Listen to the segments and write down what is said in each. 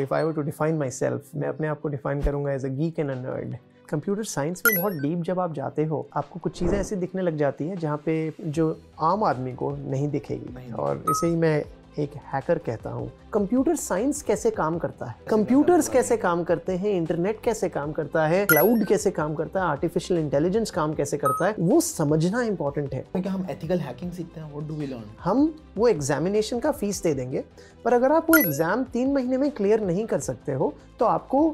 If I were to myself मैं अपने आप को डिफाइन करूंगा as a geek and a nerd computer science में बहुत डीप जब आप जाते हो आपको कुछ चीज़ें ऐसी दिखने लग जाती है जहाँ पे जो आम आदमी को नहीं दिखेगी और इसे ही मैं एक हैकर कहता हूँ कंप्यूटर साइंस कैसे काम करता है कंप्यूटर्स कैसे काम करते हैं इंटरनेट कैसे काम करता है क्लाउड कैसे काम करता है आर्टिफिशियल इंटेलिजेंस काम कैसे करता है वो समझना इंपॉर्टेंट है तो क्या हम एथिकल हैकिंग सीखते हैं व्हाट डू वी लर्न हम वो एग्जामिनेशन का फीस दे देंगे पर अगर आप वो एग्जाम तीन महीने में क्लियर नहीं कर सकते हो तो आपको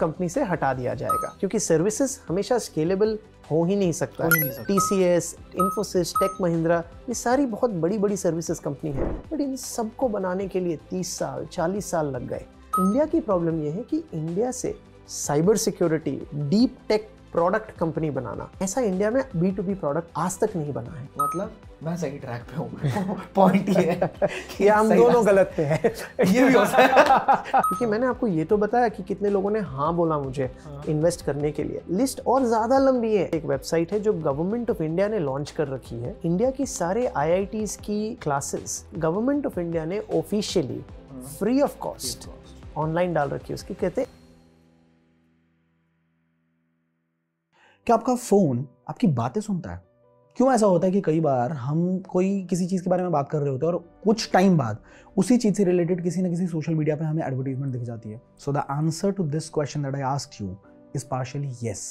कंपनी से हटा दिया जाएगा क्योंकि सर्विसेज हमेशा स्केलेबल हो ही नहीं सकता T C S Infosys Tech Mahindra ये सारी बहुत बड़ी बड़ी सर्विसेज कंपनी है बट इन सबको बनाने के लिए तीस साल चालीस साल लग गए इंडिया की प्रॉब्लम ये है कि इंडिया से cyber security deep tech product company बनाना ऐसा इंडिया में बी टू बी प्रोडक्ट आज तक नहीं बना है मतलब मैं सही ट्रैक पे हूँ पॉइंट ये है कि हम दोनों गलत पे हैं ये भी हो सकता है क्योंकि मैंने आपको ये तो बताया कि कितने लोगों ने हाँ बोला मुझे हाँ। इन्वेस्ट करने के लिए लिस्ट और ज़्यादा लंबी है एक वेबसाइट है जो गवर्नमेंट ऑफ इंडिया ने लॉन्च कर रखी है इंडिया की सारे आई की क्लासेस गवर्नमेंट ऑफ इंडिया ने officially free of cost online डाल रखी है उसकी कहते कि आपका फ़ोन आपकी बातें सुनता है क्यों ऐसा होता है कि कई बार हम कोई किसी चीज़ के बारे में बात कर रहे होते हैं और कुछ टाइम बाद उसी चीज़ से रिलेटेड किसी ना किसी सोशल मीडिया पर हमें एडवर्टीजमेंट दिख जाती है so the answer to this question that I ask you is partially yes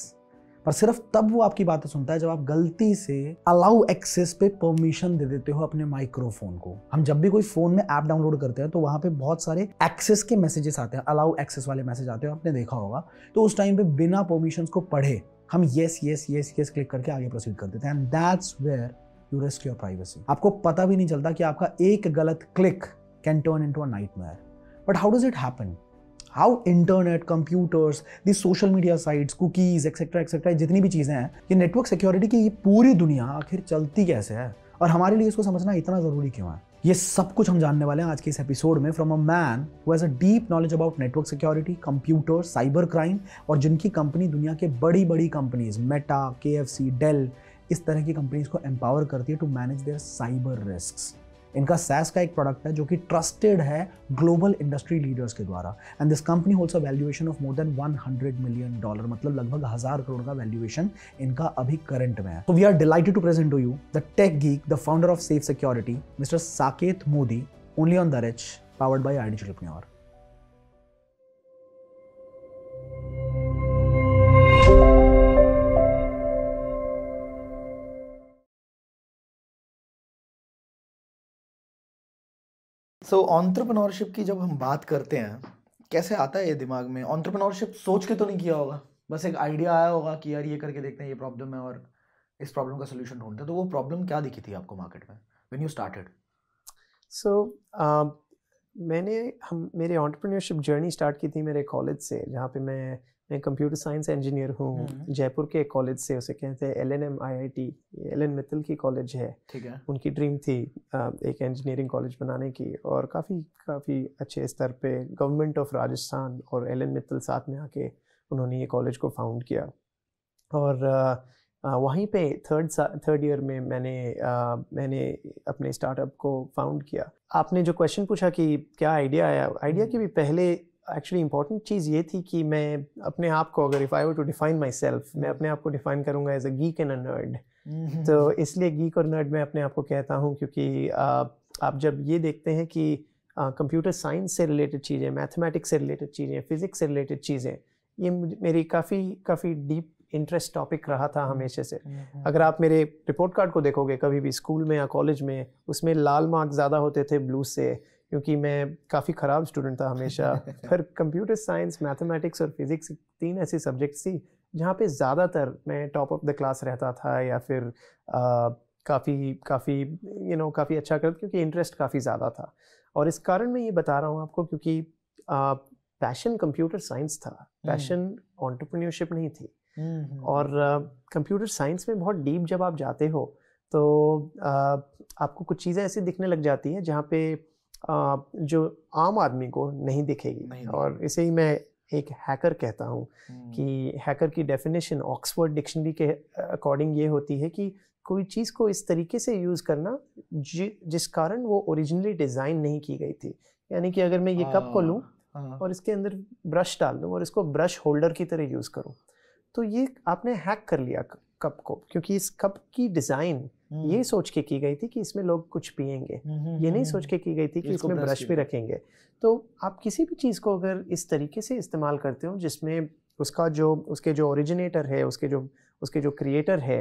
पर सिर्फ तब वो आपकी बातें सुनता है जब आप गलती से अलाउ एक्सेस पे परमिशन दे देते हो अपने माइक्रोफोन को हम जब भी कोई फोन में ऐप डाउनलोड करते हैं तो वहां पे बहुत सारे एक्सेस के मैसेजेस आते हैं अलाउ एक्सेस वाले मैसेज आते हैं आपने देखा होगा तो उस टाइम पे बिना परमिशन को पढ़े हम yes yes yes yes click करके आगे प्रोसीड कर देते हैं and that's where you risk your privacy आपको पता भी नहीं चलता कि आपका एक गलत click can turn into a nightmare but how does it happen how internet computers the social media sites cookies etcetera etcetera जितनी भी चीज़ें हैं ये नेटवर्क सिक्योरिटी की ये पूरी दुनिया आखिर चलती कैसे है और हमारे लिए इसको समझना इतना ज़रूरी क्यों है ये सब कुछ हम जानने वाले हैं आज के इस एपिसोड में from a man who has a deep knowledge about network security computer cyber crime और जिनकी कंपनी दुनिया के बड़ी बड़ी कंपनीज मेटा के डेल इस तरह की कंपनीज को एम्पावर करती है to manage their cyber risk इनका सैस का एक प्रोडक्ट है जो कि ट्रस्टेड है ग्लोबल इंडस्ट्री लीडर्स के द्वारा and this company holds a valuation of more than 100 million dollar मतलब लगभग हज़ार करोड़ का वैल्यूएशन इनका अभी करंट में है तो we are delighted to present to you the tech geek the founder of Safe Security mister Saket Modi only on the rich powered by ideal so so, entrepreneurship की जब हम बात करते हैं कैसे आता है ये दिमाग में ऑन्ट्रप्रनोरशिप सोच के तो नहीं किया होगा बस एक आइडिया आया होगा कि यार ये करके देखते हैं ये प्रॉब्लम है और इस प्रॉब्लम का सोल्यूशन ढूंढते हैं तो वो प्रॉब्लम क्या दिखी थी आपको मार्केट में वेन यू स्टार्टेड सो मैंने हम मेरे ऑन्टरप्रनोरशिप जर्नी स्टार्ट की थी मेरे कॉलेज से जहाँ पे मैं मैं कंप्यूटर साइंस इंजीनियर हूँ हम्म। जयपुर के कॉलेज से उसे कहते हैं L N M I I T L N Mittal की कॉलेज है ठीक है उनकी ड्रीम थी एक इंजीनियरिंग कॉलेज बनाने की और काफ़ी काफ़ी अच्छे स्तर पे गवर्नमेंट ऑफ राजस्थान और एल एन मित्तल साथ में आके उन्होंने ये कॉलेज को फाउंड किया और वहीं पे थर्ड थर्ड ईयर में मैंने मैंने अपने स्टार्टअप को फाउंड किया आपने जो क्वेश्चन पूछा कि क्या आइडिया आया आइडिया के भी हम्म। पहले एक्चुअली इंपॉर्टेंट चीज़ ये थी कि मैं अपने आप को अगर इफ़ आई वो टू डिफाइन माई सेल्फ मैं अपने आप को डिफाइन करूँगा as a geek and a nerd तो इसलिए गीक और नर्ड मैं अपने आप को कहता हूँ क्योंकि आप, आप जब ये देखते हैं कि कंप्यूटर साइंस से रिलेटेड चीज़ें मैथमेटिक्स से रिलेटेड चीज़ें फिज़िक्स से रिलेटेड चीज़ें ये मेरी काफ़ी काफ़ी डीप इंटरेस्ट टॉपिक रहा था हमेशा से हम्म। अगर आप मेरे रिपोर्ट कार्ड को देखोगे कभी भी स्कूल में या कॉलेज में उसमें लाल मार्क्स ज़्यादा होते थे ब्लू से क्योंकि मैं काफ़ी ख़राब स्टूडेंट था हमेशा पर कंप्यूटर साइंस मैथमेटिक्स और फिज़िक्स तीन ऐसे सब्जेक्ट्स थी जहाँ पे ज़्यादातर मैं टॉप ऑफ द क्लास रहता था या फिर काफ़ी काफ़ी यू नो काफ़ी अच्छा करता क्योंकि इंटरेस्ट काफ़ी ज़्यादा था और इस कारण मैं ये बता रहा हूँ आपको क्योंकि पैशन कंप्यूटर साइंस था पैशन हम्म। ऑन्टरप्रन्योरशिप नहीं थी हम्म, हम्म, और कंप्यूटर साइंस में बहुत डीप जब आप जाते हो तो आपको कुछ चीज़ें ऐसी दिखने लग जाती हैं जहाँ पे जो आम आदमी को नहीं दिखेगी नहीं और इसे ही मैं एक हैकर कहता हूँ हम्म। कि हैकर की डेफिनेशन ऑक्सफोर्ड डिक्शनरी के अकॉर्डिंग ये होती है कि कोई चीज़ को इस तरीके से यूज़ करना जि, जिस कारण वो ओरिजिनली डिज़ाइन नहीं की गई थी यानी कि अगर मैं ये कप को लूँ हाँ, हाँ। और इसके अंदर ब्रश डाल दूँ और इसको ब्रश होल्डर की तरह यूज़ करूँ तो ये आपने हैक कर लिया कप को क्योंकि इस कप की डिज़ाइन हम्म। ये सोच के की गई थी कि इसमें लोग कुछ पियेंगे हम्म, हम्म, ये नहीं सोच के की गई थी कि इसमें ब्रश भी रखेंगे तो आप किसी भी चीज़ को अगर इस तरीके से इस्तेमाल करते हो जिसमें उसका जो उसके जो ओरिजिनेटर है उसके जो उसके जो क्रिएटर है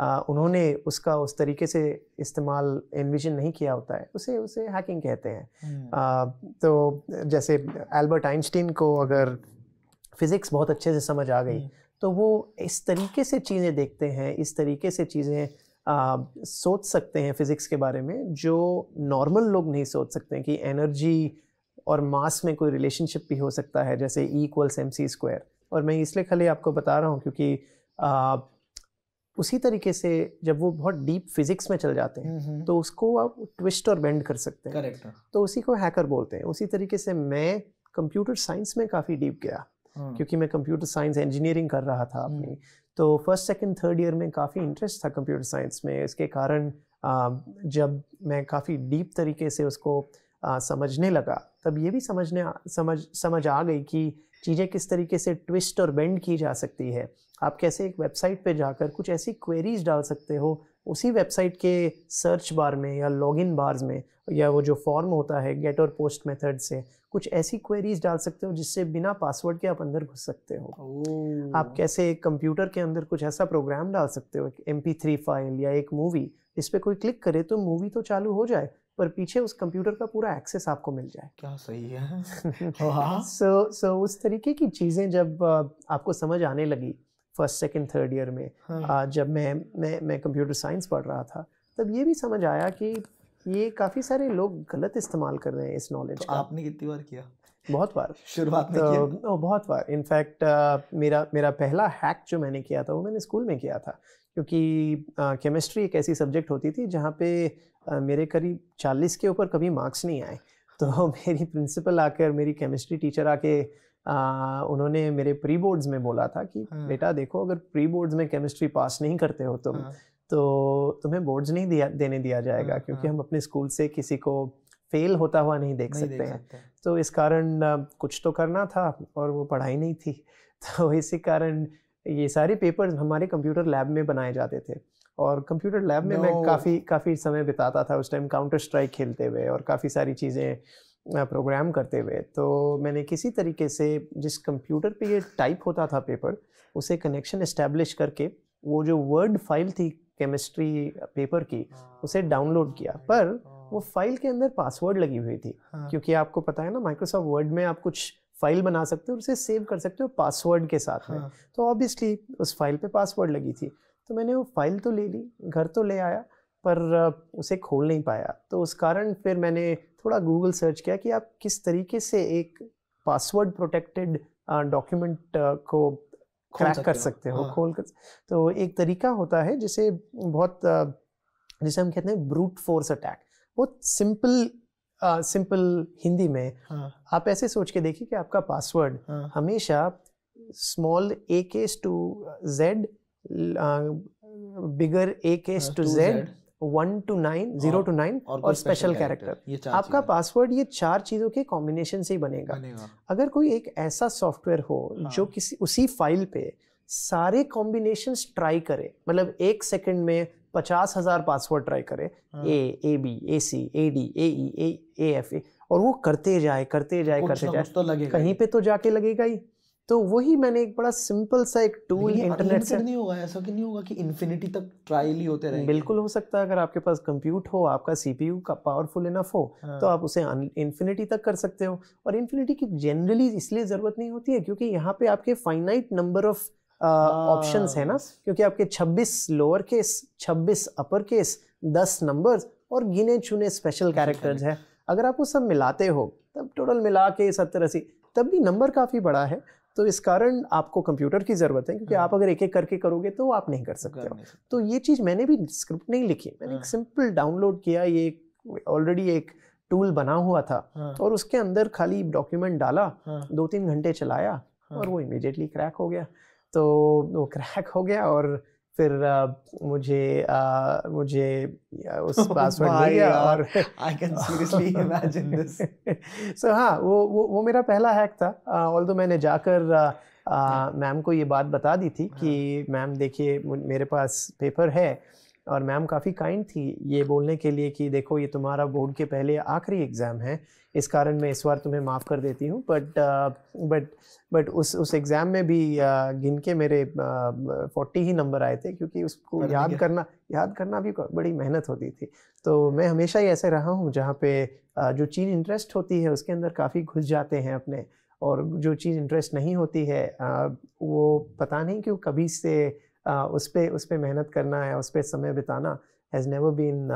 आ, उन्होंने उसका उस तरीके से इस्तेमाल एनविजन नहीं किया होता है उसे उसे हैकिंग कहते हैं आ, तो जैसे एल्बर्ट आइंस्टीन को अगर फिज़िक्स बहुत अच्छे से समझ आ गई तो वो इस तरीके से चीज़ें देखते हैं इस तरीके से चीज़ें सोच सकते हैं फिज़िक्स के बारे में जो नॉर्मल लोग नहीं सोच सकते हैं कि एनर्जी और मास में कोई रिलेशनशिप भी हो सकता है जैसे इक्वल्स एम सी स्क्वायर और मैं इसलिए खाली आपको बता रहा हूँ क्योंकि आ, उसी तरीके से जब वो बहुत डीप फिजिक्स में चल जाते हैं हम्म, हम्म। तो उसको आप ट्विस्ट और बेंड कर सकते हैं करेक्ट तो उसी को हैकर बोलते हैं उसी तरीके से मैं कंप्यूटर साइंस में काफ़ी डीप गया हाँ। क्योंकि मैं कंप्यूटर साइंस इंजीनियरिंग कर रहा था अपनी हम्म। तो फर्स्ट सेकंड थर्ड ईयर में काफ़ी इंटरेस्ट था कंप्यूटर साइंस में इसके कारण जब मैं काफ़ी डीप तरीके से उसको समझने लगा तब ये भी समझने समझ समझ आ गई कि चीज़ें किस तरीके से ट्विस्ट और बेंड की जा सकती है आप कैसे एक वेबसाइट पर जाकर कुछ ऐसी क्वेरीज डाल सकते हो उसी वेबसाइट के सर्च बार में या लॉगिन बार्स में या वो जो फॉर्म होता है गेट और पोस्ट मेथड से कुछ ऐसी क्वेरीज डाल सकते हो जिससे बिना पासवर्ड के आप अंदर घुस सकते हो oh. आप कैसे एक कंप्यूटर के अंदर कुछ ऐसा प्रोग्राम डाल सकते हो एक एम फाइल या एक मूवी इस पर कोई क्लिक करे तो मूवी तो चालू हो जाए पर पीछे उस कंप्यूटर का पूरा एक्सेस आपको मिल जाए क्या सही है सो सो उस तरीके की चीज़ें जब आपको समझ आने लगी फर्स्ट सेकंड थर्ड ईयर में हाँ. जब मैं मैं मैं कंप्यूटर साइंस पढ़ रहा था तब ये भी समझ आया कि ये काफ़ी सारे लोग गलत इस्तेमाल कर रहे हैं इस नॉलेज तो आपने कितनी बार किया बहुत बार शुरुआत में तो, किया बहुत बार इनफैक्ट uh, मेरा मेरा पहला हैक जो मैंने किया था वो मैंने स्कूल में किया था क्योंकि केमिस्ट्री uh, एक ऐसी सब्जेक्ट होती थी जहाँ पे uh, मेरे करीब चालीस के ऊपर कभी मार्क्स नहीं आए तो मेरी प्रिंसिपल आकर मेरी केमिस्ट्री टीचर आके आ, uh, उन्होंने मेरे प्री बोर्ड्स में बोला था कि हाँ। बेटा देखो अगर प्री बोर्ड्स में केमिस्ट्री पास नहीं करते हो तुम हाँ। तो तुम्हें बोर्ड्स नहीं दिया देने दिया जाएगा हाँ, क्योंकि हाँ. हम अपने स्कूल से किसी को फेल होता हुआ नहीं देख नहीं सकते देख हैं तो इस कारण कुछ तो करना था और वो पढ़ाई नहीं थी तो इसी कारण ये सारे पेपर्स हमारे कंप्यूटर लैब में बनाए जाते थे और कंप्यूटर लैब में no. मैं काफ़ी काफ़ी समय बिताता था उस टाइम काउंटर स्ट्राइक खेलते हुए और काफ़ी सारी चीज़ें प्रोग्राम करते हुए तो मैंने किसी तरीके से जिस कंप्यूटर पे ये टाइप होता था पेपर उसे कनेक्शन इस्टेब्लिश करके वो जो वर्ड फाइल थी केमिस्ट्री पेपर की हाँ। उसे डाउनलोड किया पर हाँ। वो फाइल के अंदर पासवर्ड लगी हुई थी हाँ। क्योंकि आपको पता है ना माइक्रोसॉफ्ट वर्ड में आप कुछ फाइल बना सकते हो उसे सेव कर सकते हो पासवर्ड के साथ हाँ। में तो ऑब्वियसली उस फाइल पे पासवर्ड लगी थी तो मैंने वो फाइल तो ले ली घर तो ले आया पर उसे खोल नहीं पाया तो उस कारण फिर मैंने थोड़ा गूगल सर्च किया कि आप किस तरीके से एक पासवर्ड प्रोटेक्टेड डॉक्यूमेंट को क्रैक कर सकते हो हाँ। खोल कर तो एक तरीका होता है जिसे बहुत जिसे हम कहते हैं ब्रूट फोर्स अटैक बहुत सिंपल सिंपल हिंदी में हाँ। आप ऐसे सोच के देखिए कि आपका पासवर्ड हाँ। हमेशा small a case to z bigger a case to z one to nine zero to nine और स्पेशल कैरेक्टर आपका पासवर्ड ये चार चीज़ों के कॉम्बिनेशन से ही बनेगा, अगर कोई एक ऐसा सॉफ्टवेयर हो हाँ। जो किसी उसी फाइल पे सारे कॉम्बिनेशन ट्राई करे मतलब एक सेकंड में पचास हजार पासवर्ड ट्राई करे A A B A C A D A E A F A और वो करते जाए करते जाए करते जाए तो कहीं पे तो जाके लगेगा ही तो वही मैंने एक बड़ा सिंपल सा एक टूल इंटरनेट से नहीं होगा ऐसा कि नहीं होगा कि इन्फिनिटी तक ट्रायल ही होते रहे बिल्कुल हो सकता है अगर आपके पास कंप्यूट हो आपका सीपीयू का पावरफुल इनफ हो हाँ। तो आप उसे इन्फिनिटी तक कर सकते हो और इन्फिनिटी की जनरली इसलिए ज़रूरत नहीं होती है क्योंकि यहाँ पे आपके फाइनाइट नंबर ऑफ ऑप्शन है ना क्योंकि आपके 26 lower case 26 upper case 10 numbers और गिने चुने स्पेशल कैरेक्टर्स है अगर आप वो सब मिलाते हो तब टोटल मिला के सत्तर अस्सी तब भी नंबर काफ़ी बड़ा है तो इस कारण आपको कंप्यूटर की ज़रूरत है क्योंकि हाँ। आप अगर एक एक करके करोगे तो आप नहीं कर सकते हो तो ये चीज़ मैंने भी स्क्रिप्ट नहीं लिखी मैंने एक हाँ। सिंपल डाउनलोड किया ये ऑलरेडी एक टूल बना हुआ था हाँ। और उसके अंदर खाली डॉक्यूमेंट डाला दो तीन घंटे चलाया और वो इमिडिएटली क्रैक हो गया तो वो क्रैक हो गया और फिर मुझे मुझे उस पासवर्ड oh मिल गया और I can seriously imagine this so हाँ वो वो वो मेरा पहला हैक था ऑल दो मैंने जाकर मैम हाँ। को ये बात बता दी थी हाँ। कि मैम देखिए मेरे पास पेपर है और मैम काफ़ी काइंड थी ये बोलने के लिए कि देखो ये तुम्हारा बोर्ड के पहले आखिरी एग्ज़ाम है इस कारण मैं इस बार तुम्हें माफ़ कर देती हूँ बट बट बट उस उस एग्ज़ाम में भी uh, गिन के मेरे फोर्टी uh, ही नंबर आए थे क्योंकि उसको याद करना याद करना भी बड़ी मेहनत होती थी तो मैं हमेशा ही ऐसे रहा हूँ जहाँ पे uh, जो चीज़ इंटरेस्ट होती है उसके अंदर काफ़ी घुस जाते हैं अपने और जो चीज़ इंटरेस्ट नहीं होती है वो पता नहीं क्यों कभी से उस पर उस पर मेहनत करना या उस पर समय बिताना has never been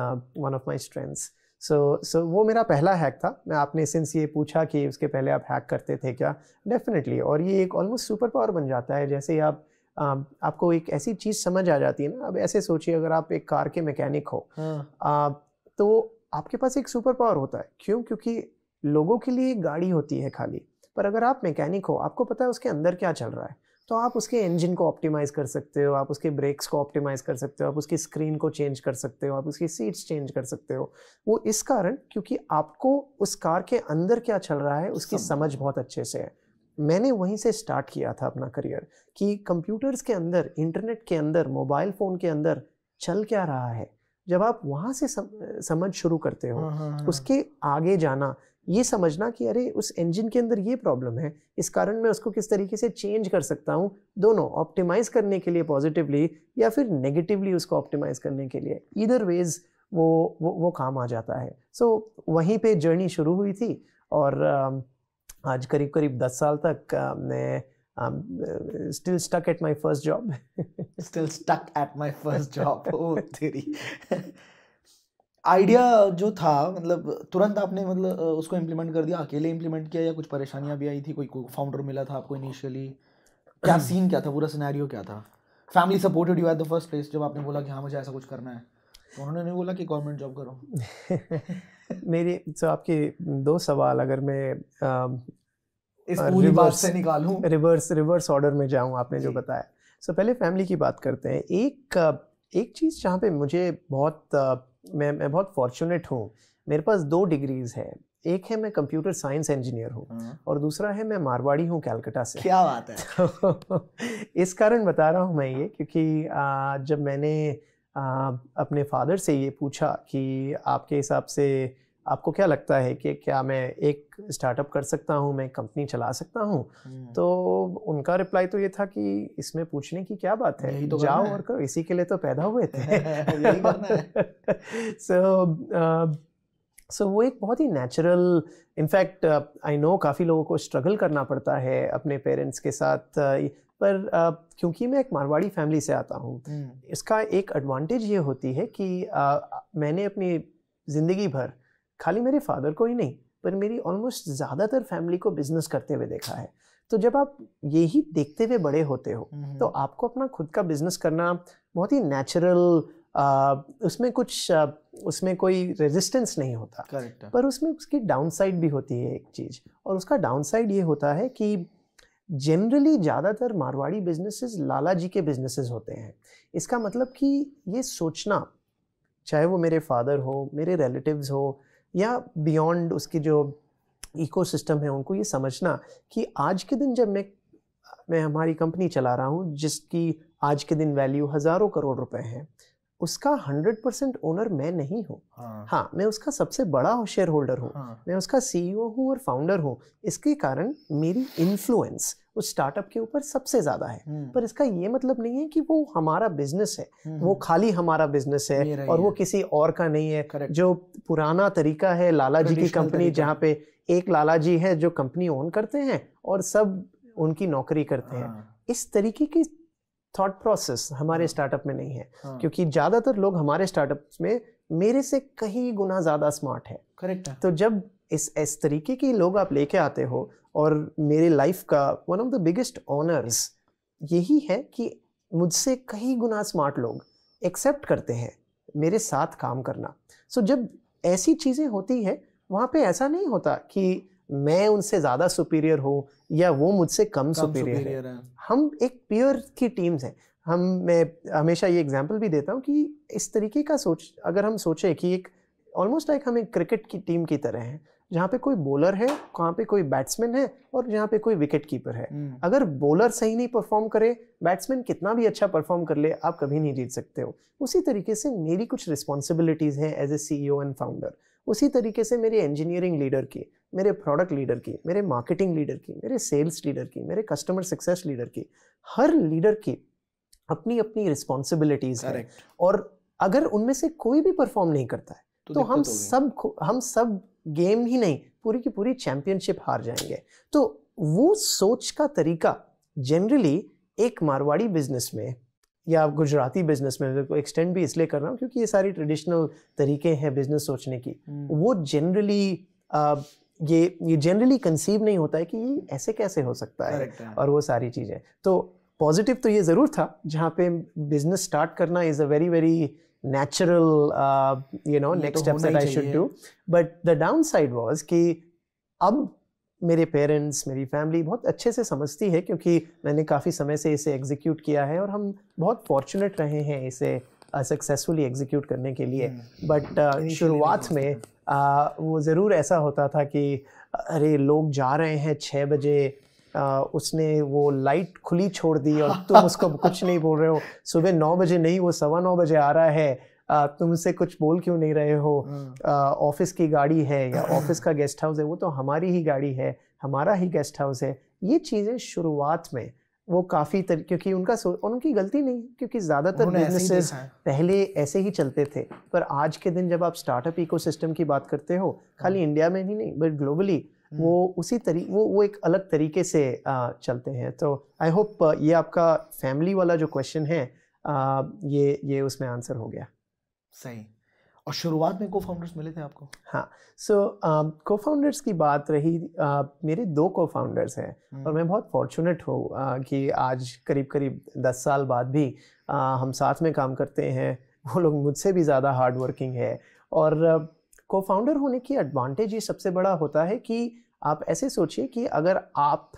one of my strengths so so वो मेरा पहला हैक था मैं आपने सिंस ये पूछा कि उसके पहले आप हैक करते थे क्या डेफिनेटली और ये एक ऑलमोस्ट सुपर पावर बन जाता है जैसे ही आप आ, आपको एक ऐसी चीज़ समझ आ जाती है ना अब ऐसे सोचिए अगर आप एक कार के मैकेनिक हो हाँ। आ, तो आपके पास एक सुपर पावर होता है क्यों क्योंकि लोगों के लिए गाड़ी होती है खाली पर अगर आप मैकेनिक हो आपको पता है उसके अंदर क्या चल रहा है तो आप उसके इंजन को ऑप्टिमाइज कर सकते हो आप उसके ब्रेक्स को ऑप्टिमाइज कर सकते हो आप उसकी स्क्रीन को चेंज कर सकते हो आप उसकी सीट्स चेंज कर सकते हो वो इस कारण क्योंकि आपको उस कार के अंदर क्या चल रहा है उसकी समझ बहुत अच्छे से है मैंने वहीं से स्टार्ट किया था अपना करियर कि कंप्यूटर्स के अंदर इंटरनेट के अंदर मोबाइल फ़ोन के अंदर चल क्या रहा है जब आप वहाँ से सम, समझ शुरू करते हो हाँ, हाँ, हाँ। उसके आगे जाना ये समझना कि अरे उस इंजन के अंदर ये प्रॉब्लम है इस कारण मैं उसको किस तरीके से चेंज कर सकता हूँ दोनों ऑप्टिमाइज़ करने के लिए पॉजिटिवली या फिर नेगेटिवली उसको ऑप्टिमाइज़ करने के लिए इधर वेज़ वो वो वो काम आ जाता है सो so, वहीं पे जर्नी शुरू हुई थी और आज करीब करीब दस साल तक मैं still stuck at my first job still stuck at my first job idea हम्म। जो था मतलब तुरंत आपने मतलब उसको इम्प्लीमेंट कर दिया अकेले इम्प्लीमेंट किया या कुछ परेशानियाँ भी आई थी कोई फाउंडर मिला था आपको इनिशियली क्या सीन क्या था पूरा सिनेरियो क्या था family supported you at the first place जब आपने बोला कि हाँ मुझे ऐसा कुछ करना है तो उन्होंने नहीं बोला कि गवर्नमेंट जॉब करो मेरी तो आपके दो सवाल अगर मैं इस पूरी बात से निकालूं रिवर्स रिवर्स ऑर्डर में जाऊं आपने जो बताया सो पहले फैमिली की बात करते हैं एक एक चीज़ जहाँ पे मुझे बहुत मैं मैं बहुत फॉर्चुनेट हूँ मेरे पास दो डिग्रीज है एक है मैं कंप्यूटर साइंस इंजीनियर हूँ हाँ। और दूसरा है मैं मारवाड़ी हूँ कैलकटा से क्या बात है इस कारण बता रहा हूँ मैं ये क्योंकि आ, जब मैंने आ, अपने फादर से ये पूछा कि आपके हिसाब से आपको क्या लगता है कि क्या मैं एक स्टार्टअप कर सकता हूँ मैं कंपनी चला सकता हूँ हम्म। तो उनका रिप्लाई तो ये था कि इसमें पूछने की क्या बात है तो जाओ और करो इसी के लिए तो पैदा हुए थे सो सो uh, वो एक बहुत ही नेचुरल इनफैक्ट आई नो काफ़ी लोगों को स्ट्रगल करना पड़ता है अपने पेरेंट्स के साथ uh, पर uh, क्योंकि मैं एक मारवाड़ी फैमिली से आता हूँ हम्म। इसका एक एडवांटेज ये होती है कि uh, मैंने अपनी ज़िंदगी भर खाली मेरे फादर को ही नहीं पर मेरी ऑलमोस्ट ज़्यादातर फैमिली को बिजनेस करते हुए देखा है तो जब आप यही देखते हुए बड़े होते हो हम्म, हम्म। तो आपको अपना खुद का बिजनेस करना बहुत ही नेचुरल उसमें कुछ आ, उसमें कोई रेजिस्टेंस नहीं होता करेक्ट पर उसमें उसकी डाउनसाइड भी होती है एक चीज़ और उसका डाउनसाइड ये होता है कि जनरली ज़्यादातर मारवाड़ी बिजनेसेस लाला जी के बिजनेसेस होते हैं इसका मतलब कि ये सोचना चाहे वो मेरे फादर हो मेरे रिलेटिव्स हो या बियॉन्ड उसके जो इकोसिस्टम है उनको ये समझना कि आज के दिन जब मैं मैं हमारी कंपनी चला रहा हूँ जिसकी आज के दिन वैल्यू हज़ारों करोड़ रुपए हैं उसका हंड्रेड परसेंट ओनर मैं नहीं हूँ हाँ।, हाँ मैं उसका सबसे बड़ा शेयर होल्डर हूँ हाँ। मैं उसका सीईओ e हूँ और फाउंडर हूँ इसके कारण मेरी इन्फ्लुएंस उस स्टार्टअप के ऊपर सबसे ज़्यादा है हम्म। पर इसका ये मतलब नहीं है कि वो हमारा बिजनेस है हम्म। वो खाली हमारा बिजनेस है और वो किसी और का नहीं है Correct. जो पुराना तरीका है लाला जी की कंपनी जहाँ पे एक लाला जी है जो कंपनी ओन करते हैं और सब उनकी नौकरी करते हैं हाँ। इस तरीके की थॉट प्रोसेस हमारे स्टार्टअप हाँ। में नहीं है हाँ। क्योंकि ज़्यादातर लोग हमारे स्टार्टअप में मेरे से कहीं गुना ज़्यादा स्मार्ट है करेक्ट तो जब इस इस तरीके के लोग आप लेके आते हो और मेरे लाइफ का one of the biggest honours यही है कि मुझसे कहीं गुना स्मार्ट लोग एक्सेप्ट करते हैं मेरे साथ काम करना सो so, जब ऐसी चीज़ें होती है वहाँ पे ऐसा नहीं होता कि मैं उनसे ज़्यादा सुपीरियर हूँ या वो मुझसे कम सुपीरियर है।, है हम एक पीयर की टीम्स हैं हम मैं हमेशा ये एग्जाम्पल भी देता हूँ कि इस तरीके का सोच अगर हम सोचें कि एक ऑलमोस्ट लाइक हम एक क्रिकेट की टीम की तरह हैं जहाँ पे कोई बॉलर है वहाँ पे कोई बैट्समैन है और जहाँ पे कोई विकेट कीपर है हम्म। अगर बॉलर सही नहीं परफॉर्म करे बैट्समैन कितना भी अच्छा परफॉर्म कर ले आप कभी नहीं जीत सकते हो उसी तरीके से मेरी कुछ रिस्पॉन्सिबिलिटीज़ हैं as a C and founder उसी तरीके से मेरे इंजीनियरिंग लीडर की मेरे प्रोडक्ट लीडर की मेरे मार्केटिंग लीडर की मेरे सेल्स लीडर की मेरे कस्टमर सक्सेस लीडर की हर लीडर की अपनी अपनी रिस्पॉन्सिबिलिटीज है और अगर उनमें से कोई भी परफॉर्म नहीं करता है तो, तो हम सब हम सब गेम ही नहीं पूरी की पूरी चैंपियनशिप हार जाएंगे तो वो सोच का तरीका जनरली एक मारवाड़ी बिजनेस में या आप गुजराती बिजनेस में एक्सटेंड भी इसलिए कर रहा हूँ क्योंकि ये सारी ट्रेडिशनल तरीके हैं बिजनेस सोचने की हम्म। वो जनरली ये ये जनरली कंसीव नहीं होता है कि ये ऐसे कैसे हो सकता है और वो सारी चीज़ें तो पॉजिटिव तो ये ज़रूर था जहाँ पे बिजनेस स्टार्ट करना is a very very natural you know next step that I should do but the downside was कि अब मेरे पेरेंट्स मेरी फैमिली बहुत अच्छे से समझती है क्योंकि मैंने काफ़ी समय से इसे एग्जीक्यूट किया है और हम बहुत फॉर्चुनेट रहे हैं इसे सक्सेसफुली एग्जीक्यूट करने के लिए बट हम्म, हम्म, हम्म, शुरुआत में वो ज़रूर ऐसा होता था कि अरे लोग जा रहे हैं छः बजे उसने वो लाइट खुली छोड़ दी और तुम उसको कुछ नहीं बोल रहे हो सुबह नौ बजे नहीं वो सवा नौ बजे आ रहा है तुम उसे कुछ बोल क्यों नहीं रहे हो हम्म। ऑफिस की गाड़ी है या ऑफिस का गेस्ट हाउस है वो तो हमारी ही गाड़ी है हमारा ही गेस्ट हाउस है ये चीज़ें शुरुआत में वो काफ़ी क्योंकि उनका उनकी गलती नहीं क्योंकि ज़्यादातर बिजनेसेस पहले ऐसे ही चलते थे पर आज के दिन जब आप स्टार्टअप इको की बात करते हो खाली इंडिया हम्म। में ही नहीं बट ग्लोबली वो हम्म। उसी तरी वो वो एक अलग तरीके से आ, चलते हैं तो आई होप ये आपका फैमिली वाला जो क्वेश्चन है आ, ये ये उसमें आंसर हो गया सही और शुरुआत में को फाउंडर्स मिले थे आपको हाँ सो को फाउंडर्स की बात रही uh, मेरे दो को फाउंडर्स हैं हम्म। और मैं बहुत फॉर्चुनेट हूँ uh, कि आज करीब करीब दस साल बाद भी uh, हम साथ में काम करते हैं वो लोग मुझसे भी ज़्यादा हार्ड वर्किंग है और को uh, फाउंडर होने की एडवांटेज ये सबसे बड़ा होता है कि आप ऐसे सोचिए कि अगर आप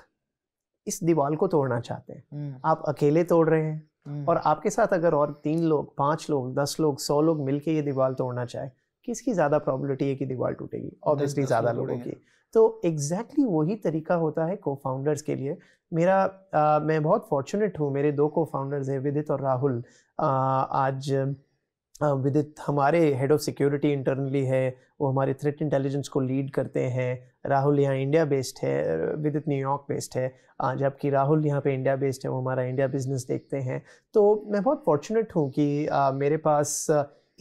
इस दीवार को तोड़ना चाहते हैं हम्म। आप अकेले तोड़ रहे हैं हम्म। और आपके साथ अगर और तीन लोग पाँच लोग दस लोग सौ लोग मिलके ये दीवार तोड़ना चाहे किसकी ज़्यादा प्रॉबिलिटी है कि दीवार टूटेगी ऑब्वियसली ज़्यादा लोगों की तो एग्जैक्टली exactly वही तरीका होता है को फाउंडर्स के लिए मेरा आ, मैं बहुत फॉर्चुनेट हूँ मेरे दो को फाउंडर्स हैं विदित और राहुल आ, आज विदित हमारे हेड ऑफ सिक्योरिटी इंटरनली है वो हमारे थ्रेट इंटेलिजेंस को लीड करते हैं राहुल यहाँ इंडिया बेस्ड है विदित न्यूयॉर्क बेस्ड है जबकि राहुल यहाँ पे इंडिया बेस्ड है वो हमारा इंडिया बिजनेस देखते हैं तो मैं बहुत फॉर्चुनेट हूँ कि आ, मेरे पास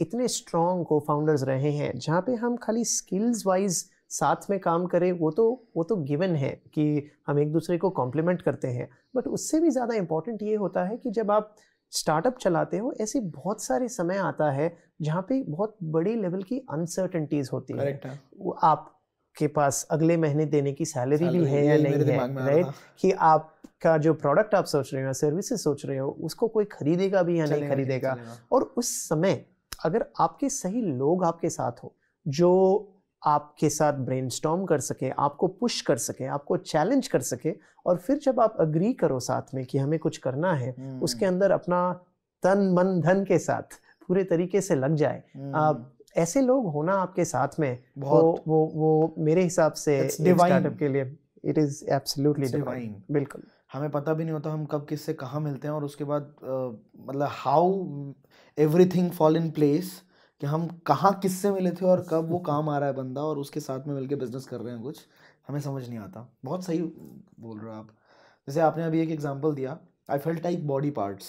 इतने स्ट्रॉन्ग को फाउंडर्स रहे हैं जहाँ पे हम खाली स्किल्स वाइज साथ में काम करें वो तो वो तो गिवन है कि हम एक दूसरे को कॉम्प्लीमेंट करते हैं बट उससे भी ज़्यादा इम्पॉर्टेंट ये होता है कि जब आप स्टार्टअप चलाते हो ऐसे बहुत सारे समय आता है जहाँ पे बहुत बड़े लेवल की अनसर्टेंटीज होती है वो आपके पास अगले महीने देने की सैलरी भी है या नहीं है राइट कि आपका जो प्रोडक्ट आप सोच रहे हो सर्विसेज सोच रहे हो उसको कोई खरीदेगा भी या नहीं खरीदेगा और उस समय अगर आपके सही लोग आपके साथ हो जो आपके साथ ब्रेन कर सके आपको पुश कर सके आपको चैलेंज कर सके और फिर जब आप अग्री करो साथ में कि हमें कुछ करना है हम्म। उसके अंदर अपना तन मन धन के साथ पूरे तरीके से लग जाए हम्म। आप ऐसे लोग होना आपके साथ में वो वो, वो मेरे हिसाब से स्टार्टअप के लिए इट इज एब्सोल्युटली डिवाइन बिल्कुल हमें पता भी नहीं होता हम कब किससे कहाँ मिलते हैं और उसके बाद मतलब how everything fall in place कि हम कहाँ किससे मिले थे और कब वो काम आ रहा है बंदा और उसके साथ में मिलके बिजनेस कर रहे हैं कुछ हमें समझ नहीं आता बहुत सही बोल रहे हो आप जैसे आपने अभी एक एग्जाम्पल दिया I fail type body parts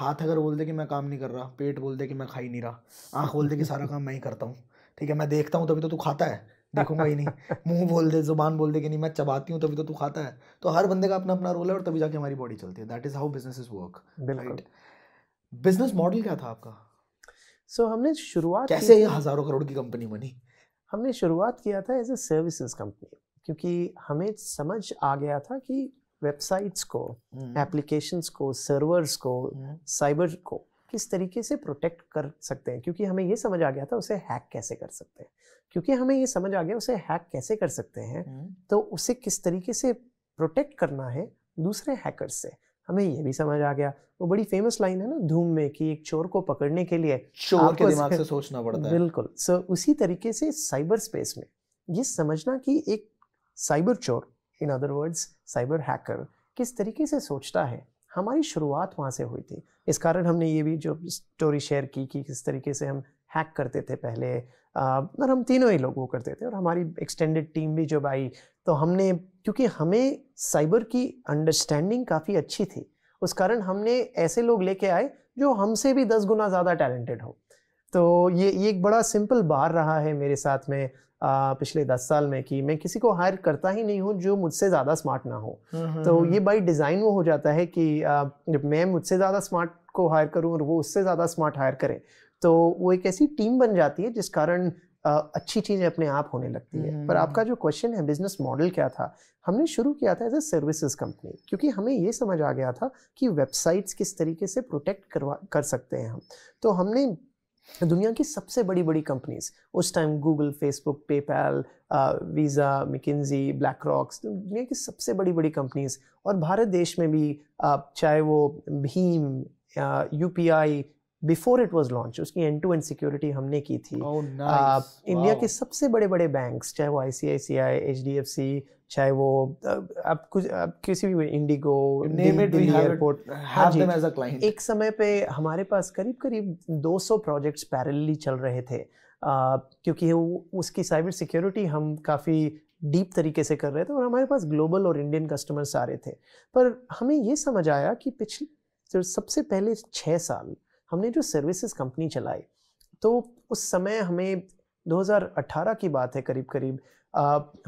हाथ अगर बोल दे कि मैं काम नहीं कर रहा पेट बोल दे कि मैं खा ही नहीं रहा आँख बोल दे कि सारा काम मैं ही करता हूँ ठीक है मैं देखता हूँ तभी तो तू खाता है देखूंगा ही नहीं मुंह बोल दे जुबान बोल दे कि नहीं मैं चबाती हूँ तभी तो तू खाता है तो हर बंदे का अपना अपना रोल है और तभी जाके हमारी बॉडी चलती है that is how business is work right business model क्या था आपका सो so, हमने शुरुआत कैसे ये हज़ारों करोड़ की कंपनी बनी हमने शुरुआत किया था एज ए सर्विसेज कंपनी क्योंकि हमें समझ आ गया था कि वेबसाइट्स को एप्लीकेशंस हम्म। को सर्वर्स को साइबर हम्म। को किस तरीके से प्रोटेक्ट कर सकते हैं क्योंकि हमें ये समझ आ गया था उसे हैक कैसे कर सकते हैं क्योंकि हमें ये समझ आ गया उसे हैक कैसे कर सकते हैं हम्म। तो उसे किस तरीके से प्रोटेक्ट करना है दूसरे हैकर से हमें ये भी समझ आ गया वो बड़ी फेमस लाइन है ना धूम में कि एक चोर को पकड़ने के लिए चोर के दिमाग से सोचना पड़ता है बिल्कुल सो उसी तरीके से साइबर स्पेस में ये समझना कि एक साइबर चोर in other words cyber hacker किस तरीके से सोचता है हमारी शुरुआत वहाँ से हुई थी इस कारण हमने ये भी जो स्टोरी शेयर की कि किस तरीके से हम हैक करते थे पहले और हम तीनों ही लोग वो करते थे और हमारी एक्सटेंडेड टीम भी जब आई तो हमने क्योंकि हमें साइबर की अंडरस्टैंडिंग काफ़ी अच्छी थी उस कारण हमने ऐसे लोग लेके आए जो हमसे भी दस गुना ज़्यादा टैलेंटेड हो तो ये ये एक बड़ा सिंपल बार रहा है मेरे साथ में आ, पिछले दस साल में कि मैं किसी को हायर करता ही नहीं हूँ जो मुझसे ज़्यादा स्मार्ट ना हो हम्म, हम्म, तो ये बाई हम्म। डिज़ाइन वो हो जाता है कि आ, जब मैं मुझसे ज़्यादा स्मार्ट को हायर करूँ और वो उससे ज़्यादा स्मार्ट हायर करे तो वो एक ऐसी टीम बन जाती है जिस कारण अच्छी चीज़ें अपने आप होने लगती है पर हम्म। आपका जो क्वेश्चन है बिजनेस मॉडल क्या था हमने शुरू किया था एज ए सर्विसेज कंपनी क्योंकि हमें ये समझ आ गया था कि वेबसाइट्स किस तरीके से प्रोटेक्ट करवा कर सकते हैं हम तो हमने दुनिया की सबसे बड़ी बड़ी कंपनीज उस time Google Facebook PayPal Visa McKinsey BlackRocks दुनिया की सबसे बड़ी बड़ी कंपनीज और भारत देश में भी चाहे वो भीम U P I before it was launch उसकी एंड टू एंड सिक्योरिटी हमने की थी oh, nice. आ, इंडिया के सबसे बड़े बड़े बैंक्स चाहे वो I I I C C H D F C चाहे वो आप कुछ आप किसी भी इंडिगो एयरपोर्ट हाँ एक समय पे हमारे पास करीब करीब 200 प्रोजेक्ट्स पैरेलली चल रहे थे आ, क्योंकि वो उसकी साइबर सिक्योरिटी हम काफ़ी डीप तरीके से कर रहे थे और हमारे पास ग्लोबल और इंडियन कस्टमर्स आ रहे थे पर हमें ये समझ आया कि पिछले सबसे पहले छः साल हमने जो सर्विसेज कंपनी चलाई तो उस समय हमें 2018 की बात है करीब करीब आ,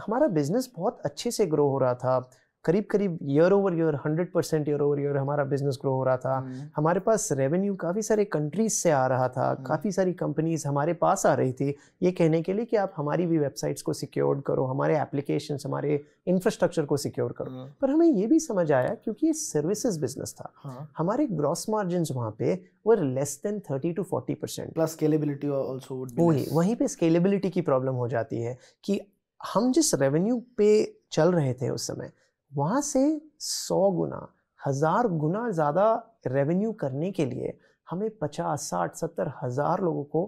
हमारा बिज़नेस बहुत अच्छे से ग्रो हो रहा था करीब करीब year over year hundred percent year over year हमारा बिजनेस ग्रो हो रहा था हम्म। हमारे पास रेवेन्यू काफ़ी सारे कंट्रीज से आ रहा था हम्म। काफ़ी सारी कंपनीज हमारे पास आ रही थी ये कहने के लिए कि आप हमारी भी वेबसाइट्स को सिक्योर करो हमारे एप्लीकेशन हमारे इंफ्रास्ट्रक्चर को सिक्योर करो हम्म। पर हमें ये भी समझ आया क्योंकि ये सर्विसेज बिजनेस था हाँ। हमारे ग्रॉस मार्जिन वहाँ पे were less than thirty to forty percent plus scalability वही वहीं पे स्केलेबिलिटी की प्रॉब्लम हो जाती है कि हम जिस रेवेन्यू पे चल रहे थे उस समय वहाँ से सौ गुना हज़ार गुना ज़्यादा रेवेन्यू करने के लिए हमें पचास साठ सत्तर हज़ार लोगों को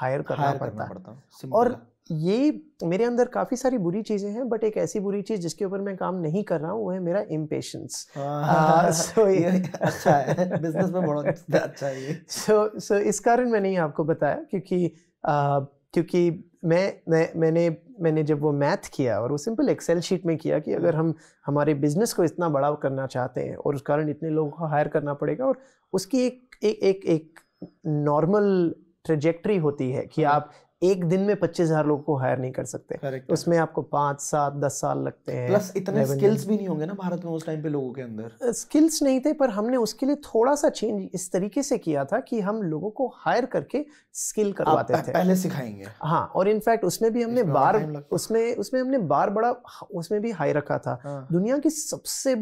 हायर करना हायर पड़ता, करना पड़ता है और ये मेरे अंदर काफ़ी सारी बुरी चीज़ें हैं बट एक ऐसी बुरी चीज़ जिसके ऊपर मैं काम नहीं कर रहा हूँ वो है मेरा इम्पेशंस हाँ। सो अच्छा है बिजनेस में बड़ा अच्छा है सो सो इस कारण मैंने ये आपको बताया क्योंकि क्योंकि मैं, मैं मैंने मैंने जब वो मैथ किया और वो सिंपल एक्सेल शीट में किया कि अगर हम्म। हम हमारे बिजनेस को इतना बड़ा करना चाहते हैं और उस कारण इतने लोगों को हायर करना पड़ेगा और उसकी एक एक एक, एक नॉर्मल ट्रेजेक्ट्री होती है कि हम्म। आप एक दिन में पच्चीस हजार लोगों को हायर नहीं कर सकते Correct. उसमें आपको पांच सात दस साल लगते हैं प्लस इतने स्किल्स भी नहीं होंगे ना भारत में उस टाइम पे लोगों के अंदर स्किल्स नहीं थे पर हमने उसके लिए थोड़ा सा चेंज इस तरीके से किया था कि हम लोगों को हायर करके स्किल करवाते थे पहले सिखाएंगे हाँ और इनफैक्ट उसमें भी हमने बार उसमें उसमें हमने बार बड़ा उसमें भी हाई रखा था हाँ। दुनिया की सबसे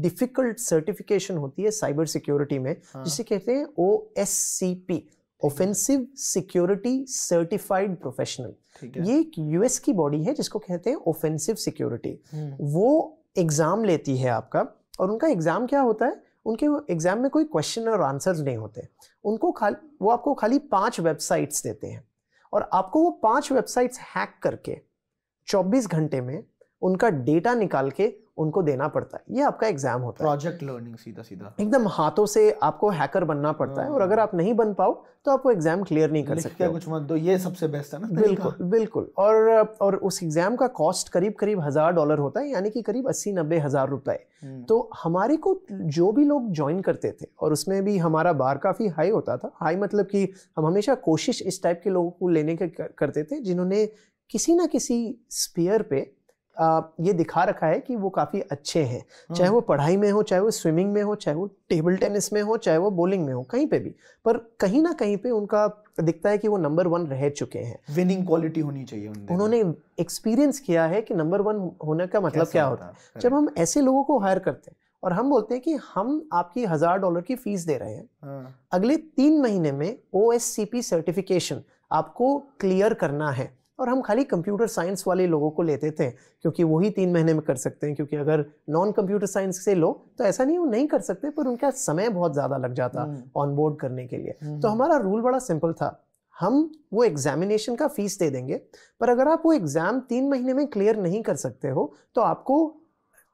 डिफिकल्ट सर्टिफिकेशन होती है साइबर सिक्योरिटी में हाँ। जिसे कहते हैं O S C P offensive security certified professional ये एक यूएस की बॉडी है जिसको कहते हैं ऑफेंसिव सिक्योरिटी हम्म। वो एग्जाम लेती है आपका और उनका एग्जाम क्या होता है उनके एग्जाम में कोई क्वेश्चन और आंसर्स नहीं होते उनको खाली वो आपको खाली पांच वेबसाइट्स देते हैं और आपको वो पांच वेबसाइट्स हैक करके 24 घंटे में उनका डेटा निकाल के उनको देना पड़ता है ये आपका एग्जाम होता है प्रोजेक्ट लर्निंग सीधा सीधा एकदम हाथों से आपको हैकर बनना पड़ता है और हाँ। अगर आप नहीं बन पाओ तो आप वो एग्जाम क्लियर नहीं कर सकते कुछ मत दो ये सबसे बेस्ट है ना बिल्कुल बिल्कुल और और उस एग्जाम का कॉस्ट करीब करीब हजार डॉलर होता है यानी कि करीब अस्सी नब्बे हजार रुपए हम्म। तो हमारे को जो भी लोग ज्वाइन करते थे और उसमें भी हमारा बार काफी हाई होता था हाई मतलब कि हम हमेशा कोशिश इस टाइप के लोगों को लेने के करते थे जिन्होंने किसी ना किसी स्पीयर पे ये दिखा रखा है कि वो काफ़ी अच्छे हैं हम्म। चाहे वो पढ़ाई में हो चाहे वो स्विमिंग में हो चाहे वो टेबल टेनिस में हो चाहे वो बॉलिंग में हो कहीं पे भी पर कहीं ना कहीं पे उनका दिखता है कि वो नंबर वन रह चुके हैं विनिंग क्वालिटी होनी चाहिए उन्होंने एक्सपीरियंस किया है कि नंबर वन होने का मतलब क्या होता है जब हम ऐसे लोगों को हायर करते हैं और हम बोलते हैं कि हम आपकी हज़ार डॉलर की फ़ीस दे रहे हैं हाँ। अगले तीन महीने में ओ सर्टिफिकेशन आपको क्लियर करना है और हम खाली कंप्यूटर साइंस वाले लोगों को लेते थे क्योंकि वही तीन महीने में कर सकते हैं क्योंकि अगर नॉन कंप्यूटर साइंस से लो तो ऐसा नहीं वो नहीं कर सकते पर उनका समय बहुत ज़्यादा लग जाता ऑन हम्म। बोर्ड करने के लिए हम्म। तो हमारा रूल बड़ा सिंपल था हम वो एग्जामिनेशन का फीस दे देंगे पर अगर आप वो एग्ज़ाम तीन महीने में क्लियर नहीं कर सकते हो तो आपको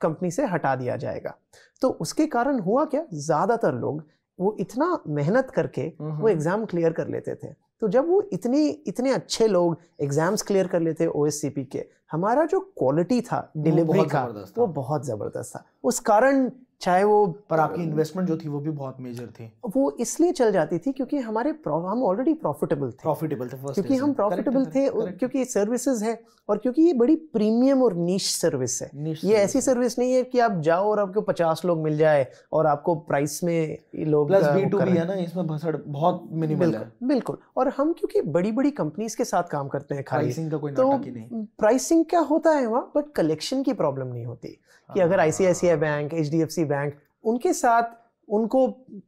कंपनी से हटा दिया जाएगा तो उसके कारण हुआ क्या ज़्यादातर लोग वो इतना मेहनत करके हम्म, वो एग्ज़ाम क्लियर कर लेते थे तो जब वो इतनी इतने अच्छे लोग एग्जाम्स क्लियर कर लेते ओ एस के हमारा जो क्वालिटी था डिलीवरी का वो बहुत ज़बरदस्त था उस कारण चाहे वो पर आपकी इन्वेस्टमेंट जो थी वो भी बहुत मेजर थी वो इसलिए चल जाती थी क्योंकि हमारे हम ऑलरेडी प्रॉफिटेबल थे प्रॉफिटेबल थे फर्स्ट क्योंकि हम प्रॉफिटेबल थे correct. क्योंकि ये सर्विसेज है और क्योंकि ये बड़ी प्रीमियम और नीच सर्विस है niche ये ऐसी सर्विस नहीं है कि आप जाओ और आपको पचास लोग मिल जाए और आपको प्राइस में लोग प्लस बी टू बी है ना इसमें भसड़ बहुत मिनिमल है बिल्कुल और हम क्योंकि बड़ी बड़ी कंपनीज के साथ काम करते हैं प्राइसिंग का कोई तो नाटक ही नहीं प्राइसिंग क्या होता है वहाँ बट कलेक्शन की प्रॉब्लम नहीं होती कि अगर आई बैंक एच बैंक उनके साथ उनको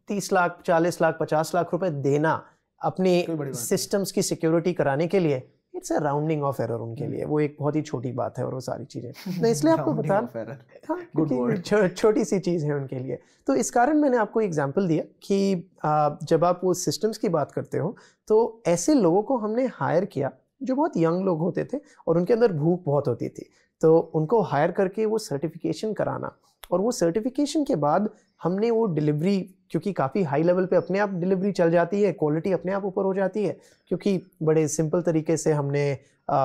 तीस लाख चालीस लाख पचास लाख रुपए देना अपने सिस्टम्स की सिक्योरिटी कराने के लिए it's a rounding off error उनके लिए हम्म। वो एक बहुत ही छोटी बात है और वो सारी चीज़ें तो इसलिए आपको बता गुड छोटी सी चीज़ है उनके लिए तो इस कारण मैंने आपको एग्जाम्पल दिया कि जब आप वो सिस्टम्स की बात करते हो तो ऐसे लोगों को हमने हायर किया जो बहुत यंग लोग होते थे और उनके अंदर भूख बहुत होती थी तो उनको हायर करके वो सर्टिफिकेशन कराना और वो सर्टिफिकेशन के बाद हमने वो डिलीवरी क्योंकि काफ़ी हाई लेवल पे अपने आप डिलीवरी चल जाती है क्वालिटी अपने आप ऊपर हो जाती है क्योंकि बड़े सिंपल तरीके से हमने आ,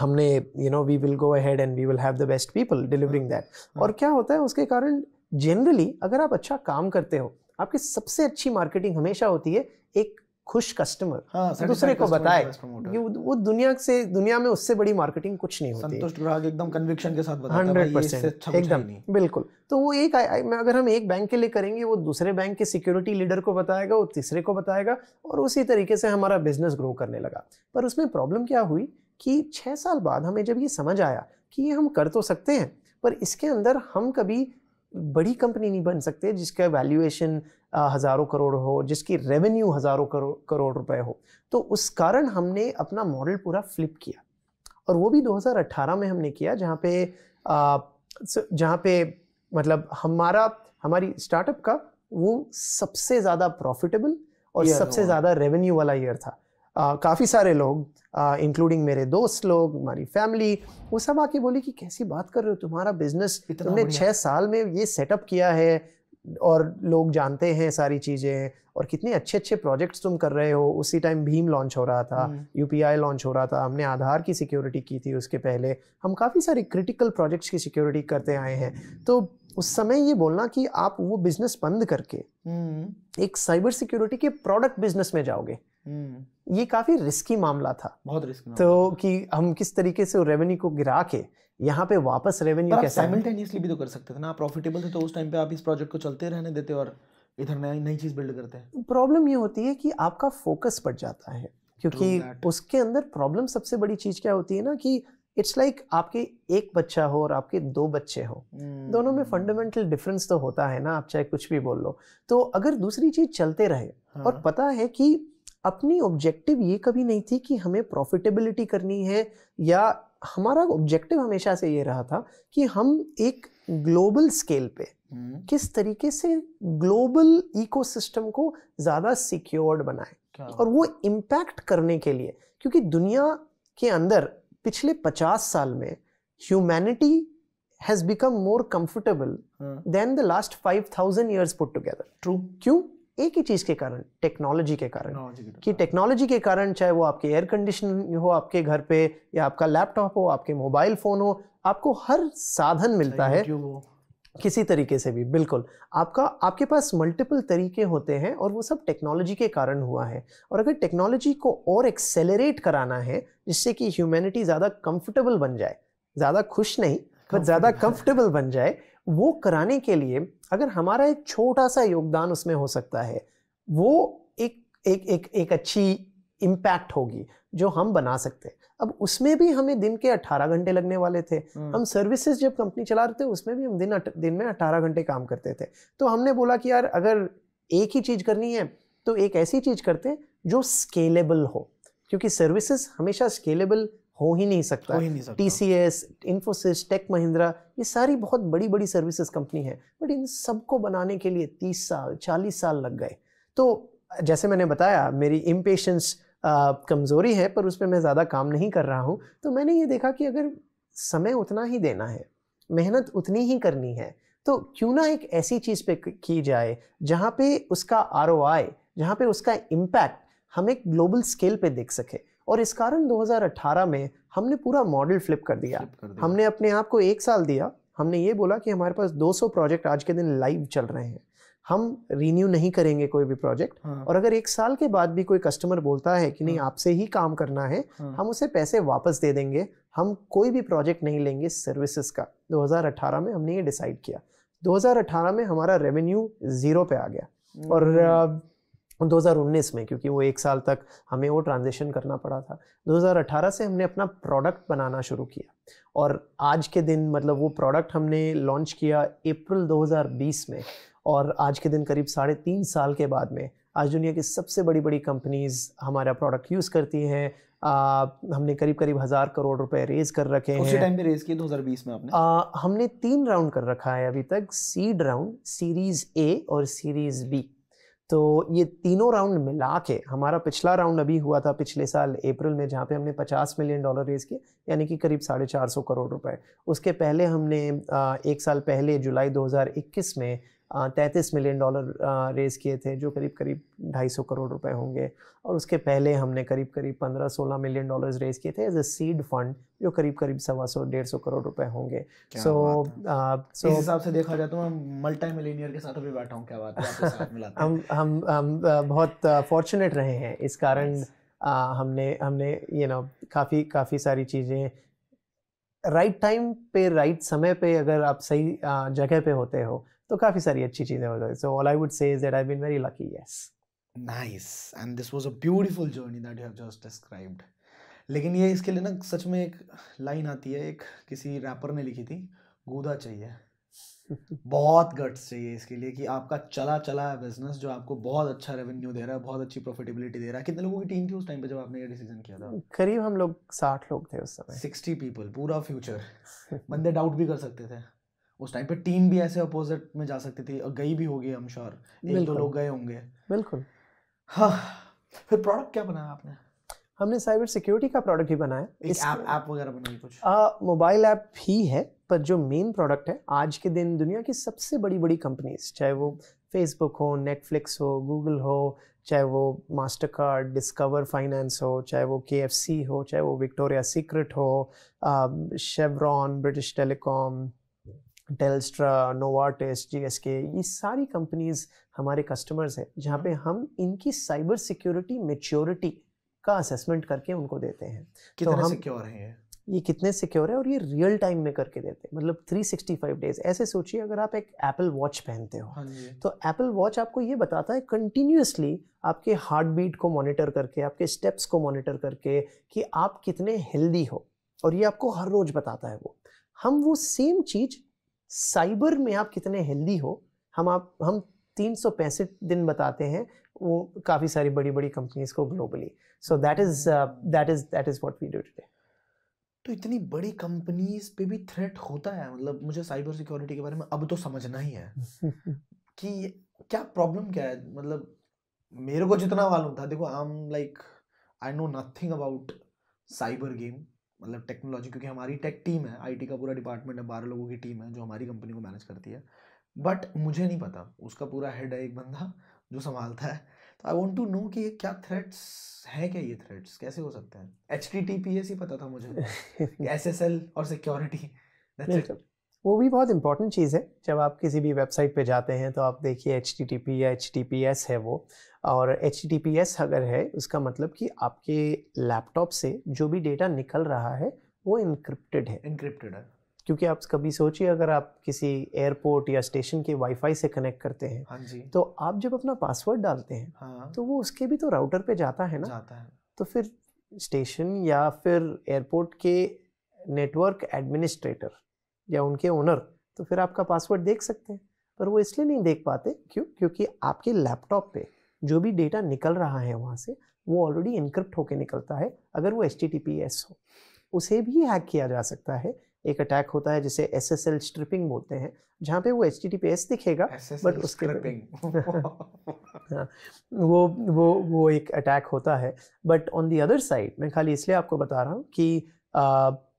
हमने you know we will go ahead and we will have the best people delivering that और क्या होता है उसके कारण जनरली अगर आप अच्छा काम करते हो आपकी सबसे अच्छी मार्केटिंग हमेशा होती है एक खुश कस्टमर हाँ, तो दूसरे को बताए ये वो दुनिया से दुनिया में उससे बड़ी मार्केटिंग कुछ नहीं होती संतुष्ट ग्राहक एकदम कन्विक्शन के साथ बताता हंड्रेड परसेंट अच्छा एकदम नहीं बिल्कुल तो वो एक आ, अगर हम एक बैंक के लिए करेंगे वो दूसरे बैंक के सिक्योरिटी लीडर को बताएगा वो तीसरे को बताएगा और उसी तरीके से हमारा बिजनेस ग्रो करने लगा पर उसमें प्रॉब्लम क्या हुई कि छः साल बाद हमें जब ये समझ आया कि ये हम कर तो सकते हैं पर इसके अंदर हम कभी बड़ी कंपनी नहीं बन सकते जिसका वैल्यूएशन हज़ारों करोड़ हो जिसकी रेवेन्यू हज़ारों करो, करोड़ रुपए हो तो उस कारण हमने अपना मॉडल पूरा फ्लिप किया और वो भी 2018 में हमने किया जहाँ पे जहाँ पे मतलब हमारा हमारी स्टार्टअप का वो सबसे ज़्यादा प्रॉफिटेबल और सबसे ज़्यादा रेवेन्यू वाला ईयर था काफ़ी सारे लोग इंक्लूडिंग मेरे दोस्त लोग हमारी फैमिली वो सब आके बोली कि कैसी बात कर रहे हो तुम्हारा बिजनेस तुमने छः साल में ये सेटअप किया है और लोग जानते हैं सारी चीज़ें और कितने अच्छे अच्छे प्रोजेक्ट्स तुम कर रहे हो उसी टाइम भीम लॉन्च हो रहा था यू हम्म। लॉन्च हो रहा था हमने आधार की सिक्योरिटी की थी उसके पहले हम काफ़ी सारी क्रिटिकल प्रोजेक्ट्स की सिक्योरिटी करते आए हैं तो उस समय ये बोलना कि आप वो बिजनेस बंद करके हम्म। एक साइबर सिक्योरिटी के प्रोडक्ट बिजनेस में जाओगे ये काफी रिस्की मामला था बहुत रिस्की तो कि हम किस तरीके से रेवेन्यू को गिरा के यहाँ पे वापस रेवेन्यू कैसे साइमल्टेनियसली भी तो कर सकते थे ना प्रॉफिटेबल थे तो उस टाइम पे आप इस प्रोजेक्ट को चलते रहने देते और इधर नई नई चीज बिल्ड करते हैं प्रॉब्लम ये होती है कि आपका फोकस बढ़ जाता है क्योंकि उसके अंदर प्रॉब्लम सबसे बड़ी चीज क्या होती है ना कि इट्स लाइक like आपके एक बच्चा हो और आपके दो बच्चे हो hmm. दोनों में फंडामेंटल डिफरेंस तो होता है ना आप चाहे कुछ भी बोल लो तो अगर दूसरी चीज चलते रहे हाँ. और पता है कि अपनी ऑब्जेक्टिव ये कभी नहीं थी कि हमें प्रॉफिटेबिलिटी करनी है या हमारा ऑब्जेक्टिव हमेशा से ये रहा था कि हम एक ग्लोबल स्केल पे हम्म। किस तरीके से ग्लोबल इकोसिस्टम को ज़्यादा सिक्योर्ड बनाए और वो इम्पैक्ट करने के लिए क्योंकि दुनिया के अंदर पिछले पचास साल में humanity has become more comfortable than the last five thousand years put together true क्यों एक ही चीज़ के कारण टेक्नोलॉजी के कारण कि टेक्नोलॉजी के कारण चाहे वो आपके एयर कंडीशन हो आपके घर पे या आपका लैपटॉप हो आपके मोबाइल फ़ोन हो आपको हर साधन मिलता है किसी तरीके से भी बिल्कुल आपका आपके पास मल्टीपल तरीके होते हैं और वो सब टेक्नोलॉजी के कारण हुआ है और अगर टेक्नोलॉजी को और एक्सेलरेट कराना है जिससे कि ह्यूमैनिटी ज़्यादा कंफर्टेबल बन जाए ज़्यादा खुश नहीं बट ज़्यादा कंफर्टेबल बन जाए वो कराने के लिए अगर हमारा एक छोटा सा योगदान उसमें हो सकता है वो एक एक एक, एक अच्छी इम्पैक्ट होगी जो हम बना सकते हैं अब उसमें भी हमें दिन के 18 घंटे लगने वाले थे हम्म। हम सर्विसेज जब कंपनी चला रहे थे उसमें भी हम दिन दिन में 18 घंटे काम करते थे तो हमने बोला कि यार अगर एक ही चीज़ करनी है तो एक ऐसी चीज़ करते हैं जो स्केलेबल हो क्योंकि सर्विसेज हमेशा स्केलेबल हो ही नहीं सकता T C S Infosys Tech Mahindra ये सारी बहुत बड़ी बड़ी सर्विसेज कंपनी है बट इन सबको बनाने के लिए तीस साल चालीस साल लग गए तो जैसे मैंने बताया मेरी इम्पेशंस कमज़ोरी है पर उस पर मैं ज़्यादा काम नहीं कर रहा हूँ तो मैंने ये देखा कि अगर समय उतना ही देना है मेहनत उतनी ही करनी है तो क्यों ना एक ऐसी चीज़ पे की जाए जहाँ पे उसका आर ओ जहाँ पे उसका इम्पैक्ट हम एक ग्लोबल स्केल पे देख सके और इस कारण 2018 में हमने पूरा मॉडल फ्लिप कर दिया कर हमने अपने आप को एक साल दिया हमने ये बोला कि हमारे पास 200 प्रोजेक्ट आज के दिन लाइव चल रहे हैं हम रिन्यू नहीं करेंगे कोई भी प्रोजेक्ट हाँ। और अगर एक साल के बाद भी कोई कस्टमर बोलता है कि नहीं हाँ। आपसे ही काम करना है हाँ। हम उसे पैसे वापस दे देंगे हम कोई भी प्रोजेक्ट नहीं लेंगे सर्विसेज का 2018 में हमने ये डिसाइड किया 2018 में हमारा रेवेन्यू ज़ीरो पे आ गया और हम्म। 2019 में क्योंकि वो एक साल तक हमें वो ट्रांजेक्शन करना पड़ा था 2018 से हमने अपना प्रोडक्ट बनाना शुरू किया और आज के दिन मतलब वो प्रोडक्ट हमने लॉन्च किया अप्रैल 2020 में और आज के दिन करीब साढ़े तीन साल के बाद में आज दुनिया की सबसे बड़ी बड़ी कंपनीज़ हमारा प्रोडक्ट यूज़ करती हैं आ, हमने करीब करीब हज़ार करोड़ रुपए रेज कर रखे हैं उसी टाइम पे रेज किए 2020 में आपने आ, हमने तीन राउंड कर रखा है अभी तक सीड राउंड सीरीज़ ए और सीरीज़ बी तो ये तीनों राउंड मिला के हमारा पिछला राउंड अभी हुआ था पिछले साल अप्रैल में जहाँ पे हमने 50 मिलियन डॉलर रेज किए यानी कि करीब साढ़े चार सौ करोड़ रुपए उसके पहले हमने एक साल पहले जुलाई 2021 में तैंतीस मिलियन डॉलर रेज़ किए थे जो करीब करीब ढाई सौ करोड़ रुपए होंगे और उसके पहले हमने करीब करीब पंद्रह सोलह मिलियन डॉलर रेज़ किए थे एज ए सीड फंड जो करीब करीब सवा सौ डेढ़ सौ करोड़ रुपए होंगे सो सो हिसाब से देखा जाए तो मैं मल्टी मिलीनियर के साथ अभी बैठा हूँ क्या बात है हम हम हम बहुत फॉर्चुनेट रहे हैं इस कारण हमने हमने यू नो काफ़ी काफ़ी सारी चीज़ें राइट टाइम पे राइट समय पे अगर आप सही जगह पे होते हो तो काफ़ी सारी अच्छी चीज़ें हो गई so all I would say is that I been very lucky yes nice and this was a beautiful journey that you have just described लेकिन ये इसके लिए ना सच में एक लाइन आती है एक किसी रैपर ने लिखी थी गूदा चाहिए बहुत गट्स चाहिए इसके लिए कि आपका चला चला है बिजनेस जो आपको बहुत अच्छा रेवेन्यू दे रहा है बहुत अच्छी प्रॉफिटेबिलिटी दे रहा है कितने लोगों की टीम थी उस टाइम पे जब आपने ये डिसीजन किया था करीब हम लोग साठ लोग थे उस समय सिक्सटी पीपल पूरा फ्यूचर बंदे डाउट भी कर सकते थे उस टाइम पे टीम भी ऐसे अपोजिट में जा सकती थी और गई भी होगी हम श्योर एक दो लोग गए होंगे बिल्कुल हाँ फिर प्रोडक्ट क्या बनाया आपने हमने साइबर सिक्योरिटी का प्रोडक्ट भी बनाया एक ऐप ऐप वगैरह बनाई कुछ मोबाइल ऐप ही है पर जो मेन प्रोडक्ट है आज के दिन दुनिया की सबसे बड़ी बड़ी कंपनीज चाहे वो फेसबुक हो नेटफ्लिक्स हो गूगल हो चाहे वो मास्टर कार्ड डिस्कवर फाइनेंस हो चाहे वो के हो चाहे वो विक्टोरिया सीक्रेट हो Chevron British Telecom Telstra S K ये सारी कंपनीज हमारे कस्टमर्स हैं जहाँ पे हम इनकी साइबर सिक्योरिटी मेच्योरिटी का असेसमेंट करके उनको देते हैं तो कितने तो हम सिक्योर हैं ये कितने सिक्योर है और ये रियल टाइम में करके देते हैं मतलब 365 डेज ऐसे सोचिए अगर आप एक एप्पल वॉच पहनते हो हाँ तो एप्पल वॉच आपको ये बताता है कंटिन्यूसली आपके हार्ट बीट को मॉनिटर करके आपके स्टेप्स को मॉनिटर करके कि आप कितने हेल्दी हो और ये आपको हर रोज बताता है वो हम वो सेम चीज़ साइबर में आप कितने हेल्दी हो हम आप हम तीन सौ पैंसठ दिन बताते हैं वो काफ़ी सारी बड़ी बड़ी कंपनीज को globally so that is that is that is what we do today तो इतनी बड़ी कंपनीज पे भी थ्रेट होता है मतलब मुझे साइबर सिक्योरिटी के बारे में अब तो समझना ही है कि क्या प्रॉब्लम क्या है मतलब मेरे को जितना मालूम था देखो I am like I know nothing about cyber game मतलब टेक्नोलॉजी क्योंकि हमारी टेक टीम है आईटी का पूरा डिपार्टमेंट है बारह लोगों की टीम है जो हमारी कंपनी को मैनेज करती है बट मुझे नहीं पता उसका पूरा हेड है एक बंदा जो संभालता है तो आई वॉन्ट टू नो कि ये क्या थ्रेट्स है क्या ये थ्रेट्स कैसे हो सकते हैं H T T P S ही पता था मुझे एस एस एल और सिक्योरिटी वो भी बहुत इंपॉर्टेंट चीज़ है जब आप किसी भी वेबसाइट पे जाते हैं तो आप देखिए एच टी टी पी या एच टी पी एस है वो और एच अगर है उसका मतलब कि आपके लैपटॉप से जो भी डेटा निकल रहा है वो इनक्रिप्टेड है इनक्रिप्टेड है क्योंकि आप कभी सोचिए अगर आप किसी एयरपोर्ट या स्टेशन के वाईफाई से कनेक्ट करते हैं हाँ जी तो आप जब अपना पासवर्ड डालते हैं हाँ। तो वो उसके भी तो राउटर पे जाता है ना जाता है तो फिर स्टेशन या फिर एयरपोर्ट के नेटवर्क एडमिनिस्ट्रेटर या उनके ओनर तो फिर आपका पासवर्ड देख सकते हैं पर वो इसलिए नहीं देख पाते क्यों क्योंकि आपके लैपटॉप पे जो भी डेटा निकल रहा है वहाँ से वो ऑलरेडी इनक्रिप्ट होकर निकलता है अगर वो एच हो उसे भी हैक किया जा सकता है एक अटैक होता है जिसे एस एस एल स्ट्रिपिंग बोलते हैं जहाँ पे वो H T T P S दिखेगा बट उसके हाँ, वो वो वो एक अटैक होता है but on the other side मैं खाली इसलिए आपको बता रहा हूँ कि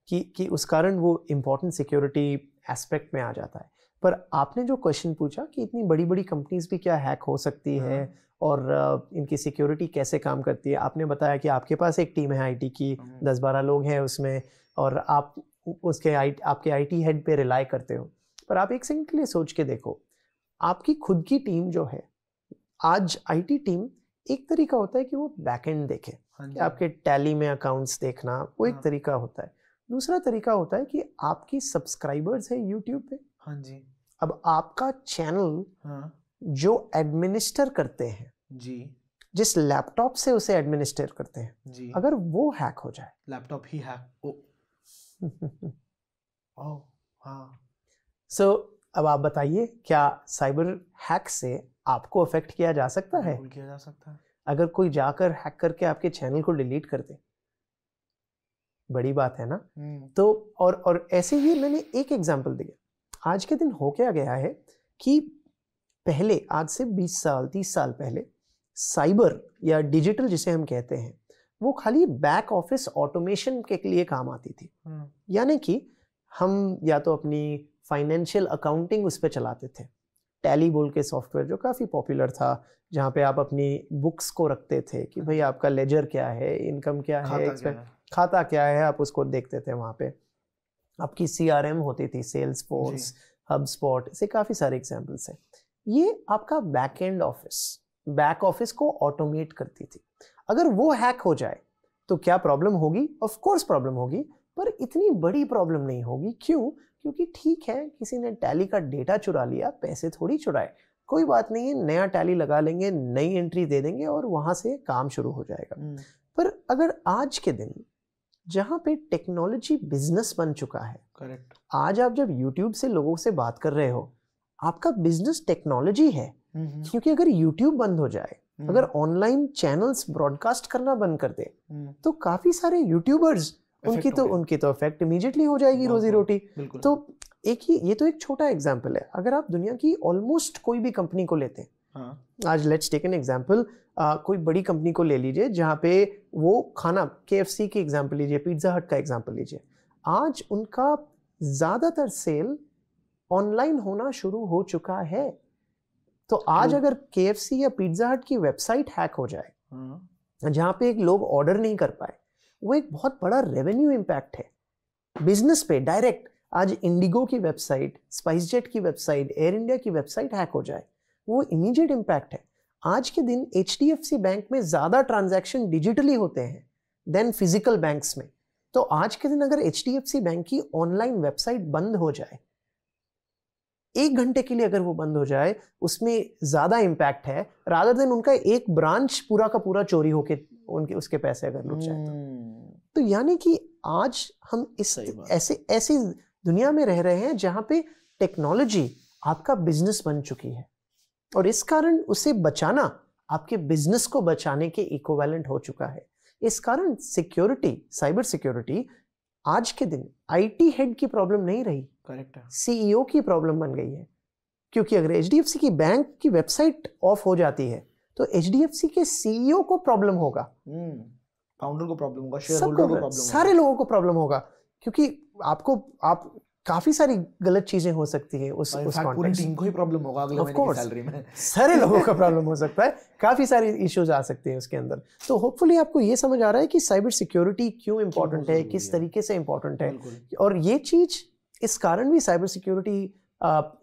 कि कि उस कारण वो इम्पोर्टेंट सिक्योरिटी एस्पेक्ट में आ जाता है पर आपने जो क्वेश्चन पूछा कि इतनी बड़ी बड़ी कंपनीज भी क्या हैक हो सकती है हाँ। और इनकी सिक्योरिटी कैसे काम करती है आपने बताया कि आपके पास एक टीम है आईटी की हम्म, हम्म। दस बारह लोग हैं उसमें और आप उसके आई आपके आईटी हेड पे रिलाई करते हो पर आप एक सेकंड के लिए सोच के देखो आपकी खुद की टीम जो है आज आईटी टीम एक तरीका होता है कि वो बैकएंड देखे हाँ कि आपके टैली में अकाउंट्स देखना वो एक हाँ। तरीका होता है दूसरा तरीका होता है कि आपकी सब्सक्राइबर्स है यूट्यूब पे हाँ जी अब आपका चैनल हाँ। जो एडमिनिस्टर करते हैं जी जिस लैपटॉप से उसे एडमिनिस्टर करते हैं जी अगर वो हैक हो जाए लैपटॉप ही हैक ओ सो oh, हाँ। अब आप बताइए क्या साइबर हैक से आपको अफेक्ट किया जा सकता है किया जा सकता है अगर कोई जाकर हैक करके आपके चैनल को डिलीट कर दे बड़ी बात है ना हम्म। तो और और ऐसे ही मैंने एक एग्जांपल दिया आज के दिन हो क्या गया है कि पहले आज से 20 साल 30 साल पहले साइबर या डिजिटल जिसे हम कहते हैं वो खाली बैक ऑफिस ऑटोमेशन के लिए काम आती थी हम्म। यानी कि हम या तो अपनी फाइनेंशियल अकाउंटिंग उस पर चलाते थे टैली बोल के सॉफ्टवेयर जो काफ़ी पॉपुलर था जहाँ पे आप अपनी बुक्स को रखते थे कि हम्म। भाई आपका लेजर क्या है इनकम क्या है खाता क्या है आप उसको देखते थे वहाँ पे आपकी सी होती थी सेल्स फोर्स हब स्पॉट ऐसे काफ़ी सारे एग्जाम्पल्स हैं ये आपका back end office back office को ऑटोमेट करती थी अगर वो हैक हो जाए तो क्या प्रॉब्लम होगी ऑफ कोर्स प्रॉब्लम होगी पर इतनी बड़ी प्रॉब्लम नहीं होगी क्यों क्योंकि ठीक है किसी ने टैली का डेटा चुरा लिया पैसे थोड़ी चुराए कोई बात नहीं है नया टैली लगा लेंगे नई एंट्री दे देंगे और वहाँ से काम शुरू हो जाएगा हम्म। पर अगर आज के दिन जहाँ पे टेक्नोलॉजी बिजनेस बन चुका है करेक्ट आज आप जब यूट्यूब से लोगों से बात कर रहे हो आपका बिजनेस टेक्नोलॉजी है क्योंकि अगर यूट्यूब बंद हो जाए हम्म। अगर ऑनलाइन चैनल्स ब्रॉडकास्ट करना बंद कर दे हम्म। तो काफी सारे यूट्यूबर्स उनकी तो उनकी तो इफेक्ट इमीजिएटली हो जाएगी रोजी रोटी तो एक ही ये तो एक छोटा एग्जाम्पल है अगर आप दुनिया की ऑलमोस्ट कोई भी कंपनी को लेते हैं हाँ. आज लेट्स टेक एन एग्जाम्पल कोई बड़ी कंपनी को ले लीजिए जहाँ पे वो खाना के एफ सी की एग्जाम्पल लीजिए पिज्ज़ा हट का एग्जाम्पल लीजिए आज उनका ज़्यादातर सेल ऑनलाइन होना शुरू हो चुका है तो आज अगर के या पिज्जा हट की वेबसाइट हैक हो जाए हम्म। जहां पे एक लोग ऑर्डर नहीं कर पाए वो एक बहुत बड़ा रेवेन्यू इम्पैक्ट है बिजनेस पे डायरेक्ट आज इंडिगो की वेबसाइट स्पाइसजेट की वेबसाइट एयर इंडिया की वेबसाइट हैक हो जाए वो इमीडिएट इम्पैक्ट है आज के दिन एच बैंक में ज़्यादा ट्रांजेक्शन डिजिटली होते हैं देन फिजिकल बैंक्स में तो आज के दिन अगर एच बैंक की ऑनलाइन वेबसाइट बंद हो जाए एक घंटे के लिए अगर वो बंद हो जाए उसमें ज़्यादा इम्पैक्ट है राधर देन उनका एक ब्रांच पूरा का पूरा चोरी होके उनके उसके पैसे अगर लुट जाए तो हम्म। तो यानी कि आज हम इस ऐसे ऐसी दुनिया में रह रहे हैं जहाँ पे टेक्नोलॉजी आपका बिजनेस बन चुकी है और इस कारण उसे बचाना आपके बिजनेस को बचाने के इक्वलेंट हो चुका है इस कारण सिक्योरिटी साइबर सिक्योरिटी आज के दिन आईटी हेड की प्रॉब्लम नहीं रही करेक्ट है सीईओ e की प्रॉब्लम बन गई है क्योंकि अगर एच की बैंक की वेबसाइट ऑफ हो जाती है तो एच के सीईओ e को प्रॉब्लम होगा फाउंडर हम्म, को प्रॉब्लम होगा सारे लोगों को प्रॉब्लम होगा क्योंकि आपको आप काफी सारी गलत चीजें हो सकती है उस उस पूरी टीम को ही प्रॉब्लम होगा अगले महीने की सैलरी में सारे लोगों का प्रॉब्लम हो सकता है काफी सारे इश्यूज आ सकते हैं उसके अंदर तो होपफुली आपको ये समझ आ रहा है कि साइबर सिक्योरिटी क्यों इम्पोर्टेंट है किस तरीके से इम्पोर्टेंट है और ये चीज इस कारण भी साइबर सिक्योरिटी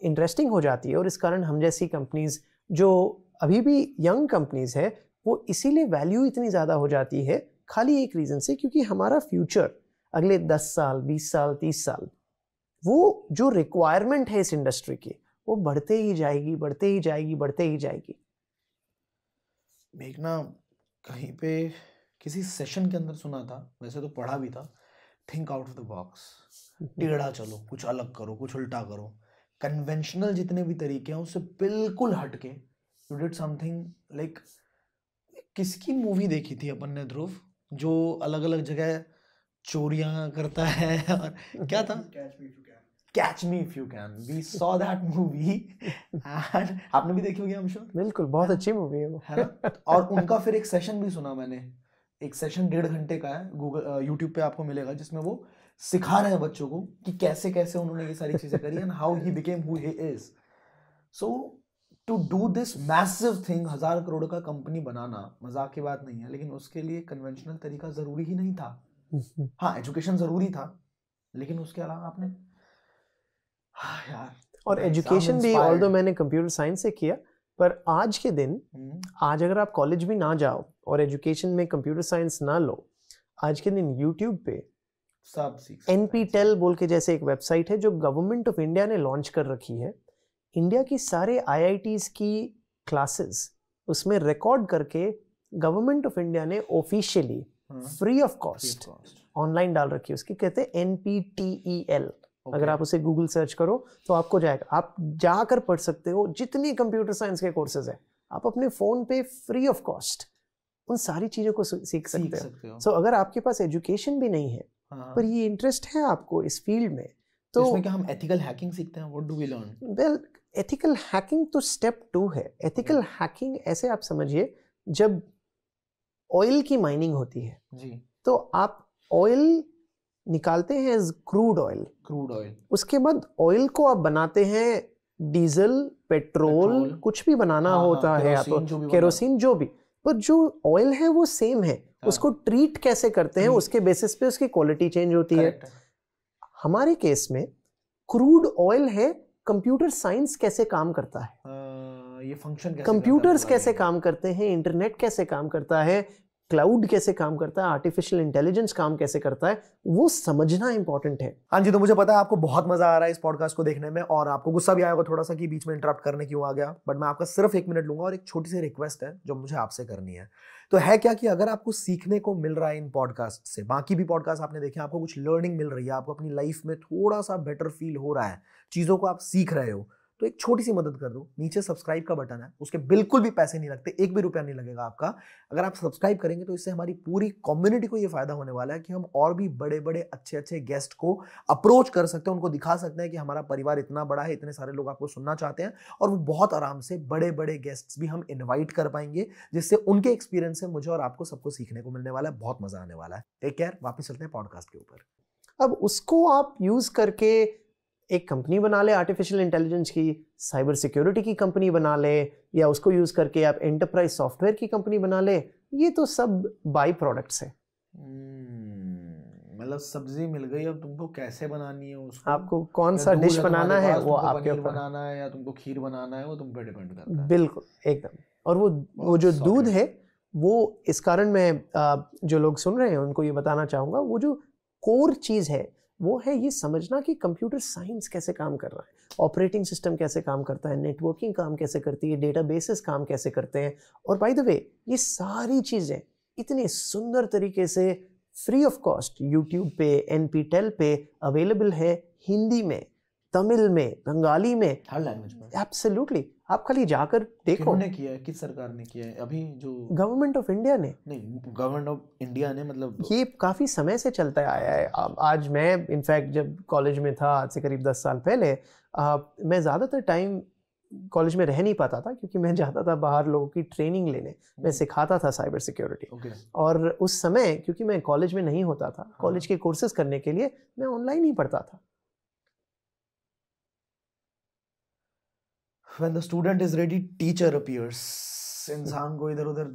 इंटरेस्टिंग हो जाती है और इस कारण हम जैसी कंपनीज जो अभी भी यंग कंपनीज है वो इसीलिए वैल्यू इतनी ज़्यादा हो जाती है खाली एक रीज़न से क्योंकि हमारा फ्यूचर अगले दस साल बीस साल तीस साल वो जो रिक्वायरमेंट है इस इंडस्ट्री की वो बढ़ते ही जाएगी बढ़ते ही जाएगी बढ़ते ही जाएगी मेघना कहीं पे किसी सेशन के अंदर सुना था वैसे तो पढ़ा भी था think out of the box टेढ़ा चलो कुछ अलग करो कुछ उल्टा करो कन्वेंशनल जितने भी तरीके हैं उससे बिल्कुल हटके यू डिड समथिंग लाइक किसकी मूवी देखी थी अपन ने ध्रुव जो अलग अलग जगह चोरियां करता है और क्या था catch me if you can we saw that movie and आपने भी देखी होगी हम श्योर बिल्कुल बहुत अच्छी मूवी है वो है और उनका फिर एक सेशन भी सुना मैंने एक सेशन डेढ़ घंटे का है गूगल यूट्यूब पे आपको मिलेगा जिसमें वो सिखा रहे हैं बच्चों को कि कैसे कैसे उन्होंने ये सारी चीज़ें करी and how he became who he is so to do this massive thing हज़ार करोड़ का कंपनी बनाना मजाक की बात नहीं है लेकिन उसके लिए कन्वेंशनल तरीका ज़रूरी ही नहीं था हम्म, हम्म। हाँ एजुकेशन ज़रूरी था लेकिन उसके अलावा आपने हाँ और एजुकेशन भी ऑल दो मैंने कंप्यूटर साइंस से किया पर आज के दिन हम्म। आज अगर आप कॉलेज भी ना जाओ और एजुकेशन में कंप्यूटर साइंस ना लो आज के दिन यूट्यूब पे सब एन पी टेल बोल के जैसे एक वेबसाइट है जो गवर्नमेंट ऑफ इंडिया ने लॉन्च कर रखी है इंडिया की सारे आई की क्लासेस उसमें रिकॉर्ड करके गवर्नमेंट ऑफ इंडिया ने officially free of cost online डाल रखी है उसकी कहते हैं N P T E L okay. अगर आप उसे गूगल सर्च करो तो आपको जाएगा आप जाकर पढ़ सकते हो जितनी कंप्यूटर साइंस के कोर्सेज है आप अपने फ़ोन पे फ्री ऑफ कॉस्ट उन सारी चीज़ों को सीख सकते सकते हो सो so, अगर आपके पास एजुकेशन भी नहीं है हाँ। पर ये इंटरेस्ट है आपको इस फील्ड में तो, तो इसमें क्या हम एथिकल हैकिंग सीखते हैं what do we learn well ethical hacking तो स्टेप टू है एथिकल हैकिंग ऐसे आप समझिए जब ऑयल की माइनिंग होती है जी तो आप ऑयल निकालते हैं as crude oil crude oil उसके बाद ऑयल को आप बनाते हैं डीजल पेट्रोल, पेट्रोल कुछ भी बनाना हाँ, हाँ होता है आप तो केरोसिन जो भी पर जो ऑयल है वो सेम है हाँ। उसको ट्रीट कैसे करते हैं उसके बेसिस पे उसकी क्वालिटी चेंज होती है हमारे केस में क्रूड ऑयल है कंप्यूटर साइंस कैसे काम करता है आ, हाँ, ये फंक्शन कंप्यूटर्स कैसे काम करते हैं इंटरनेट कैसे काम करता है क्लाउड कैसे काम करता है आर्टिफिशियल इंटेलिजेंस काम कैसे करता है वो समझना इंपॉर्टेंट है हाँ जी तो मुझे पता है आपको बहुत मजा आ रहा है इस पॉडकास्ट को देखने में और आपको गुस्सा भी आएगा थोड़ा सा कि बीच में इंटरप्ट करने क्यों आ गया बट मैं आपका सिर्फ एक मिनट लूंगा और एक छोटी सी रिक्वेस्ट है जो मुझे आपसे करनी है तो है क्या कि अगर आपको सीखने को मिल रहा है इन पॉडकास्ट से बाकी भी पॉडकास्ट आपने देखे आपको कुछ लर्निंग मिल रही है आपको अपनी लाइफ में थोड़ा सा बेटर फील हो रहा है चीज़ों को आप सीख रहे हो तो एक छोटी सी मदद कर दो नीचे सब्सक्राइब का बटन है उसके बिल्कुल भी पैसे नहीं लगते एक भी रुपया नहीं लगेगा आपका अगर आप सब्सक्राइब करेंगे तो इससे हमारी पूरी कम्युनिटी को ये फायदा होने वाला है कि हम और भी बड़े बड़े अच्छे अच्छे गेस्ट को अप्रोच कर सकते हैं उनको दिखा सकते हैं कि हमारा परिवार इतना बड़ा है इतने सारे लोग आपको सुनना चाहते हैं और वो बहुत आराम से बड़े बड़े गेस्ट भी हम इन्वाइट कर पाएंगे जिससे उनके एक्सपीरियंस से मुझे और आपको सबको सीखने को मिलने वाला है बहुत मजा आने वाला है टेक केयर वापस चलते हैं पॉडकास्ट के ऊपर अब उसको आप यूज करके एक कंपनी बना ले आर्टिफिशियल इंटेलिजेंस की साइबर सिक्योरिटी की कंपनी बना ले या उसको यूज़ करके आप एंटरप्राइज सॉफ्टवेयर की कंपनी बना ले ये तो सब बाई प्रोडक्ट्स है मतलब सब्जी मिल गई अब तुमको कैसे बनानी है उसको आपको कौन सा डिश बनाना है वो आपके ऊपर बनाना है या तुमको खीर बनाना है वो तुम पे डिपेंड करता है बिल्कुल एकदम और वो वो जो दूध है वो इस कारण मैं जो लोग सुन रहे हैं उनको ये बताना चाहूंगा वो जो कोर चीज़ है वो है ये समझना कि कंप्यूटर साइंस कैसे काम कर रहा है ऑपरेटिंग सिस्टम कैसे काम करता है नेटवर्किंग काम कैसे करती है डेटा बेसिस काम कैसे करते हैं और बाई द वे ये सारी चीज़ें इतने सुंदर तरीके से फ्री ऑफ कॉस्ट यूट्यूब पे एन पे अवेलेबल है हिंदी में तमिल में बंगाली में हर लैंग्वेज में एब्सोल्युटली आप खाली जाकर देखो ने किया है किस सरकार ने किया है अभी जो गवर्नमेंट ऑफ इंडिया ने नहीं गवर्नमेंट ऑफ इंडिया ने मतलब ये काफ़ी समय से चलता आया है आज मैं इनफैक्ट जब कॉलेज में था आज से करीब दस साल पहले आ, मैं ज़्यादातर टाइम कॉलेज में रह नहीं पाता था क्योंकि मैं जाता था बाहर लोगों की ट्रेनिंग लेने मैं हम्म। सिखाता था साइबर सिक्योरिटी okay. और उस समय क्योंकि मैं कॉलेज में नहीं होता था कॉलेज हाँ। के कोर्सेज करने के लिए मैं ऑनलाइन ही पढ़ता था when the student is ready teacher appears इंसान को इधर उधर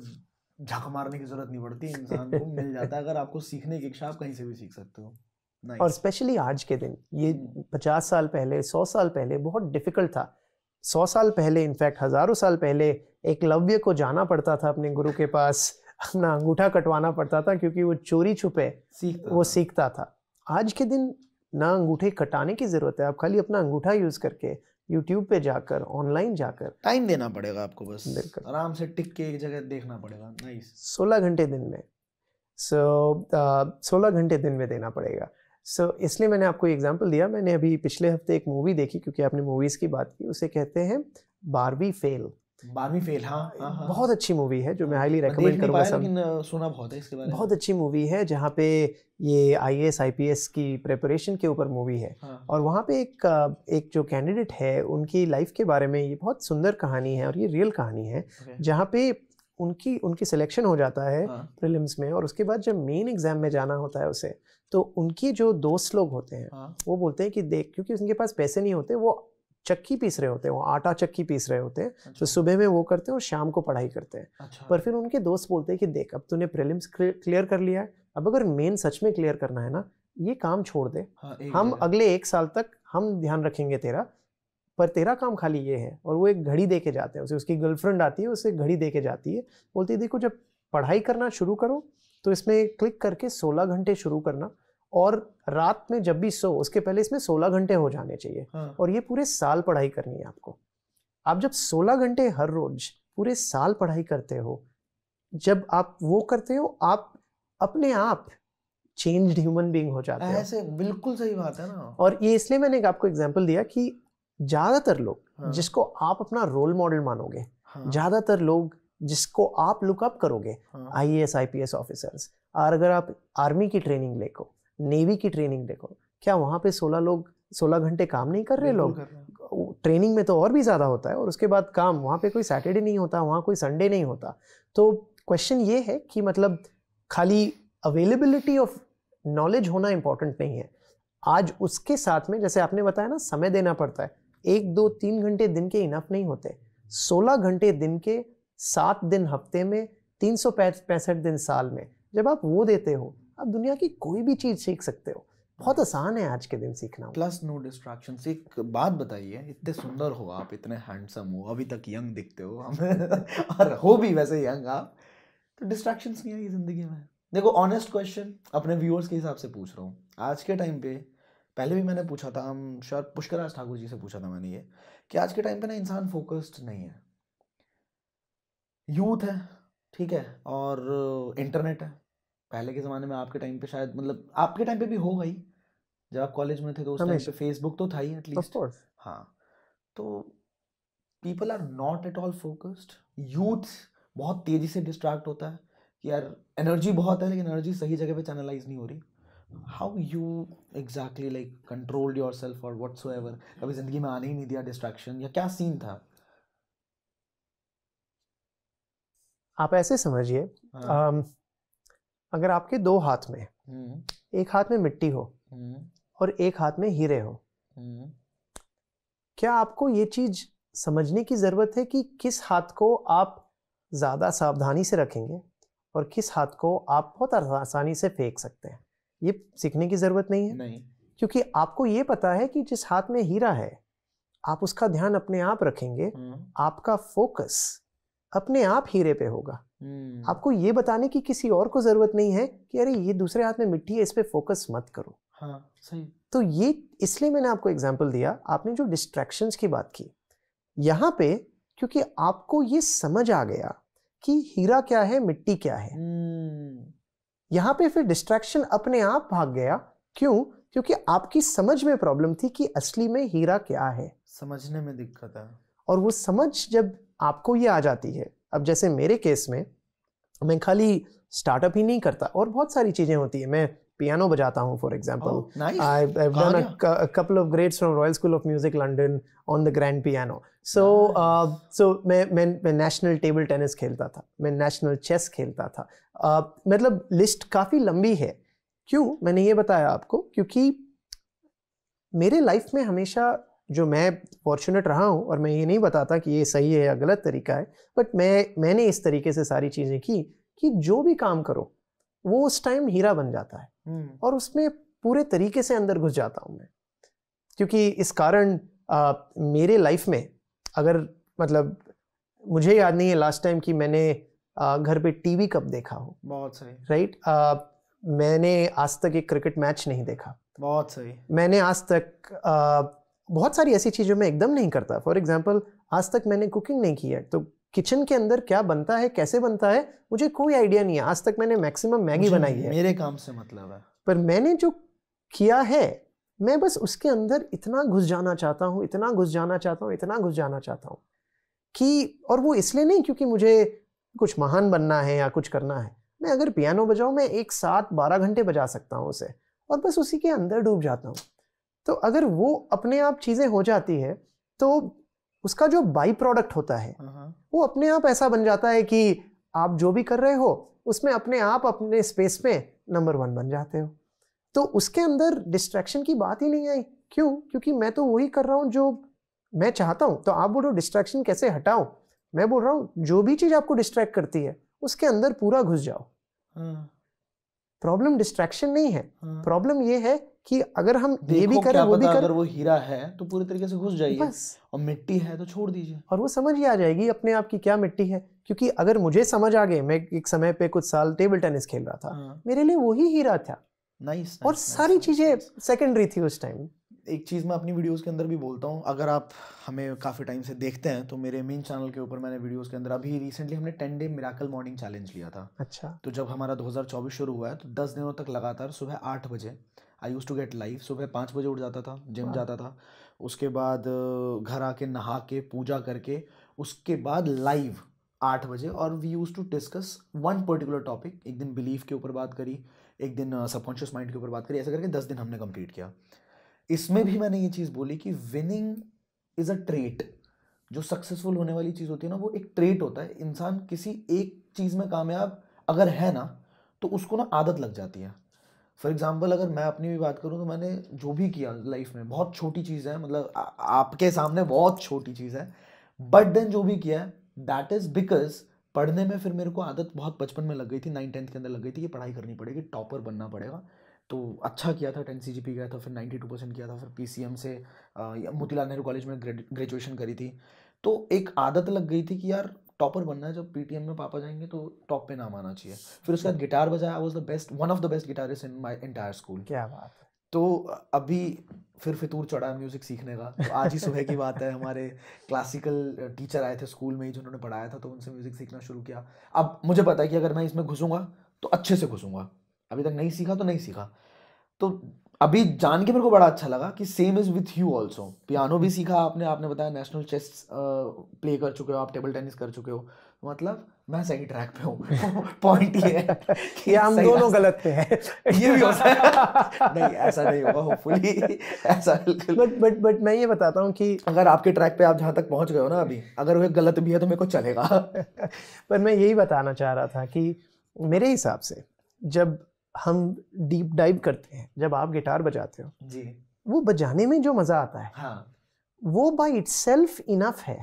झक मारने की जरूरत नहीं पड़ती इंसान को मिल जाता है अगर आपको सीखने की इच्छा आप कहीं से भी सीख सकते हो nice. और स्पेशली आज के दिन ये पचास साल पहले सौ साल पहले बहुत डिफिकल्ट था सौ साल पहले इनफैक्ट हजारों साल पहले एक लव्य को जाना पड़ता था अपने गुरु के पास अपना अंगूठा कटवाना पड़ता था क्योंकि वो चोरी छुपे सीखता वो था। सीखता था आज के दिन ना अंगूठे कटाने की ज़रूरत है आप खाली अपना अंगूठा यूज़ करके यूट्यूब पे जाकर ऑनलाइन जाकर टाइम देना पड़ेगा आपको बस आराम से टिक के एक जगह देखना पड़ेगा नाइस सोलह घंटे दिन में सो uh, सोलह घंटे दिन में देना पड़ेगा सो so, इसलिए मैंने आपको एग्जांपल दिया मैंने अभी पिछले हफ्ते एक मूवी देखी क्योंकि आपने मूवीज़ की बात की उसे कहते हैं बारबी फेल बारहवीं फेल हाँ, हाँ, हाँ, हाँ। बहुत अच्छी मूवी है जो मैं हाईली रेकमेंड करूँगा सब सुना बहुत है इसके बारे में बहुत अच्छी मूवी है जहाँ पे ये I I S P S की प्रेपरेशन के ऊपर मूवी है हाँ। और वहाँ पे एक एक जो कैंडिडेट है उनकी लाइफ के बारे में ये बहुत सुंदर कहानी है और ये रियल कहानी है जहाँ पे उनकी उनकी सिलेक्शन हो जाता है हाँ। प्रिलिम्स में और उसके बाद जब मेन एग्जाम में जाना होता है उसे तो उनके जो दोस्त लोग होते हैं हाँ। वो बोलते हैं कि देख क्योंकि उनके पास पैसे नहीं होते वो चक्की पीस रहे होते हैं वो आटा चक्की पीस रहे होते हैं अच्छा। तो सुबह में वो करते हैं और शाम को पढ़ाई करते हैं अच्छा। पर फिर उनके दोस्त बोलते हैं कि देख अब तूने प्रिलिम्स क्लियर कर लिया है अब अगर मेन सच में क्लियर करना है ना ये काम छोड़ दे हाँ, हम अगले एक साल तक हम ध्यान रखेंगे तेरा पर तेरा काम खाली ये है और वो एक घड़ी दे के जाते हैं उसे उसकी गर्लफ्रेंड आती है उसे घड़ी दे के जाती है बोलती है देखो जब पढ़ाई करना शुरू करो तो इसमें क्लिक करके सोलह घंटे शुरू करना और रात में जब भी सो उसके पहले इसमें 16 घंटे हो जाने चाहिए हाँ। और ये पूरे साल पढ़ाई करनी है आपको आप जब 16 घंटे हर रोज पूरे साल पढ़ाई करते हो जब आप वो करते हो आप अपने आप चेंज ह्यूमन बींग हो जाते हैं ऐसे बिल्कुल सही बात है ना और ये इसलिए मैंने आपको एग्जाम्पल दिया कि ज्यादातर लोग हाँ। जिसको आप अपना रोल मॉडल मानोगे हाँ। ज्यादातर लोग जिसको आप लुकअप करोगे I S I P S officers और अगर आप आर्मी की ट्रेनिंग लेको नेवी की ट्रेनिंग देखो क्या वहाँ पे सोलह लोग सोलह घंटे काम नहीं कर रहे लोग ट्रेनिंग में तो और भी ज़्यादा होता है और उसके बाद काम वहाँ पे कोई सैटरडे नहीं होता वहाँ कोई संडे नहीं होता तो क्वेश्चन ये है कि मतलब खाली अवेलेबिलिटी ऑफ नॉलेज होना इम्पोर्टेंट नहीं है आज उसके साथ में जैसे आपने बताया ना समय देना पड़ता है एक दो तीन घंटे दिन के इनफ नहीं होते सोलह घंटे दिन के सात दिन हफ्ते में तीन सौ पैंसठ दिन साल में जब आप वो देते हो आप दुनिया की कोई भी चीज़ सीख सकते हो बहुत आसान है आज के दिन सीखना प्लस नो डिस्ट्रैक्शन से एक बात बताइए इतने सुंदर हो आप इतने हैंडसम हो अभी तक यंग दिखते हो और हो भी वैसे यंग आप तो डिस्ट्रैक्शन नहीं आएगी ज़िंदगी में देखो ऑनेस्ट क्वेश्चन अपने व्यूअर्स के हिसाब से पूछ रहा हूँ आज के टाइम पे पहले भी मैंने पूछा था हम शायद पुष्कर ठाकुर जी से पूछा था मैंने ये कि आज के टाइम पे ना इंसान फोकस्ड नहीं है यूथ है ठीक है और इंटरनेट है पहले के ज़माने में आपके टाइम पे शायद मतलब आपके टाइम पे भी हो गई जब आप कॉलेज में थे तो उस टाइम पे फेसबुक तो था ही एटलीस्ट हाँ तो people are not at all focused youth बहुत तेज़ी से डिस्ट्रैक्ट होता है कि यार एनर्जी बहुत है लेकिन एनर्जी सही जगह पे चैनलाइज नहीं हो रही how you exactly like control your self और वट्स एवर कभी ज़िंदगी में आने ही नहीं दिया डिस्ट्रैक्शन या क्या सीन था आप ऐसे समझिए हाँ. um, अगर आपके दो हाथ में हम्म। एक हाथ में मिट्टी हो हम्म। और एक हाथ में हीरे हो हम्म। क्या आपको ये चीज समझने की जरूरत है कि किस हाथ को आप ज्यादा सावधानी से रखेंगे और किस हाथ को आप बहुत आसानी से फेंक सकते हैं ये सीखने की जरूरत नहीं है नहीं क्योंकि आपको ये पता है कि जिस हाथ में हीरा है आप उसका ध्यान अपने आप रखेंगे आपका फोकस अपने आप हीरे पे होगा हम्म। आपको ये बताने की किसी और को जरूरत नहीं है कि अरे ये दूसरे हाथ में मिट्टी है इस पर फोकस मत करो हाँ, सही तो ये इसलिए मैंने आपको एग्जाम्पल दिया आपने जो डिस्ट्रैक्शंस की बात की यहाँ पे क्योंकि आपको ये समझ आ गया कि हीरा क्या है मिट्टी क्या है हम्म। यहाँ पे फिर डिस्ट्रैक्शन अपने आप भाग गया क्यों क्योंकि आपकी समझ में प्रॉब्लम थी कि असली में हीरा क्या है समझने में दिक्कत है और वो समझ जब आपको ये आ जाती है अब जैसे मेरे केस में मैं खाली स्टार्टअप ही नहीं करता और बहुत सारी चीज़ें होती हैं मैं पियानो बजाता हूँ for example I done couple of grades from Royal School of Music London on the grand piano so so मैं मैं मैं नेशनल टेबल टेनिस खेलता था मैं नेशनल चेस खेलता था uh, मतलब लिस्ट काफ़ी लंबी है क्यों मैंने ये बताया आपको क्योंकि मेरे लाइफ में हमेशा जो मैं फॉर्चुनेट रहा हूँ और मैं ये नहीं बताता कि ये सही है या गलत तरीका है बट मैं मैंने इस तरीके से सारी चीज़ें की कि जो भी काम करो वो उस टाइम हीरा बन जाता है हम्म। और उसमें पूरे तरीके से अंदर घुस जाता हूँ मैं क्योंकि इस कारण आ, मेरे लाइफ में अगर मतलब मुझे याद नहीं है लास्ट टाइम कि मैंने आ, घर पे टीवी कब देखा हो बहुत सही राइट right? मैंने आज तक एक क्रिकेट मैच नहीं देखा बहुत सही मैंने आज तक बहुत सारी ऐसी चीज़ें मैं एकदम नहीं करता फॉर एग्ज़ाम्पल आज तक मैंने कुकिंग नहीं की है तो किचन के अंदर क्या बनता है कैसे बनता है मुझे कोई आइडिया नहीं है आज तक मैंने मैक्सिमम मैगी बनाई है मेरे काम से मतलब है पर मैंने जो किया है मैं बस उसके अंदर इतना घुस जाना चाहता हूँ इतना घुस जाना चाहता हूँ इतना घुस जाना चाहता हूँ कि और वो इसलिए नहीं क्योंकि मुझे कुछ महान बनना है या कुछ करना है मैं अगर पियानो बजाऊँ मैं एक साथ बारह घंटे बजा सकता हूँ उसे और बस उसी के अंदर डूब जाता हूँ तो अगर वो अपने आप चीज़ें हो जाती है तो उसका जो बाई प्रोडक्ट होता है हाँ, हाँ। वो अपने आप ऐसा बन जाता है कि आप जो भी कर रहे हो उसमें अपने आप अपने स्पेस में नंबर वन बन जाते हो तो उसके अंदर डिस्ट्रैक्शन की बात ही नहीं आई क्यों क्योंकि मैं तो वही कर रहा हूँ जो मैं चाहता हूँ तो आप बोल रहे हो डिस्ट्रैक्शन कैसे हटाओ मैं बोल रहा हूँ जो भी चीज़ आपको डिस्ट्रैक्ट करती है उसके अंदर पूरा घुस जाओ प्रॉब्लम हाँ। डिस्ट्रैक्शन नहीं है प्रॉब्लम ये है कि अगर हम ये भी करें वो भी करें अगर वो हीरा है तो पूरे तरीके से घुस जाइए बस और मिट्टी है तो छोड़ दीजिए और वो समझ ही आ जाएगी अपने आप की क्या मिट्टी है क्योंकि अगर मुझे समझ आ गए मैं एक समय पे कुछ साल टेबल टेनिस खेल रहा था हाँ। मेरे लिए वही हीरा था नाइस और सारी चीजें सेकेंडरी थी उस टाइम एक चीज़ मैं अपनी वीडियोस के अंदर भी बोलता हूँ अगर आप हमें काफ़ी टाइम से देखते हैं तो मेरे मेन चैनल के ऊपर मैंने वीडियोस के अंदर अभी रिसेंटली हमने ten day miracle morning challenge लिया था अच्छा तो जब हमारा 2024 शुरू हुआ है तो 10 दिनों तक लगातार सुबह आठ बजे I use to get live सुबह पाँच बजे उठ जाता था जिम जाता था उसके बाद घर आके नहा के पूजा करके उसके बाद लाइव आठ बजे और we use to discuss one particular topic एक दिन बिलीफ के ऊपर बात करी एक दिन सबकॉन्शियस माइंड के ऊपर बात करी ऐसा करके दस दिन हमने कंप्लीट किया इसमें भी मैंने ये चीज़ बोली कि विनिंग इज़ अ ट्रेट जो सक्सेसफुल होने वाली चीज़ होती है ना वो एक ट्रेट होता है इंसान किसी एक चीज़ में कामयाब अगर है ना तो उसको ना आदत लग जाती है फॉर एग्जाम्पल अगर मैं अपनी भी बात करूँ तो मैंने जो भी किया लाइफ में बहुत छोटी चीज़ है मतलब आपके सामने बहुत छोटी चीज़ है बट देन जो भी किया है दैट इज़ बिकॉज पढ़ने में फिर मेरे को आदत बहुत बचपन में लग गई थी नाइन टेंथ के अंदर लग गई थी कि पढ़ाई करनी पड़ेगी टॉपर बनना पड़ेगा तो अच्छा किया था टेन सी जी पी गया था फिर नाइन्टी टू परसेंट किया था फिर पी सी एम से मोतीलाल नेहरू कॉलेज में ग्रेजुएशन करी थी तो एक आदत लग गई थी कि यार टॉपर बनना है जब पीटीएम में पापा जाएंगे तो टॉप पे नाम आना चाहिए फिर उसके बाद गिटार बजाया was the best one of the best guitarist in my entire school क्या बात तो अभी फिर फितूर चढ़ा म्यूज़िक सीखने का तो आज ही सुबह की बात है हमारे क्लासिकल टीचर आए थे स्कूल में ही जिन्होंने पढ़ाया था तो उनसे म्यूज़िक सीखना शुरू किया अब मुझे पता है कि अगर मैं इसमें घुसूंगा तो अच्छे से घुसूँगा अभी तक नहीं सीखा तो नहीं सीखा तो अभी जान के मेरे को बड़ा अच्छा लगा कि same is with you also piano भी सीखा आपने आपने बताया नेशनल चेस प्ले कर चुके हो आप टेबल टेनिस कर चुके हो मतलब मैं सही ट्रैक पे हूँ पॉइंट ये है कि हम दोनों गलत पे हैं ये भी हो सकता है नहीं ऐसा नहीं होगा होपफुली ऐसा बिल्कुल बट बट बट मैं ये बताता हूँ कि अगर आपके ट्रैक पे आप जहाँ तक पहुँच गए हो ना अभी अगर वो गलत भी है तो मेरे को चलेगा पर मैं यही बताना चाह रहा था कि मेरे हिसाब से जब हम डीप डाइव करते हैं जब आप गिटार बजाते हो जी वो बजाने में जो मज़ा आता है हाँ. वो बाई इट सेल्फ इनफ है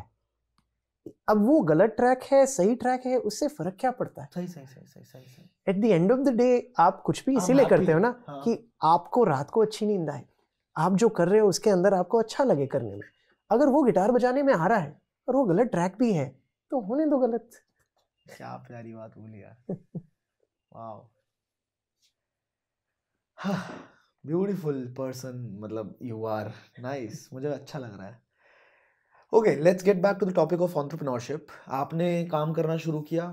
अब वो गलत ट्रैक है सही ट्रैक है उससे फर्क क्या पड़ता है सही सही सही सही सही सही at the end of the day आप कुछ भी हाँ, इसीलिए करते हो ना हाँ. कि आपको रात को अच्छी नींद आए आप जो कर रहे हो उसके अंदर आपको अच्छा लगे करने में अगर वो गिटार बजाने में आ रहा है और वो गलत ट्रैक भी है तो होने दो गलत क्या प्यारी बात बोली यार वाह ब्यूटीफुल पर्सन मतलब यू आर नाइस मुझे अच्छा लग रहा है okay let's get back to the topic of entrepreneurship आपने काम करना शुरू किया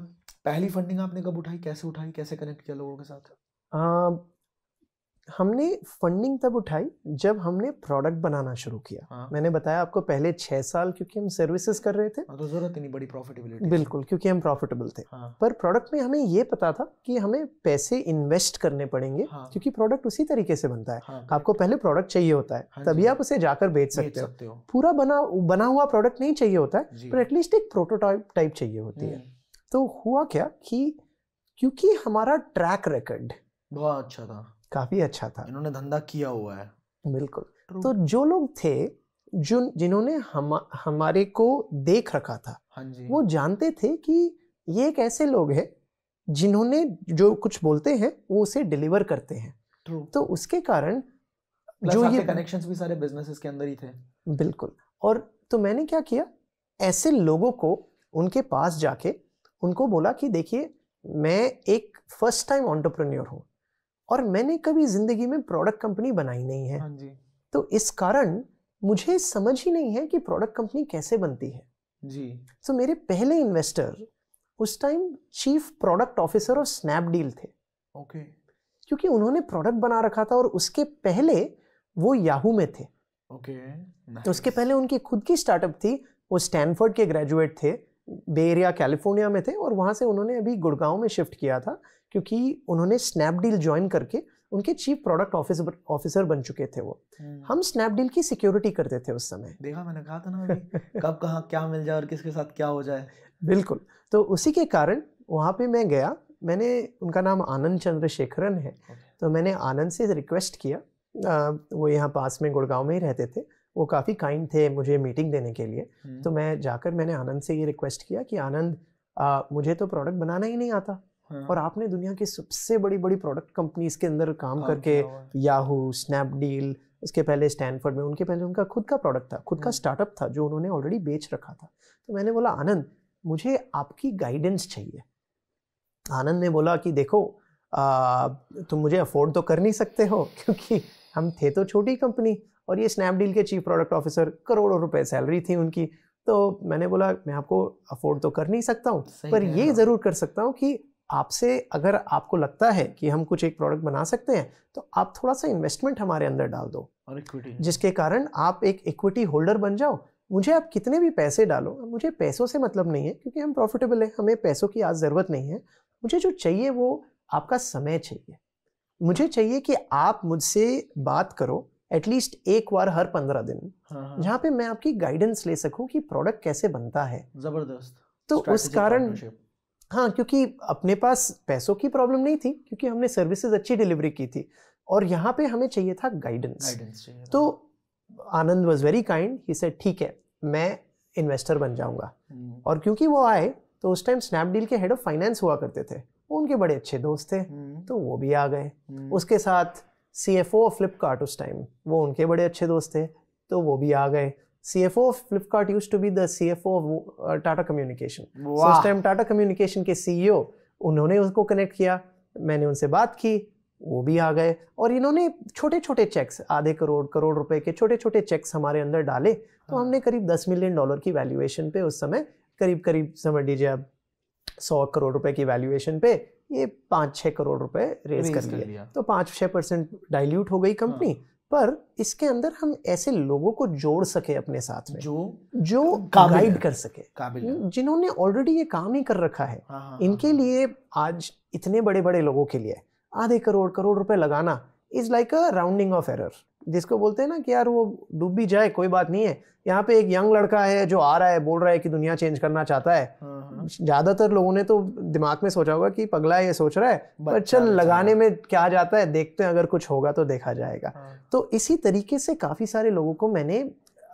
पहली फंडिंग आपने कब उठाई कैसे उठाई कैसे कनेक्ट किया लोगों के साथ हाँ, हमने फंडिंग तब उठाई जब हमने प्रोडक्ट बनाना शुरू किया हाँ। मैंने बताया आपको पहले छह साल क्योंकि हम सर्विसेज कर रहे थे हाँ, तो जरूरत नहीं बड़ी प्रॉफिटेबिलिटी बिल्कुल क्योंकि हम प्रॉफिटेबल थे हाँ। पर प्रोडक्ट में हमें ये पता था कि हमें पैसे इन्वेस्ट करने पड़ेंगे हाँ। क्योंकि प्रोडक्ट उसी तरीके से बनता है हाँ। आपको पहले प्रोडक्ट चाहिए होता है हाँ तभी आप उसे जाकर बेच सकते हो पूरा बना बना हुआ प्रोडक्ट नहीं चाहिए होता है पर एटलीस्ट एक प्रोटोटाइप टाइप चाहिए होती है हम्म। तो हुआ क्या कि क्योंकि हमारा ट्रैक रिकॉर्ड बहुत अच्छा था काफ़ी अच्छा था इन्होंने धंधा किया हुआ है बिल्कुल तो जो लोग थे जो जिन्होंने हम हमारे को देख रखा था हाँ जी। वो जानते थे कि ये एक ऐसे लोग हैं जिन्होंने जो कुछ बोलते हैं वो उसे डिलीवर करते हैं तो उसके कारण जो ये कनेक्शंस भी सारे बिजनेसेस के अंदर ही थे बिल्कुल और तो मैंने क्या किया ऐसे लोगों को उनके पास जाके उनको बोला कि देखिए मैं एक फर्स्ट टाइम ऑन्टरप्रन्योर हूँ और मैंने कभी ज़िंदगी में प्रोडक्ट कंपनी बनाई नहीं है हाँ जी। तो इस कारण मुझे समझ ही नहीं है कि प्रोडक्ट कंपनी कैसे बनती है जी सो so, मेरे पहले इन्वेस्टर उस time chief product officer of Snapdeal थे ओके क्योंकि उन्होंने प्रोडक्ट बना रखा था और उसके पहले वो याहू में थे ओके तो उसके पहले उनकी खुद की स्टार्टअप थी वो स्टैनफोर्ड के ग्रेजुएट थे बे एरिया कैलिफोर्निया में थे और वहां से उन्होंने अभी गुड़गांव में शिफ्ट किया था क्योंकि उन्होंने स्नैपडील ज्वाइन करके उनके चीफ प्रोडक्ट ऑफिसर ऑफिसर बन चुके थे वो हम्म। हम स्नैपडील की सिक्योरिटी करते थे उस समय देखा मैंने कहा था ना कब कहाँ क्या मिल जाए और किसके साथ क्या हो जाए बिल्कुल तो उसी के कारण वहाँ पे मैं गया मैंने उनका नाम आनंद चंद्रशेखरन है तो मैंने आनंद से रिक्वेस्ट किया आ, वो यहाँ पास में गुड़गांव में ही रहते थे वो काफ़ी काइंड थे मुझे मीटिंग देने के लिए हम्म। तो मैं जाकर मैंने आनंद से ये रिक्वेस्ट किया कि आनंद आ, मुझे तो प्रोडक्ट बनाना ही नहीं आता हाँ। और आपने दुनिया की सबसे बड़ी बड़ी प्रोडक्ट कंपनीज के अंदर काम करके याहू स्नैपडील उसके पहले स्टैनफोर्ड में उनके पहले उनका खुद का प्रोडक्ट था खुद का स्टार्टअप हाँ। था जो उन्होंने ऑलरेडी बेच रखा था तो मैंने बोला आनंद मुझे आपकी गाइडेंस चाहिए आनंद ने बोला कि देखो आ, तुम मुझे अफोर्ड तो कर नहीं सकते हो क्योंकि हम थे तो छोटी कंपनी और ये स्नैपडील के चीफ प्रोडक्ट ऑफिसर करोड़ों रुपए सैलरी थी उनकी तो मैंने बोला मैं आपको अफोर्ड तो कर नहीं सकता हूँ पर ये ज़रूर कर सकता हूँ कि आपसे अगर आपको लगता है कि हम कुछ एक प्रोडक्ट बना सकते हैं तो आप थोड़ा सा इन्वेस्टमेंट हमारे अंदर डाल दो और इक्विटी जिसके कारण आप एक इक्विटी होल्डर बन जाओ मुझे आप कितने भी पैसे डालो मुझे पैसों से मतलब नहीं है क्योंकि हम प्रॉफिटेबल हैं हमें पैसों की आज ज़रूरत नहीं है मुझे जो चाहिए वो आपका समय चाहिए मुझे चाहिए कि आप मुझसे बात करो एटलीस्ट एक बार हर पंद्रह दिन हाँ।, हाँ। जहाँ पे मैं आपकी गाइडेंस ले सकूँ कि प्रोडक्ट कैसे बनता है जबरदस्त तो उस कारण हाँ क्योंकि अपने पास पैसों की प्रॉब्लम नहीं थी क्योंकि हमने सर्विसेज अच्छी डिलीवरी की थी और यहाँ पे हमें चाहिए था गाइडेंस तो Anand was very kind he said ठीक है मैं इन्वेस्टर बन जाऊंगा हम्म। और क्योंकि वो आए तो उस टाइम स्नैपडील के हेड ऑफ फाइनेंस हुआ करते थे उनके बड़े अच्छे दोस्त थे हम्म। तो वो भी आ गए हम्म। उसके साथ सी एफ ओ फ्लिपकार्ट उस टाइम वो उनके बड़े अच्छे दोस्त थे तो वो भी आ गए CFO of Flipkart used to be the CFO of uh, Tata Communication. Wow. So उस टाइम Tata Communication के CEO उन्होंने उसको कनेक्ट किया मैंने उनसे बात की वो भी आ गए और इन्होंने छोटे छोटे चेक्स आधे करोड़ करोड़ रुपए के छोटे छोटे चेक्स हमारे अंदर डाले तो हाँ। हमने करीब दस मिलियन डॉलर की वैल्यूएशन पे उस समय करीब करीब समझ लीजिए आप सौ करोड़ रुपए की वैल्यूएशन पे ये पाँच छः करोड़ रुपए रेज कर लिए तो पाँच छः परसेंट डाइल्यूट हो गई कंपनी हाँ। पर इसके अंदर हम ऐसे लोगों को जोड़ सके अपने साथ में जो जो गाइड कर सके काबिल जिन्होंने ऑलरेडी ये काम ही कर रखा है हाँ, हाँ, इनके हाँ। लिए आज इतने बड़े बड़े लोगों के लिए आधे करोड़ करोड़ रुपए लगाना is like a rounding off error जिसको बोलते हैं ना कि यार वो डूब भी जाए कोई बात नहीं है यहाँ पे एक यंग लड़का है जो आ रहा है बोल रहा है कि दुनिया चेंज करना चाहता है हाँ, हाँ। ज्यादातर लोगों ने तो दिमाग में सोचा होगा कि पगला ये सोच रहा है पर चल लगाने में क्या जाता है देखते हैं अगर कुछ होगा तो देखा जाएगा हाँ। तो इसी तरीके से काफी सारे लोगों को मैंने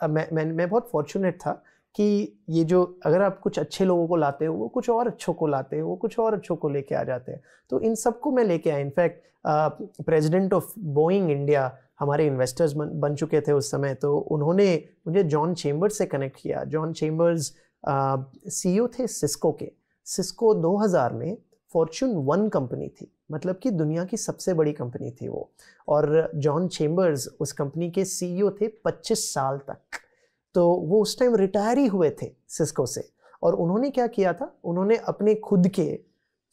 मैं मैं, मैं बहुत फॉर्चुनेट था कि ये जो अगर आप कुछ अच्छे लोगों को लाते हो वो कुछ और अच्छों को लाते हो वो कुछ और अच्छों को लेके आ जाते हैं तो इन सबको मैं लेके आया in fact president of Boeing India हमारे इन्वेस्टर्स बन बन चुके थे उस समय तो उन्होंने मुझे जॉन चेम्बर्स से कनेक्ट किया जॉन चेम्बर्स सी थे सिस्को के सिस्को 2000 में फॉर्चून वन कंपनी थी मतलब कि दुनिया की सबसे बड़ी कंपनी थी वो और जॉन चेम्बर्स उस कंपनी के सी e थे 25 साल तक तो वो उस टाइम रिटायर ही हुए थे सिस्को से और उन्होंने क्या किया था उन्होंने अपने खुद के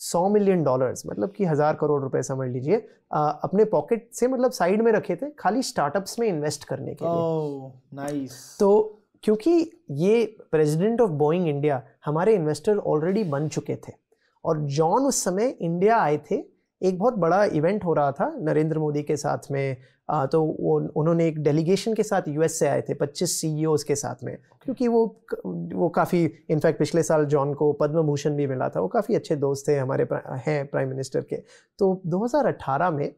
सौ मिलियन डॉलर्स मतलब कि हज़ार करोड़ रुपए समझ लीजिए अपने पॉकेट से मतलब साइड में रखे थे खाली स्टार्टअप्स में इन्वेस्ट करने के लिए नाइस oh, nice. तो क्योंकि ये प्रेसिडेंट ऑफ बोइंग इंडिया हमारे इन्वेस्टर ऑलरेडी बन चुके थे और जॉन उस समय इंडिया आए थे एक बहुत बड़ा इवेंट हो रहा था नरेंद्र मोदी के साथ में आ, तो वो उन्होंने एक डेलीगेशन के साथ यूएस से आए थे 25 सीईओज e के साथ में क्योंकि वो वो काफ़ी इनफैक्ट पिछले साल जॉन को पद्म भूषण भी मिला था वो काफ़ी अच्छे दोस्त थे हमारे हैं प्राइम मिनिस्टर के तो 2018 में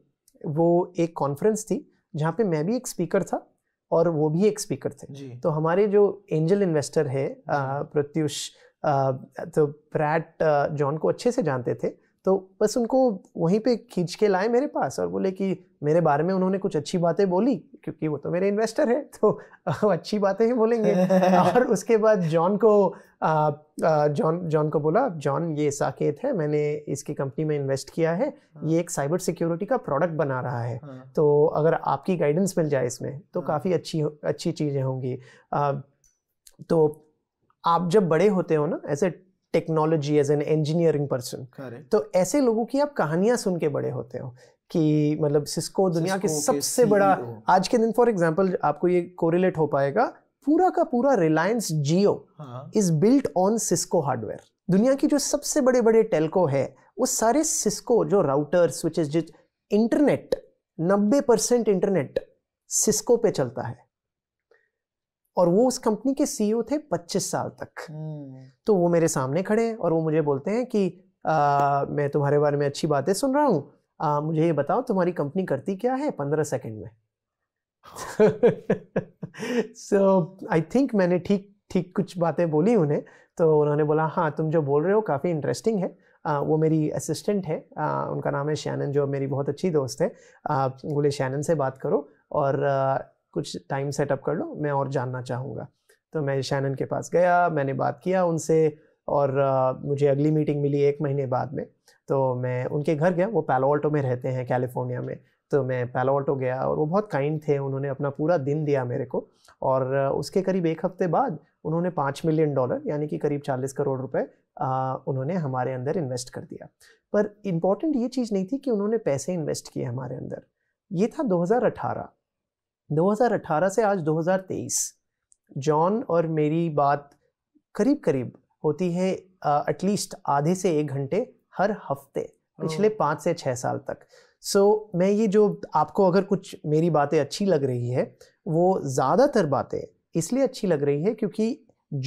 वो एक कॉन्फ्रेंस थी जहाँ पे मैं भी एक स्पीकर था और वो भी एक स्पीकर थे तो हमारे जो एंजल इन्वेस्टर है प्रत्युष तो ब्रैट जॉन को अच्छे से जानते थे तो बस उनको वहीं पे खींच के लाए मेरे पास और बोले कि मेरे बारे में उन्होंने कुछ अच्छी बातें बोली क्योंकि वो तो मेरे इन्वेस्टर है तो अच्छी बातें ही बोलेंगे और उसके बाद जॉन को जॉन जॉन को बोला जॉन ये साकेत है मैंने इसकी कंपनी में इन्वेस्ट किया है हाँ। ये एक साइबर सिक्योरिटी का प्रोडक्ट बना रहा है हाँ। तो अगर आपकी गाइडेंस मिल जाए इसमें तो हाँ। काफ़ी अच्छी अच्छी चीज़ें होंगी तो आप जब बड़े होते हो ना as a technology as an engineering person तो ऐसे लोगों की आप कहानियां सुन के बड़े होते हो कि मतलब सिस्को दुनिया के सबसे e बड़ा आज के दिन फॉर एग्जाम्पल आपको ये कोरिलेट हो पाएगा पूरा का पूरा Reliance Jio is built on Cisco hardware दुनिया की जो सबसे बड़े बड़े टेलको है वो सारे सिस्को जो router switches internet 90 percent internet Cisco पे चलता है और वो उस कंपनी के सीईओ e थे 25 साल तक हम्म। तो वो मेरे सामने खड़े हैं और वो मुझे बोलते हैं कि आ, मैं तुम्हारे बारे में अच्छी बातें सुन रहा हूँ मुझे ये बताओ तुम्हारी कंपनी करती क्या है पंद्रह सेकेंड में सो आई थिंक मैंने ठीक ठीक कुछ बातें बोली उन्हें तो उन्होंने बोला हाँ तुम जो बोल रहे हो काफ़ी इंटरेस्टिंग है आ, वो मेरी असिस्टेंट है आ, उनका नाम है शैनन जो मेरी बहुत अच्छी दोस्त है आप बोले शैनन से बात करो और कुछ टाइम सेटअप कर लो मैं और जानना चाहूँगा तो मैं शैनन के पास गया मैंने बात किया उनसे और आ, मुझे अगली मीटिंग मिली एक महीने बाद में तो मैं उनके घर गया वो पैलोल्टो में रहते हैं कैलिफोर्निया में तो मैं पैलोल्टो गया और वो बहुत काइंड थे उन्होंने अपना पूरा दिन दिया मेरे को और उसके करीब एक हफ्ते बाद उन्होंने पाँच मिलियन डॉलर यानी कि करीब चालीस करोड़ रुपए उन्होंने हमारे अंदर इन्वेस्ट कर दिया पर इम्पॉर्टेंट ये चीज़ नहीं थी कि उन्होंने पैसे इन्वेस्ट किए हमारे अंदर ये था 2018 2018 से आज 2023 जॉन और मेरी बात करीब करीब होती है एटलीस्ट uh, आधे से एक घंटे हर हफ्ते पिछले पाँच से छः साल तक सो so, मैं ये जो आपको अगर कुछ मेरी बातें अच्छी लग रही है वो ज़्यादातर बातें इसलिए अच्छी लग रही है क्योंकि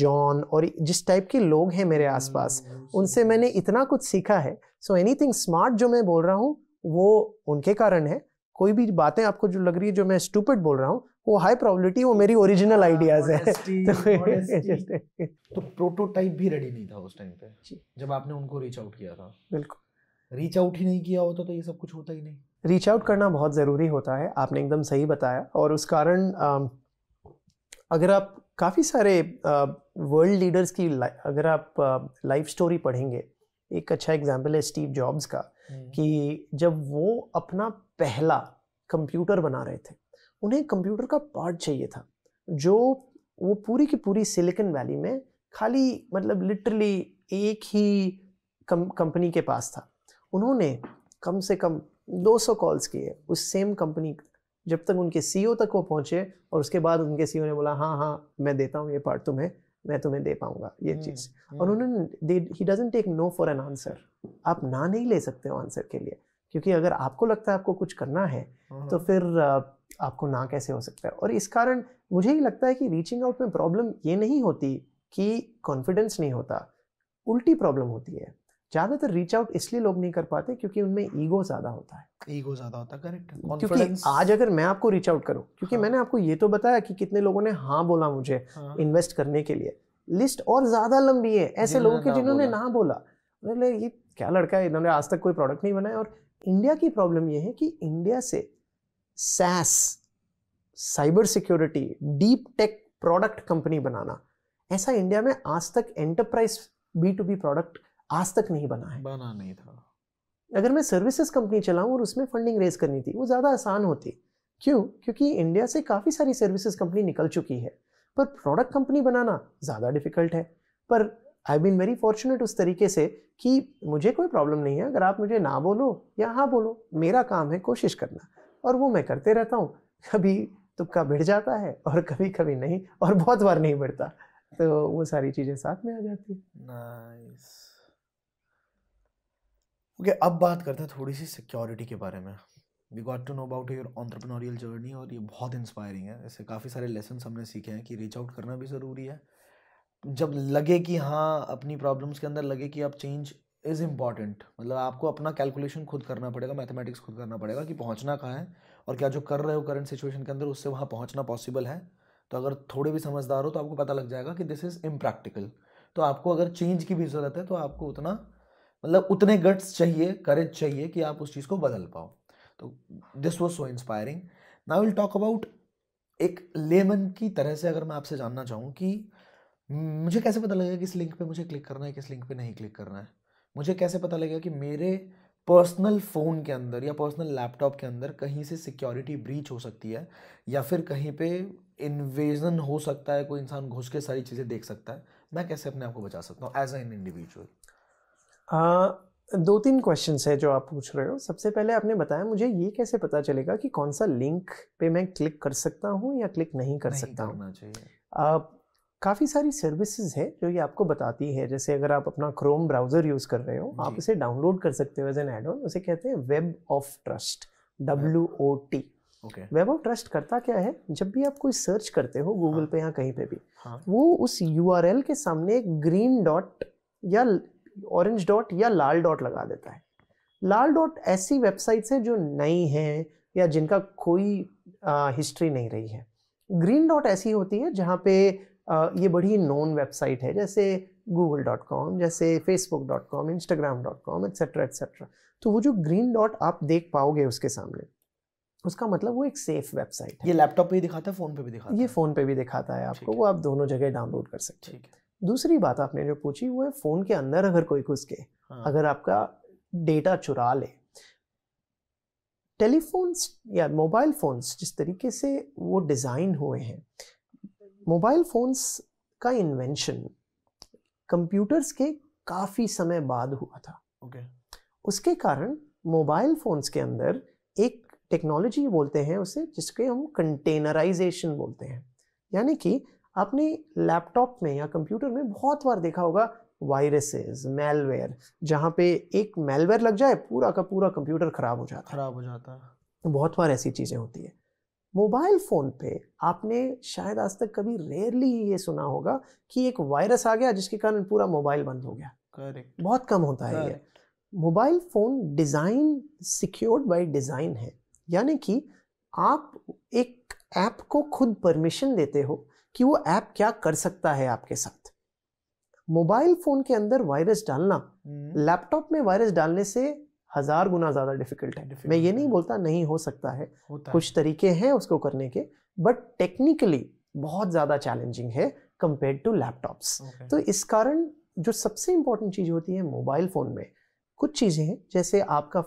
जॉन और जिस टाइप के लोग हैं मेरे आसपास hmm, उनसे hmm. मैंने इतना कुछ सीखा है सो एनीथिंग स्मार्ट जो मैं बोल रहा हूँ वो उनके कारण है कोई भी बातें आपको जो लग रही है जो मैं स्टूपिड बोल रहा हूँ वो हाई प्रोबेबिलिटी वो मेरी ओरिजिनल आइडियाज है तो प्रोटोटाइप तो भी रेडी नहीं था उस टाइम पे जब आपने उनको रीच आउट किया था बिल्कुल रीच आउट ही नहीं किया होता तो ये सब कुछ होता ही नहीं रीच आउट करना बहुत ज़रूरी होता है आपने एकदम सही बताया और उस कारण अगर आप काफ़ी सारे वर्ल्ड लीडर्स की अगर आप लाइफ स्टोरी पढ़ेंगे एक अच्छा एग्जाम्पल है स्टीव जॉब्स का हम्म। कि जब वो अपना पहला कंप्यूटर बना रहे थे उन्हें कंप्यूटर का पार्ट चाहिए था जो वो पूरी की पूरी सिलिकन वैली में खाली मतलब लिटरली एक ही कंपनी के पास था उन्होंने कम से कम 200 कॉल्स किए उस सेम कंपनी जब तक उनके सीईओ e तक वो पहुंचे और उसके बाद उनके सीईओ e ने बोला हाँ हाँ मैं देता हूँ ये पार्ट तुम्हें मैं तुम्हें दे पाऊंगा ये हम्म, चीज़ और हम्म। उन्होंने he doesn't take no for an answer आप ना नहीं ले सकते हो आंसर के लिए क्योंकि अगर आपको लगता है आपको कुछ करना है हाँ, तो हाँ। फिर आपको ना कैसे हो सकता है और इस कारण मुझे ही लगता है कि रीचिंग आउट में प्रॉब्लम ये नहीं होती कि कॉन्फिडेंस नहीं होता उल्टी प्रॉब्लम होती है ज़्यादातर रीच आउट इसलिए लोग नहीं कर पाते क्योंकि उनमें ईगो ज़्यादा होता है ईगो ज़्यादा होता है करेक्ट क्योंकि आज अगर मैं आपको रीच आउट करूँ क्योंकि हाँ। मैंने आपको ये तो बताया कि कितने लोगों ने हाँ बोला मुझे हाँ। इन्वेस्ट करने के लिए लिस्ट और ज़्यादा लंबी है ऐसे लोगों की जिन्होंने ना बोला ये क्या लड़का है इन्होंने आज तक कोई प्रोडक्ट नहीं बनाया और इंडिया की प्रॉब्लम यह है कि इंडिया से SaaS cyber security deep tech product company बनाना ऐसा इंडिया में आज तक enterprise B two B product आज तक नहीं बना है बना नहीं था अगर मैं सर्विसेज कंपनी चलाऊं और उसमें फंडिंग रेज करनी थी वो ज़्यादा आसान होती क्यों क्योंकि इंडिया से काफ़ी सारी सर्विसेज कंपनी निकल चुकी है पर प्रोडक्ट कंपनी बनाना ज़्यादा डिफिकल्ट है पर आई बीन वेरी फॉर्चुनेट उस तरीके से कि मुझे कोई प्रॉब्लम नहीं है अगर आप मुझे ना बोलो या हाँ बोलो मेरा काम है कोशिश करना और वो मैं करते रहता हूँ कभी तुक्का भिड़ जाता है और कभी कभी नहीं और बहुत बार नहीं भिड़ता तो वो सारी चीज़ें साथ में आ जाती नाइस ओके okay, अब बात करते हैं थोड़ी सी सिक्योरिटी के बारे में we got to know about your entrepreneurial journey और ये बहुत इंस्पायरिंग है इससे काफ़ी सारे लेसन हमने सीखे हैं कि रीच आउट करना भी ज़रूरी है जब लगे कि हाँ अपनी प्रॉब्लम्स के अंदर लगे कि अब चेंज इज़ इम्पॉर्टेंट मतलब आपको अपना कैलकुलेशन खुद करना पड़ेगा मैथमेटिक्स खुद करना पड़ेगा कि पहुंचना कहाँ है और क्या जो कर रहे हो करंट सिचुएशन के अंदर उससे वहाँ पहुंचना पॉसिबल है तो अगर थोड़े भी समझदार हो तो आपको पता लग जाएगा कि दिस इज़ इम्प्रैक्टिकल तो आपको अगर चेंज की भी ज़रूरत है तो आपको उतना मतलब उतने गट्स चाहिए करेज चाहिए कि आप उस चीज़ को बदल पाओ तो this was so inspiring now will talk about एक लेमन की तरह से अगर मैं आपसे जानना चाहूँ कि हम्म, मुझे कैसे पता लगेगा किस लिंक पे मुझे क्लिक करना है किस लिंक पे नहीं क्लिक करना है मुझे कैसे पता लगेगा कि मेरे पर्सनल फ़ोन के अंदर या पर्सनल लैपटॉप के अंदर कहीं से सिक्योरिटी ब्रीच हो सकती है या फिर कहीं पे इन्वेजन हो सकता है कोई इंसान घुस के सारी चीज़ें देख सकता है मैं कैसे अपने आप को बचा सकता हूँ एज एन इंडिविजुअल दो तीन क्वेश्चन है जो आप पूछ रहे हो सबसे पहले आपने बताया मुझे ये कैसे पता चलेगा कि कौन सा लिंक पे मैं क्लिक कर सकता हूँ या क्लिक नहीं कर नहीं सकता हूँ आप काफ़ी सारी सर्विसेज है जो ये आपको बताती है जैसे अगर आप अपना क्रोम ब्राउज़र यूज़ कर रहे हो आप इसे डाउनलोड कर सकते हो एज एन एड ऑन उसे कहते हैं web of trust W O T web of trust करता क्या है जब भी आप कोई सर्च करते हो गूगल हाँ, पे या कहीं पे भी हाँ, वो उस यू के सामने एक ग्रीन डॉट या ऑरेंज डॉट या लाल डॉट लगा देता है लाल डॉट ऐसी वेबसाइट्स हैं जो नई हैं या जिनका कोई हिस्ट्री नहीं रही है ग्रीन डॉट ऐसी होती है जहाँ पे ये बड़ी नॉन वेबसाइट है जैसे गूगल डॉट कॉम जैसे Facebook dot com Instagram dot com etcetera etcetera तो वो जो ग्रीन डॉट आप देख पाओगे उसके सामने उसका मतलब वो एक सेफ वेबसाइट है ये लैपटॉप पे भी दिखाता है फ़ोन पे भी दिखाता है ये फ़ोन पे भी दिखाता है आपको वो आप दोनों जगह डाउनलोड कर सकते हैं दूसरी बात आपने जो पूछी वो है फ़ोन के अंदर अगर कोई घुस के हाँ। अगर आपका डेटा चुरा ले टेलीफोन्स या मोबाइल फ़ोन्स जिस तरीके से वो डिज़ाइन हुए हैं मोबाइल फ़ोन्स का इन्वेंशन कंप्यूटर्स के काफ़ी समय बाद हुआ था ओके okay. उसके कारण मोबाइल फ़ोन्स के अंदर एक टेक्नोलॉजी बोलते हैं उसे जिसके हम कंटेनराइजेशन बोलते हैं यानी कि आपने लैपटॉप में या कंप्यूटर में बहुत बार देखा होगा वायरसेस मेलवेयर जहाँ पे एक मेलवेयर लग जाए पूरा का पूरा कंप्यूटर खराब हो जाता है खराब हो जाता है बहुत बार ऐसी चीज़ें होती है मोबाइल फ़ोन पे आपने शायद आज तक कभी रेयरली ये सुना होगा कि एक वायरस आ गया जिसके कारण पूरा मोबाइल बंद हो गया करेक्ट बहुत कम होता है ये mobile phone design secured by design है यानी कि आप एक ऐप को खुद परमिशन देते हो कि वो ऐप क्या कर सकता है आपके साथ मोबाइल फ़ोन के अंदर वायरस डालना लैपटॉप हम्म। में वायरस डालने से हज़ार गुना ज़्यादा डिफिकल्ट है difficult. मैं ये नहीं बोलता नहीं हो सकता है कुछ तरीके हैं उसको करने के बट टेक्निकली बहुत ज़्यादा चैलेंजिंग है कंपेयर टू लैपटॉप्स तो इस कारण जो सबसे इंपॉर्टेंट चीज़ होती है मोबाइल फ़ोन में कुछ चीज़ें हैं जैसे आपका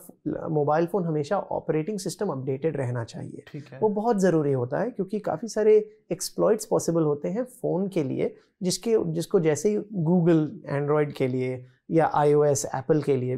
मोबाइल फ़ोन हमेशा ऑपरेटिंग सिस्टम अपडेटेड रहना चाहिए वो बहुत ज़रूरी होता है क्योंकि काफ़ी सारे एक्सप्लॉइट्स पॉसिबल होते हैं फ़ोन के लिए जिसके जिसको जैसे ही गूगल एंड्रॉयड के लिए या आईओएस एप्पल के लिए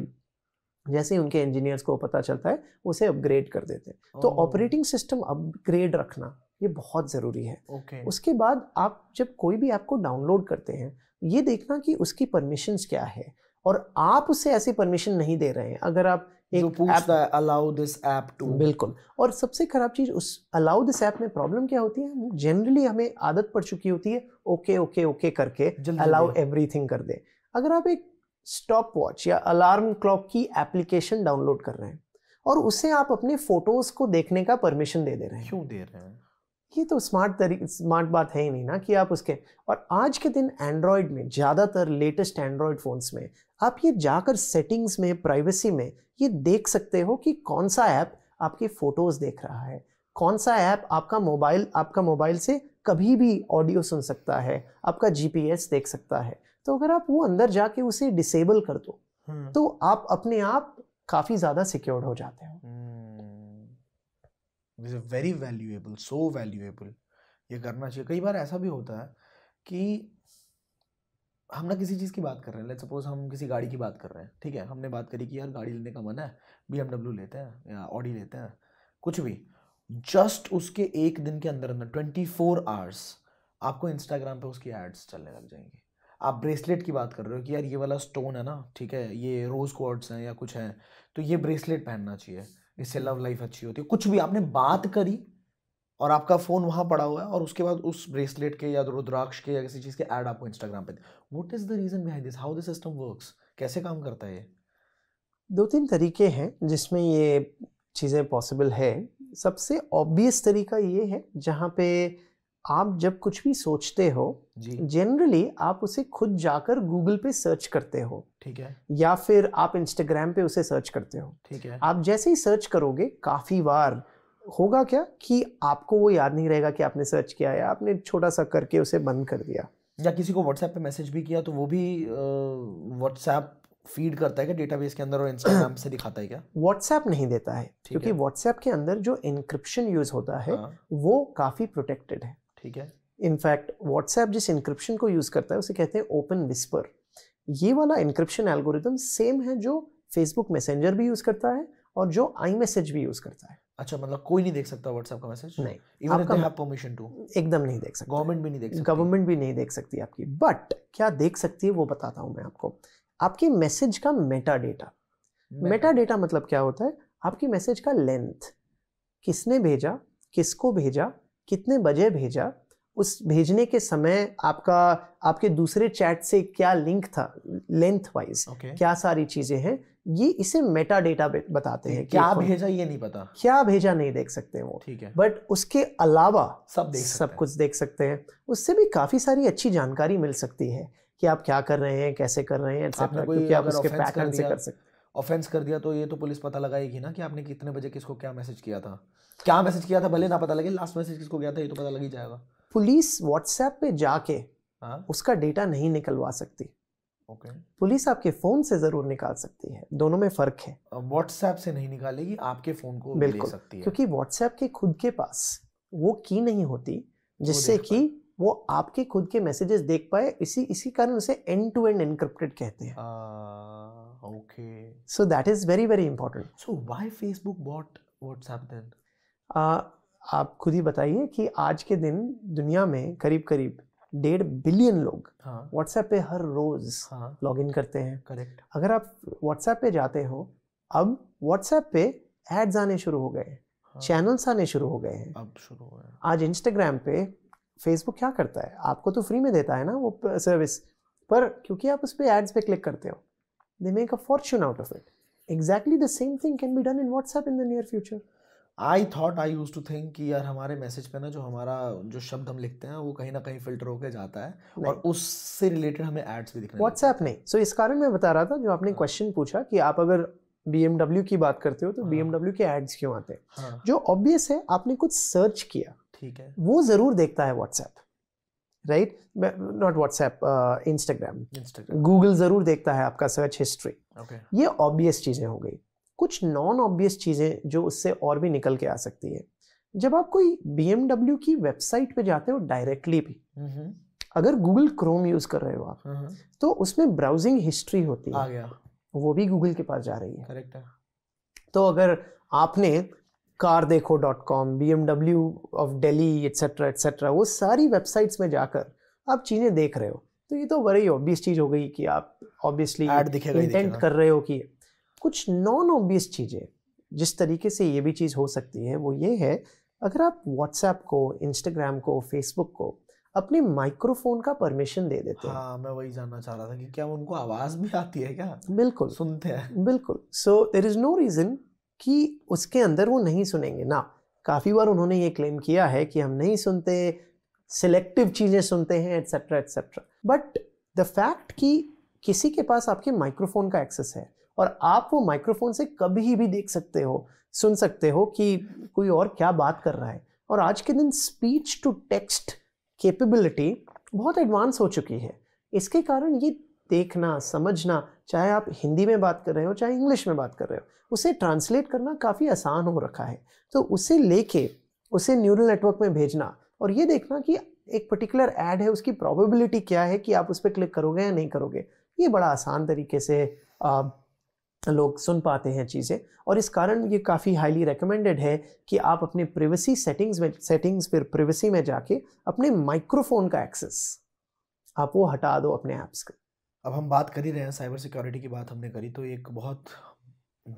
जैसे ही उनके इंजीनियर्स को पता चलता है उसे अपग्रेड कर देते हैं तो ऑपरेटिंग सिस्टम अपग्रेड रखना ये बहुत ज़रूरी है okay. उसके बाद आप जब कोई भी ऐप को डाउनलोड करते हैं ये देखना कि उसकी परमिशंस क्या है और आप उसे ऐसी परमिशन नहीं दे रहे हैं अगर आप एक अलाउ दिस ऐप टू बिल्कुल और सबसे खराब चीज उस अलाउ दिस ऐप में प्रॉब्लम क्या होती है जनरली हमें आदत पड़ चुकी होती है ओके ओके ओके करके अलाउ एवरीथिंग कर दे अगर आप एक स्टॉप वॉच या अलार्म क्लॉक की एप्लीकेशन डाउनलोड कर रहे हैं और उसे आप अपने फोटोज को देखने का परमिशन दे दे रहे हैं क्यों दे रहे हैं ये तो स्मार्ट तरीके स्मार्ट बात है ही नहीं ना कि आप उसके और आज के दिन एंड्रॉयड में ज़्यादातर लेटेस्ट एंड्रॉयड फ़ोन्स में आप ये जाकर सेटिंग्स में प्राइवेसी में ये देख सकते हो कि कौन सा ऐप आपके फ़ोटोज़ देख रहा है कौन सा ऐप आपका मोबाइल आपका मोबाइल से कभी भी ऑडियो सुन सकता है आपका जीपीएस देख सकता है तो अगर आप वो अंदर जाके उसे डिसेबल कर दो हम्म। तो आप अपने आप काफी ज्यादा सिक्योर्ड हो जाते हो वेरी वैल्यूएबल सो वैल्यूएबल ये करना चाहिए कई बार ऐसा भी होता है कि हम ना किसी चीज़ की बात कर रहे हैं लेट सपोज हम किसी गाड़ी की बात कर रहे हैं ठीक है हमने बात करी कि यार गाड़ी लेने का मन है बी लेते हैं या ऑडी लेते हैं कुछ भी जस्ट उसके एक दिन के अंदर अंदर ट्वेंटी फोर आवर्स आपको इंस्टाग्राम पर उसकी एड्स चलने लग जाएंगी आप ब्रेसलेट की बात कर रहे हो कि यार ये वाला स्टोन है ना ठीक है ये रोज़ क्वार्ट्स हैं या कुछ है तो ये ब्रेसलेट पहनना चाहिए इससे लव लाइफ अच्छी होती है कुछ भी आपने बात करी और आपका फ़ोन वहाँ पड़ा हुआ है और उसके बाद उस ब्रेसलेट के या रुद्राक्ष के या किसी चीज़ के ऐड आपको इंस्टाग्राम पे what is the reason behind this how the system works कैसे काम करता है ये दो तीन तरीके हैं जिसमें ये चीज़ें पॉसिबल है सबसे ऑब्वियस तरीका ये है जहाँ पे आप जब कुछ भी सोचते हो जनरली आप उसे खुद जाकर गूगल पे सर्च करते हो ठीक है या फिर आप इंस्टाग्राम पे उसे सर्च करते हो ठीक है आप जैसे ही सर्च करोगे काफी बार होगा क्या कि आपको वो याद नहीं रहेगा कि आपने सर्च किया या आपने छोटा सा करके उसे बंद कर दिया या किसी को व्हाट्सएप पे मैसेज भी किया तो वो भी व्हाट्सएप फीड करता है क्या डेटाबेस के अंदर और इंस्टाग्राम से दिखाता है क्या व्हाट्सएप नहीं देता है क्योंकि व्हाट्सएप के अंदर जो इंक्रिप्शन यूज होता है हाँ। वो काफी प्रोटेक्टेड है ठीक है इनफैक्ट व्हाट्सएप जिस इंक्रिप्शन को यूज़ करता है उसे कहते हैं ओपन विस्पर ये वाला इंक्रिप्शन एल्गोरिदम सेम है जो फेसबुक मैसेंजर भी यूज़ करता है और जो आई मैसेज भी यूज़ करता है अच्छा मतलब कोई नहीं देख सकता व्हाट्सएप का मैसेज नहीं इवन आपका हैव परमिशन टू एकदम नहीं देख सकता गवर्नमेंट भी नहीं देख सकती गवर्नमेंट भी नहीं देख सकती आपकी बट क्या देख सकती है वो बताता हूँ मैं आपको आपके मैसेज का मेटा डेटा मेटा डेटा मतलब क्या होता है आपकी मैसेज का लेंथ किसने भेजा किसको भेजा कितने बजे भेजा उस भेजने के समय आपका आपके दूसरे चैट से क्या लिंक था लेंथ वाइज okay. क्या सारी चीजें हैं ये इसे मेटा डेटा बताते हैं क्या भेजा ये नहीं पता क्या भेजा नहीं देख सकते वो ठीक है बट उसके अलावा सब देख सब कुछ देख सकते हैं उससे भी काफी सारी अच्छी जानकारी मिल सकती है कि आप क्या कर रहे हैं कैसे कर रहे हैं क्योंकि आप उसके पैटर्न से कर सकते ऑफेंस कर दिया तो ये तो पुलिस पता लगाएगी ना कि आपने कितने बजे किसको क्या मैसेज किया था क्या मैसेज किया था भले ना पता लगे लास्ट मैसेज किसको गया था ये तो पता लग ही जाएगा पुलिस व्हाट्सएप पे जाके हाँ? उसका डेटा नहीं निकलवा सकती ओके पुलिस आपके फोन से जरूर निकाल सकती है दोनों में फर्क है व्हाट्सएप से नहीं निकालेगी आपके फोन को बिल्कुल ले सकती है क्योंकि व्हाट्सएप के खुद के पास वो की नहीं होती जिससे कि वो आपके खुद के मैसेजेस देख पाए इसी इसी कारण उसे एंड टू एंड एनक्रिप्टेड कहते हैं okay so that is very very important so why Facebook bought WhatsApp then ah, आप खुद ही बताइए कि आज के दिन दुनिया में करीब करीब डेढ़ बिलियन लोग व्हाट्सएप पे हर रोज हाँ। लॉग इन करते हैं करेक्ट अगर आप व्हाट्सएप पे जाते हो अब व्हाट्सएप पे एड्स आने शुरू हो गए हाँ। चैनल्स आने शुरू हो गए हैं अब शुरू हो गए आज इंस्टाग्राम पे फेसबुक क्या करता है आपको तो फ्री में देता है ना वो सर्विस पर क्योंकि आप उस पर एड्स पे क्लिक करते हो they make a fortune out of it exactly the same thing can be done in WhatsApp in the near future I thought I use to think कि यार हमारे मैसेज पे ना जो हमारा जो शब्द हम लिखते हैं वो कहीं ना कहीं फिल्टर होकर जाता है और उससे रिलेटेड हमें एड्स भी दिखने व्हाट्सएप में सो so, इस कारण मैं बता रहा था जो आपने क्वेश्चन हाँ. पूछा कि आप अगर बी की बात करते हो तो बी हाँ। के एड्स क्यों आते हैं हाँ। जो ऑब्वियस है आपने कुछ सर्च किया ठीक है वो ज़रूर देखता है WhatsApp right not WhatsApp Instagram Google ज़रूर देखता है आपका सर्च हिस्ट्री okay. ये ऑब्वियस चीज़ें हो गई कुछ नॉन ऑब्वियस चीज़ें जो उससे और भी निकल के आ सकती है जब आप कोई बी की वेबसाइट पे जाते हो डायरेक्टली भी हम्म। अगर गूगल क्रोम यूज़ कर रहे हो आप हाँ, हाँ। तो उसमें ब्राउजिंग हिस्ट्री होती है आ गया। वो भी गूगल के पास जा रही है करेक्ट है तो अगर आपने CarDekho dot com BMW of Delhi etcetera etcetera वो सारी वेबसाइट्स में जाकर आप चीज़ें देख रहे हो तो ये तो बड़ी ऑब्वियस चीज़ हो गई कि आप ऑब्वियसली इंटेंट कर रहे हो कि कुछ नॉन ऑब्वियस चीज़ें जिस तरीके से ये भी चीज़ हो सकती है वो ये है अगर आप व्हाट्सएप को इंस्टाग्राम को फेसबुक को अपने माइक्रोफोन का परमिशन दे देते हैं हाँ, मैं वही जानना चाह रहा था कि क्या उनको आवाज़ भी आती है क्या बिल्कुल सुनते हैं बिल्कुल so there is no reason कि उसके अंदर वो नहीं सुनेंगे ना काफ़ी बार उन्होंने ये क्लेम किया है कि हम नहीं सुनते सिलेक्टिव चीज़ें सुनते हैं etcetera etcetera but the fact कि किसी के पास आपके माइक्रोफोन का एक्सेस है और आप वो माइक्रोफोन से कभी भी देख सकते हो सुन सकते हो कि कोई और क्या बात कर रहा है और आज के दिन स्पीच टू टेक्स्ट कैपेबिलिटी बहुत एडवांस हो चुकी है इसके कारण ये देखना समझना चाहे आप हिंदी में बात कर रहे हो चाहे इंग्लिश में बात कर रहे हो उसे ट्रांसलेट करना काफ़ी आसान हो रखा है तो उसे लेके उसे न्यूरल नेटवर्क में भेजना और ये देखना कि एक पर्टिकुलर ऐड है उसकी प्रोबेबिलिटी क्या है कि आप उस पर क्लिक करोगे या नहीं करोगे ये बड़ा आसान तरीके से आ, लोग सुन पाते हैं चीज़ें और इस कारण ये काफ़ी हाईली रिकमेंडेड है कि आप अपने प्रिवेसी सेटिंग्स में सेटिंग्स फिर प्रिवेसी में जाके अपने माइक्रोफोन का एक्सेस आप वो हटा दो अपने ऐप्स का अब हम बात कर ही रहे हैं साइबर सिक्योरिटी की बात हमने करी तो एक बहुत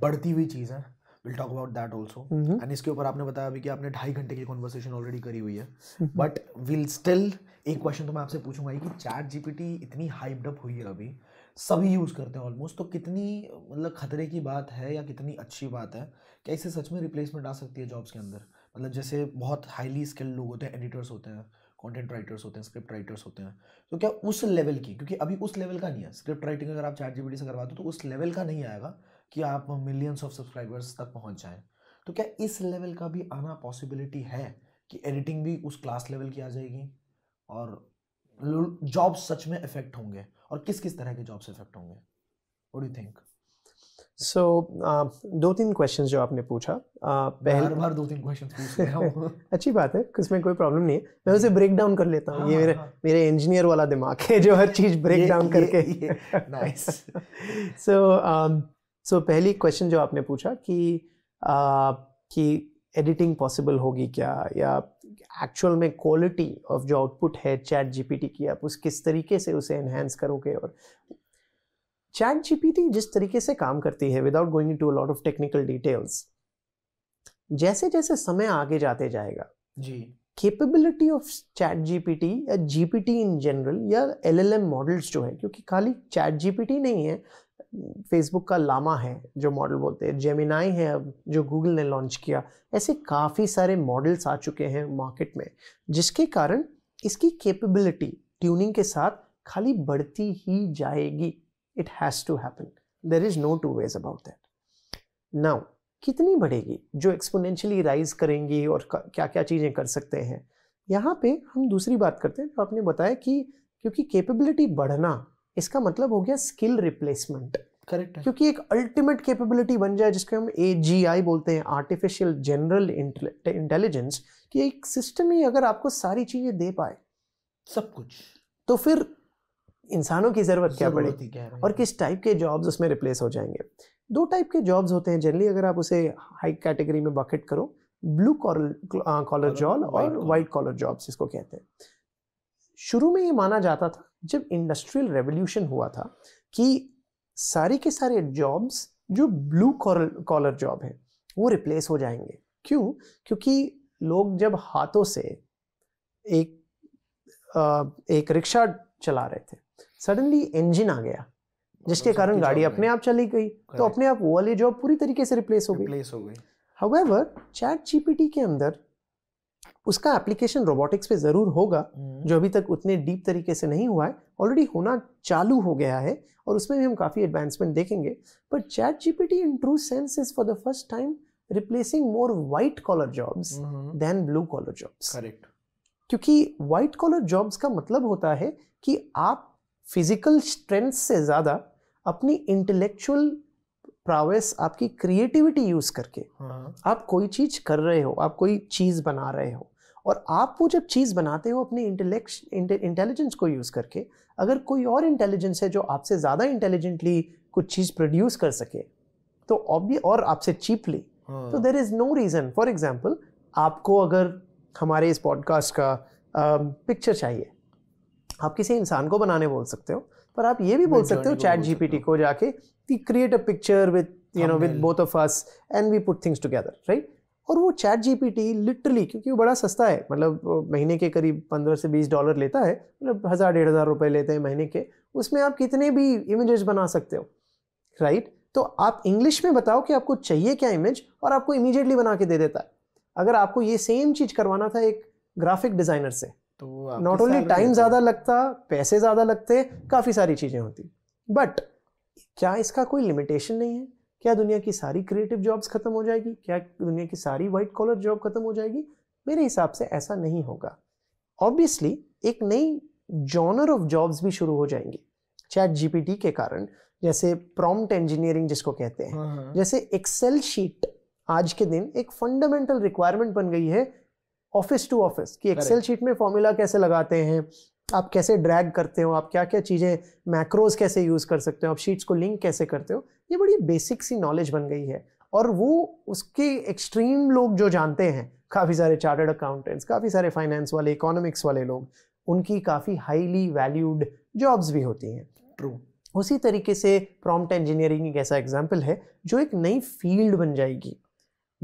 बढ़ती हुई चीज़ है will talk about that also and इसके ऊपर आपने बताया अभी कि आपने ढाई घंटे की कॉन्वर्सेशन ऑलरेडी करी हुई है बट विल स्टिल एक क्वेश्चन तो मैं आपसे पूछूंगा कि चैट जीपीटी इतनी हाइपडअप हुई है अभी सभी यूज़ करते हैं ऑलमोस्ट तो कितनी मतलब ख़तरे की बात है या कितनी अच्छी बात है क्या इसे सच में रिप्लेसमेंट आ सकती है जॉब्स के अंदर मतलब जैसे बहुत हाईली स्किल्ड लोग होते हैं एडिटर्स होते हैं कंटेंट राइटर्स होते हैं स्क्रिप्ट राइटर्स होते हैं तो क्या उस लेवल की क्योंकि अभी उस लेवल का नहीं है स्क्रिप्ट राइटिंग अगर आप चैट जीपीटी से करवा दो तो उस लेवल का नहीं आएगा कि आप मिलियंस ऑफ सब्सक्राइबर्स तक पहुंच जाएं तो क्या इस लेवल का भी आना पॉसिबिलिटी है कि एडिटिंग भी उस क्लास लेवल की आ जाएगी और जॉब सच में इफेक्ट होंगे और किस किस तरह के जॉब्स इफेक्ट होंगे वट यू थिंक सो दो तीन क्वेश्चन जो आपने पूछा uh, पहले बार दो तीन क्वेश्चन अच्छी बात है इसमें कोई प्रॉब्लम नहीं है मैं उसे ब्रेक डाउन कर लेता हूँ हाँ, ये मेरे हाँ, हाँ। मेरे इंजीनियर वाला दिमाग है जो हर चीज़ ब्रेक डाउन करके सो सो um, पहली क्वेश्चन जो आपने पूछा कि एडिटिंग uh, पॉसिबल होगी क्या या एक्चुअल में क्वालिटी ऑफ जो आउटपुट है चैट जीपीटी की आप उस किस तरीके से उसे एनहेंस करोगे और चैट जीपीटी जिस तरीके से काम करती है without going to lot of technical details जैसे जैसे समय आगे जाते जाएगा जी केपेबिलिटी ऑफ चैट जीपीटी या जीपीटी इन जनरल या एलएलएम मॉडल्स जो है क्योंकि खाली चैट जीपीटी नहीं है फेसबुक का लामा है जो मॉडल बोलते हैं जेमिनाई है अब जो गूगल ने लॉन्च किया ऐसे काफ़ी सारे मॉडल्स आ चुके हैं मार्केट में जिसके कारण इसकी कैपेबिलिटी ट्यूनिंग के साथ खाली बढ़ती ही जाएगी it has to happen there is no two ways about that now कितनी बढ़ेगी जो एक्सपोनेंशियली राइज करेंगी और क्या क्या चीज़ें कर सकते हैं यहाँ पे हम दूसरी बात करते हैं जो आपने बताया कि क्योंकि कैपेबिलिटी बढ़ना इसका मतलब हो गया स्किल रिप्लेसमेंट करेक्ट क्योंकि एक अल्टीमेट कैपेबिलिटी बन जाए जिसको हम ए जी आई बोलते हैं आर्टिफिशियल जनरल इंटेलिजेंस कि एक सिस्टम ही अगर आपको सारी चीज़ें दे पाए सब कुछ तो फिर इंसानों की ज़रूरत क्या पड़ेगी और किस टाइप के जॉब्स उसमें रिप्लेस हो जाएंगे दो टाइप के जॉब्स होते हैं जनरली अगर आप उसे हाई कैटेगरी में बकेट करो ब्लू कॉलर जॉब और वाइट कॉलर जॉब्स इसको कहते हैं शुरू में ये माना जाता था जब इंडस्ट्रियल रेवोल्यूशन हुआ था कि सारे के सारे जॉब्स जो ब्लू कॉलर जॉब है वो रिप्लेस हो जाएंगे क्यों क्योंकि लोग जब हाथों से एक आ, एक रिक्शा चला रहे थे सडनली इंजन आ गया जिसके मतलब कारण गाड़ी अपने आप चली गई तो अपने आप वो वाली जॉब पूरी तरीके से रिप्लेस हो गई रिप्लेस हो गई हाउएवर चैट जीपीटी के अंदर उसका एप्लीकेशन रोबोटिक्स पे ज़रूर होगा हम्म। जो अभी तक उतने डीप तरीके से नहीं हुआ है ऑलरेडी होना चालू हो गया है और उसमें भी हम काफ़ी एडवांसमेंट देखेंगे but chat GPT in true sense is for the first time replacing more white collar jobs than blue collar jobs correct क्योंकि व्हाइट कॉलर जॉब्स का मतलब होता है कि आप फिजिकल स्ट्रेंथ से ज़्यादा अपनी इंटेलेक्चुअल प्रावेस आपकी क्रिएटिविटी यूज़ करके हाँ। आप कोई चीज़ कर रहे हो आप कोई चीज़ बना रहे हो और आप वो जब चीज़ बनाते हो अपने इंटेलेक्ट इंटेलिजेंस को यूज़ करके अगर कोई और इंटेलिजेंस है जो आपसे ज़्यादा इंटेलिजेंटली कुछ चीज़ प्रोड्यूस कर सके तो ऑब्वियस और आपसे चीपली हाँ। तो there is no reason for example आपको अगर हमारे इस पॉडकास्ट का पिक्चर uh, चाहिए आप किसी इंसान को बनाने बोल सकते हो पर आप ये भी बोल सकते हो चैट जीपीटी को जाके create a picture with you know with both of us and we put things together right और वो चैट जीपीटी लिटरली क्योंकि वो बड़ा सस्ता है मतलब महीने के करीब पंद्रह से बीस डॉलर लेता है मतलब हज़ार डेढ़ हज़ार रुपये लेते हैं महीने के उसमें आप कितने भी इमेजेस बना सकते हो राइट तो आप इंग्लिश में बताओ कि आपको चाहिए क्या इमेज और आपको इमीजिएटली बना के दे देता है अगर आपको ये सेम चीज़ करवाना था एक ग्राफिक डिज़ाइनर से तो नॉट ओनली टाइम ज़्यादा लगता पैसे ज़्यादा लगते काफ़ी सारी चीज़ें होती बट क्या इसका कोई लिमिटेशन नहीं है क्या दुनिया की सारी क्रिएटिव जॉब्स खत्म हो जाएगी क्या दुनिया की सारी वाइट कॉलर जॉब खत्म हो जाएगी मेरे हिसाब से ऐसा नहीं होगा ऑब्वियसली एक नई जॉनर ऑफ जॉब्स भी शुरू हो जाएंगे चैट जीपीटी के कारण जैसे प्रॉम्प्ट इंजीनियरिंग जिसको कहते हैं हाँ, हाँ। जैसे एक्सेल शीट आज के दिन एक फंडामेंटल रिक्वायरमेंट बन गई है ऑफिस टू ऑफिस कि एक्सेल शीट में फॉर्मूला कैसे लगाते हैं आप कैसे ड्रैग करते हो आप क्या क्या चीज़ें मैक्रोज कैसे यूज़ कर सकते हो आप शीट्स को लिंक कैसे करते हो ये बड़ी बेसिक सी नॉलेज बन गई है और वो उसके एक्सट्रीम लोग जो जानते हैं काफ़ी सारे चार्टर्ड अकाउंटेंट्स काफ़ी सारे फाइनेंस वाले इकोनॉमिक्स वाले लोग उनकी काफ़ी हाईली वैल्यूड जॉब्स भी होती हैं ट्रू उसी तरीके से प्रॉम्प्ट इंजीनियरिंग एक ऐसा एग्जाम्पल है जो एक नई फील्ड बन जाएगी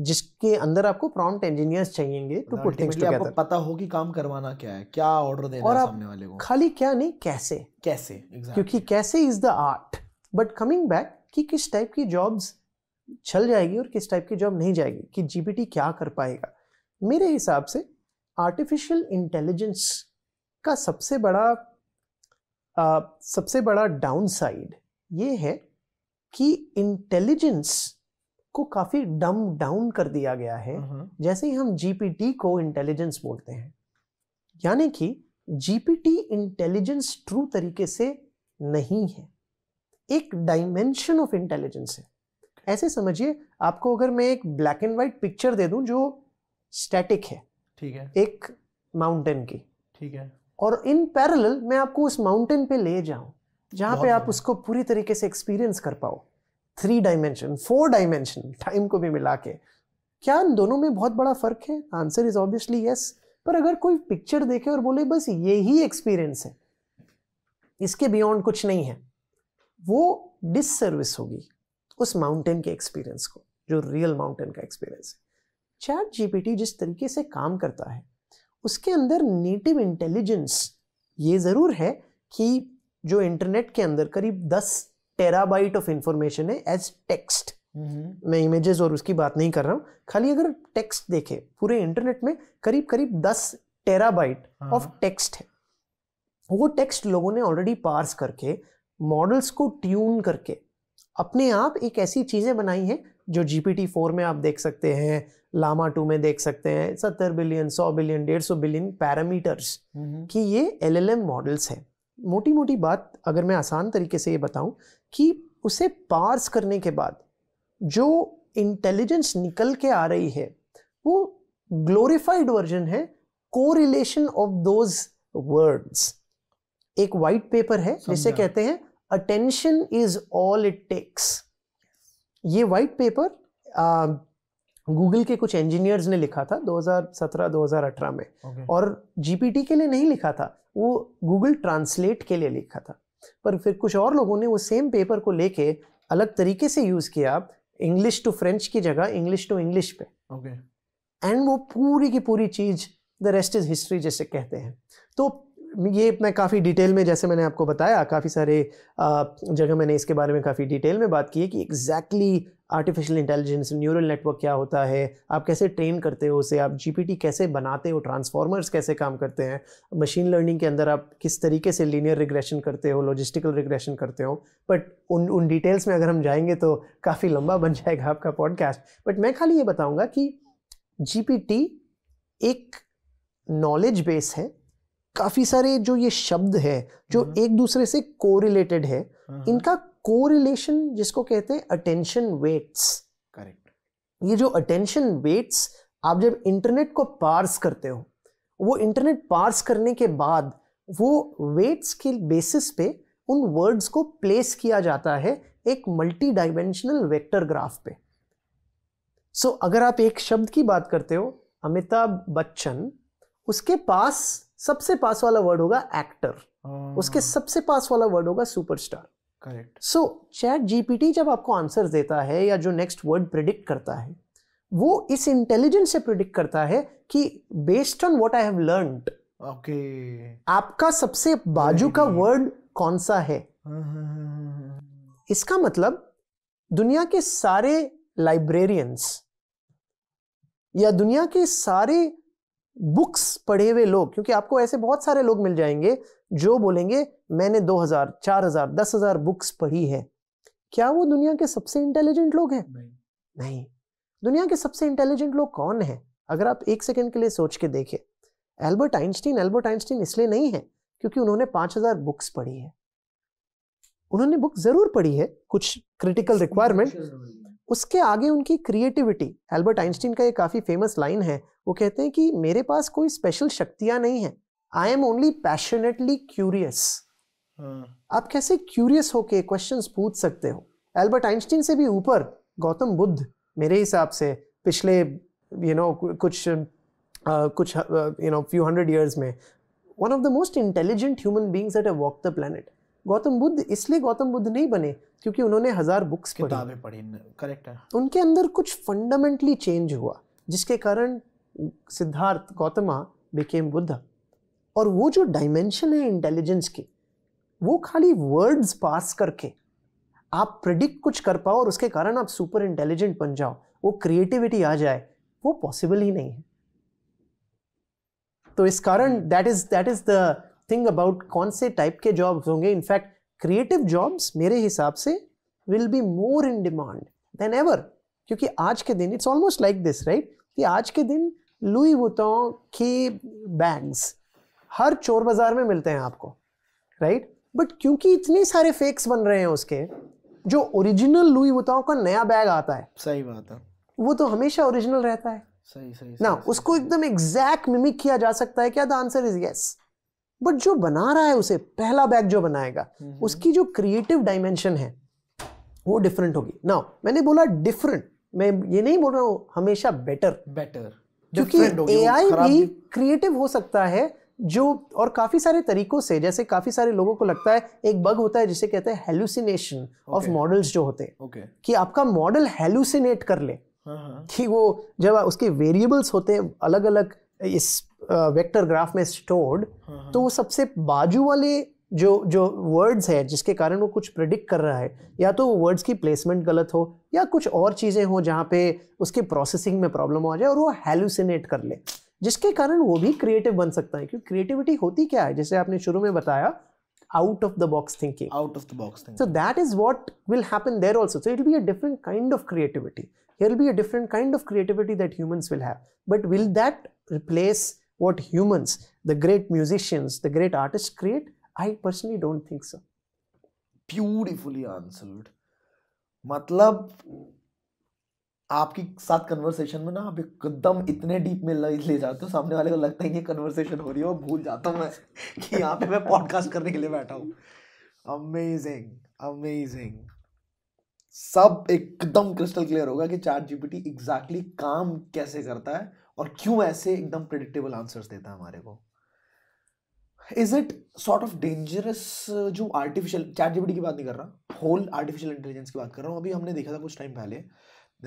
जिसके अंदर आपको प्रॉम्प्ट इंजीनियर्स चाहिएंगे टू पुट थिंग्स टुगेदर पता हो कि काम करवाना क्या है क्या ऑर्डर देना और है सामने वाले को खाली क्या नहीं कैसे कैसे exactly. क्योंकि कैसे is the art but coming back कि किस टाइप की जॉब्स चल जाएगी और किस टाइप की जॉब नहीं जाएगी कि जीपीटी क्या कर पाएगा मेरे हिसाब से आर्टिफिशियल इंटेलिजेंस का सबसे बड़ा आ, सबसे बड़ा डाउनसाइड ये है कि इंटेलिजेंस को काफ़ी डम डाउन कर दिया गया है हम्म, हम्म। जैसे ही हम जीपीटी को इंटेलिजेंस बोलते हैं यानी कि जीपीटी इंटेलिजेंस ट्रू तरीके से नहीं है एक डायमेंशन ऑफ इंटेलिजेंस है ऐसे समझिए आपको अगर मैं एक ब्लैक एंड व्हाइट पिक्चर दे दूं जो स्टैटिक है ठीक है एक माउंटेन की ठीक है और इन पैरेलल मैं आपको उस माउंटेन पे ले जाऊं जहां पे आप उसको पूरी तरीके से एक्सपीरियंस कर पाओ three dimension four dimension time को भी मिला के क्या इन दोनों में बहुत बड़ा फर्क है आंसर इज ऑब्वियसली यस पर अगर कोई पिक्चर देखे और बोले बस यही एक्सपीरियंस है इसके बियॉन्ड कुछ नहीं है वो डिससर्विस होगी उस माउंटेन के एक्सपीरियंस को जो रियल माउंटेन का एक्सपीरियंस है चैट जीपीटी जिस तरीके से काम करता है उसके अंदर नेटिव इंटेलिजेंस ये ज़रूर है कि जो इंटरनेट के अंदर करीब दस टेराबाइट ऑफ इंफॉर्मेशन है एज टेक्स्ट हम्म। मैं इमेजेस और उसकी बात नहीं कर रहा हूँ खाली अगर टेक्स्ट देखे पूरे इंटरनेट में करीब करीब दस टेराबाइट ऑफ टेक्स्ट है वो टेक्स्ट लोगों ने ऑलरेडी पार्स करके मॉडल्स को ट्यून करके अपने आप एक ऐसी चीज़ें बनाई हैं जो जी पी फोर में आप देख सकते हैं लामा टू में देख सकते हैं सत्तर बिलियन सौ बिलियन डेढ़ सौ बिलियन पैरामीटर्स कि ये एल एल एम मॉडल्स हैं मोटी मोटी बात अगर मैं आसान तरीके से ये बताऊं कि उसे पार्स करने के बाद जो इंटेलिजेंस निकल के आ रही है वो ग्लोरिफाइड वर्जन है कोरिलेशन ऑफ दोज वर्ड्स एक वाइट पेपर है जिसे कहते हैं attention is all it takes ये वाइट पेपर गूगल के कुछ इंजीनियर्स ने लिखा था 2017-2018 में okay. और जीपीटी के लिए नहीं लिखा था वो गूगल ट्रांसलेट के लिए लिखा था पर फिर कुछ और लोगों ने वो सेम पेपर को लेके अलग तरीके से यूज़ किया इंग्लिश टू फ्रेंच की जगह इंग्लिश टू इंग्लिश पे एंड okay. वो पूरी की पूरी चीज़ द रेस्ट इज़ हिस्ट्री जैसे कहते हैं तो ये मैं काफ़ी डिटेल में जैसे मैंने आपको बताया काफ़ी सारे जगह मैंने इसके बारे में काफ़ी डिटेल में बात की है कि exactly artificial intelligence neural network क्या होता है आप कैसे ट्रेन करते हो उसे आप जीपीटी कैसे बनाते हो ट्रांसफॉर्मर्स कैसे काम करते हैं मशीन लर्निंग के अंदर आप किस तरीके से लीनियर रिग्रेशन करते हो लॉजिस्टिकल रिग्रेशन करते हो बट उन उन डिटेल्स में अगर हम जाएंगे तो काफ़ी लंबा बन जाएगा आपका पॉडकास्ट बट मैं खाली ये बताऊँगा कि जी एक नॉलेज बेस है काफ़ी सारे जो ये शब्द है जो हम्म। एक दूसरे से कोरिलेटेड है हाँ, हाँ। इनका कोरिलेशन जिसको कहते हैं अटेंशन वेट्स करेक्ट ये जो अटेंशन वेट्स आप जब इंटरनेट को पार्स करते हो वो इंटरनेट पार्स करने के बाद वो वेट्स के बेसिस पे उन वर्ड्स को प्लेस किया जाता है एक मल्टी डायमेंशनल वेक्टर ग्राफ पे सो so, अगर आप एक शब्द की बात करते हो अमिताभ बच्चन उसके पास सबसे पास वाला वर्ड होगा एक्टर हाँ। उसके सबसे पास वाला वर्ड होगा superstar correct so chat GPT जब आपको आंसर देता है या जो नेक्स्ट वर्ड प्रिडिक्ट करता है वो इस इंटेलिजेंस से प्रिडिक्ट करता है कि based on what I have learn okay आपका सबसे बाजू का वर्ड कौन सा है हाँ, हाँ, इसका मतलब दुनिया के सारे लाइब्रेरियंस या दुनिया के सारे बुक्स पढ़े हुए लोग क्योंकि आपको ऐसे बहुत सारे लोग मिल जाएंगे जो बोलेंगे मैंने 2000, 4000, 10000 बुक्स पढ़ी है क्या वो दुनिया के सबसे इंटेलिजेंट लोग हैं नहीं।, नहीं दुनिया के सबसे इंटेलिजेंट लोग कौन है अगर आप एक सेकेंड के लिए सोच के देखें एल्बर्ट आइंस्टीन एल्बर्ट आइंस्टीन इसलिए नहीं है क्योंकि उन्होंने हजार बुक्स पढ़ी है उन्होंने बुक जरूर पढ़ी है कुछ क्रिटिकल रिक्वायरमेंट उसके आगे उनकी क्रिएटिविटी एल्बर्ट आइंस्टीन का ये काफ़ी फेमस लाइन है वो कहते हैं कि मेरे पास कोई स्पेशल शक्तियाँ नहीं है I am only passionately curious आप कैसे क्यूरियस होके क्वेश्चन पूछ सकते हो एल्बर्ट आइंस्टीन से भी ऊपर गौतम बुद्ध मेरे हिसाब से पिछले यू you नो know, कुछ uh, कुछ you know few hundred years में one of the most intelligent human beings at a walk the planet Gautam Buddha इसलिए गौतम बुद्ध नहीं बने क्योंकि उन्होंने हजार बुक्स किताबें पढ़ी करेक्ट है उनके अंदर कुछ फंडामेंटली चेंज हुआ जिसके कारण सिद्धार्थ गौतमा बिकेम बुद्ध और वो जो डायमेंशन है इंटेलिजेंस की वो खाली वर्ड्स पास करके आप प्रिडिक्ट कुछ कर पाओ और उसके कारण आप सुपर इंटेलिजेंट बन जाओ वो क्रिएटिविटी आ जाए वो पॉसिबल ही नहीं है तो इस कारण that is that is the think about कौन से टाइप के जॉब्स होंगे इनफैक्ट क्रिएटिव जॉब्स मेरे हिसाब से will be more in demand than ever क्योंकि आज के दिन it's almost like this right कि आज के दिन लुई वुतों की बैंड्स हर चोर बाजार में मिलते हैं आपको राइट right? बट क्योंकि इतने सारे फेक्स बन रहे हैं उसके जो ओरिजिनल लुई वुताओं का नया बैग आता है सही बात है वो तो हमेशा ओरिजिनल रहता है सही सही ना सही, उसको एकदम एग्जैक्ट मिमिक किया जा सकता है क्या the answer is yes but जो बना रहा है उसे पहला बैग जो बनाएगा उसकी जो क्रिएटिव डायमेंशन है वो डिफरेंट होगी ना मैंने बोला डिफरेंट मैं ये नहीं बोल रहा हूँ हमेशा बेटर बेटर क्योंकि ए आई भी क्रिएटिव हो सकता है जो और काफ़ी सारे तरीकों से जैसे काफ़ी सारे लोगों को लगता है एक बग होता है जिसे कहते हैं हेलुसिनेशन ऑफ मॉडल्स जो होते हैं okay. कि आपका मॉडल हेलुसिनेट कर ले uh-huh. कि वो जब उसके वेरिएबल्स होते हैं अलग अलग इस वेक्टर ग्राफ में स्टोर्ड हाँ, हाँ। तो वो सबसे बाजू वाले जो जो वर्ड्स है जिसके कारण वो कुछ प्रिडिक्ट कर रहा है या तो वो वर्ड्स की प्लेसमेंट गलत हो या कुछ और चीज़ें हो जहाँ पे उसके प्रोसेसिंग में प्रॉब्लम आ जाए और वो हेलुसिनेट कर ले जिसके कारण वो भी क्रिएटिव बन सकता है क्योंकि क्रिएटिविटी होती क्या है जैसे आपने शुरू में बताया out of the box thinking out of the box thinking so that is what will happen there also so it be a different kind of creativity here be a different kind of creativity that humans will have but will that replace what humans, the great musicians, the great artists create? I personally don't think so. Beautifully answered. मतलब आपकी साथ conversation में ना आप एकदम इतने deep में ले जाते हो सामने वाले को लगता है ये कन्वर्सेशन हो रही है और भूल जाता हूँ मैं कि यहाँ पे मैं पॉडकास्ट करने के लिए बैठा हूँ अमेजिंग अमेजिंग सब एकदम क्रिस्टल क्लियर होगा कि चार जीपीटी एग्जैक्टली काम कैसे करता है और क्यों ऐसे एकदम प्रिडिक्टेबल आंसर्स देता है हमारे को is it sort of dangerous जो आर्टिफिशियल चार्टिबिटी की बात नहीं कर रहा होल आर्टिफिशियल इंटेलिजेंस की बात कर रहा हूँ अभी हमने देखा था कुछ टाइम पहले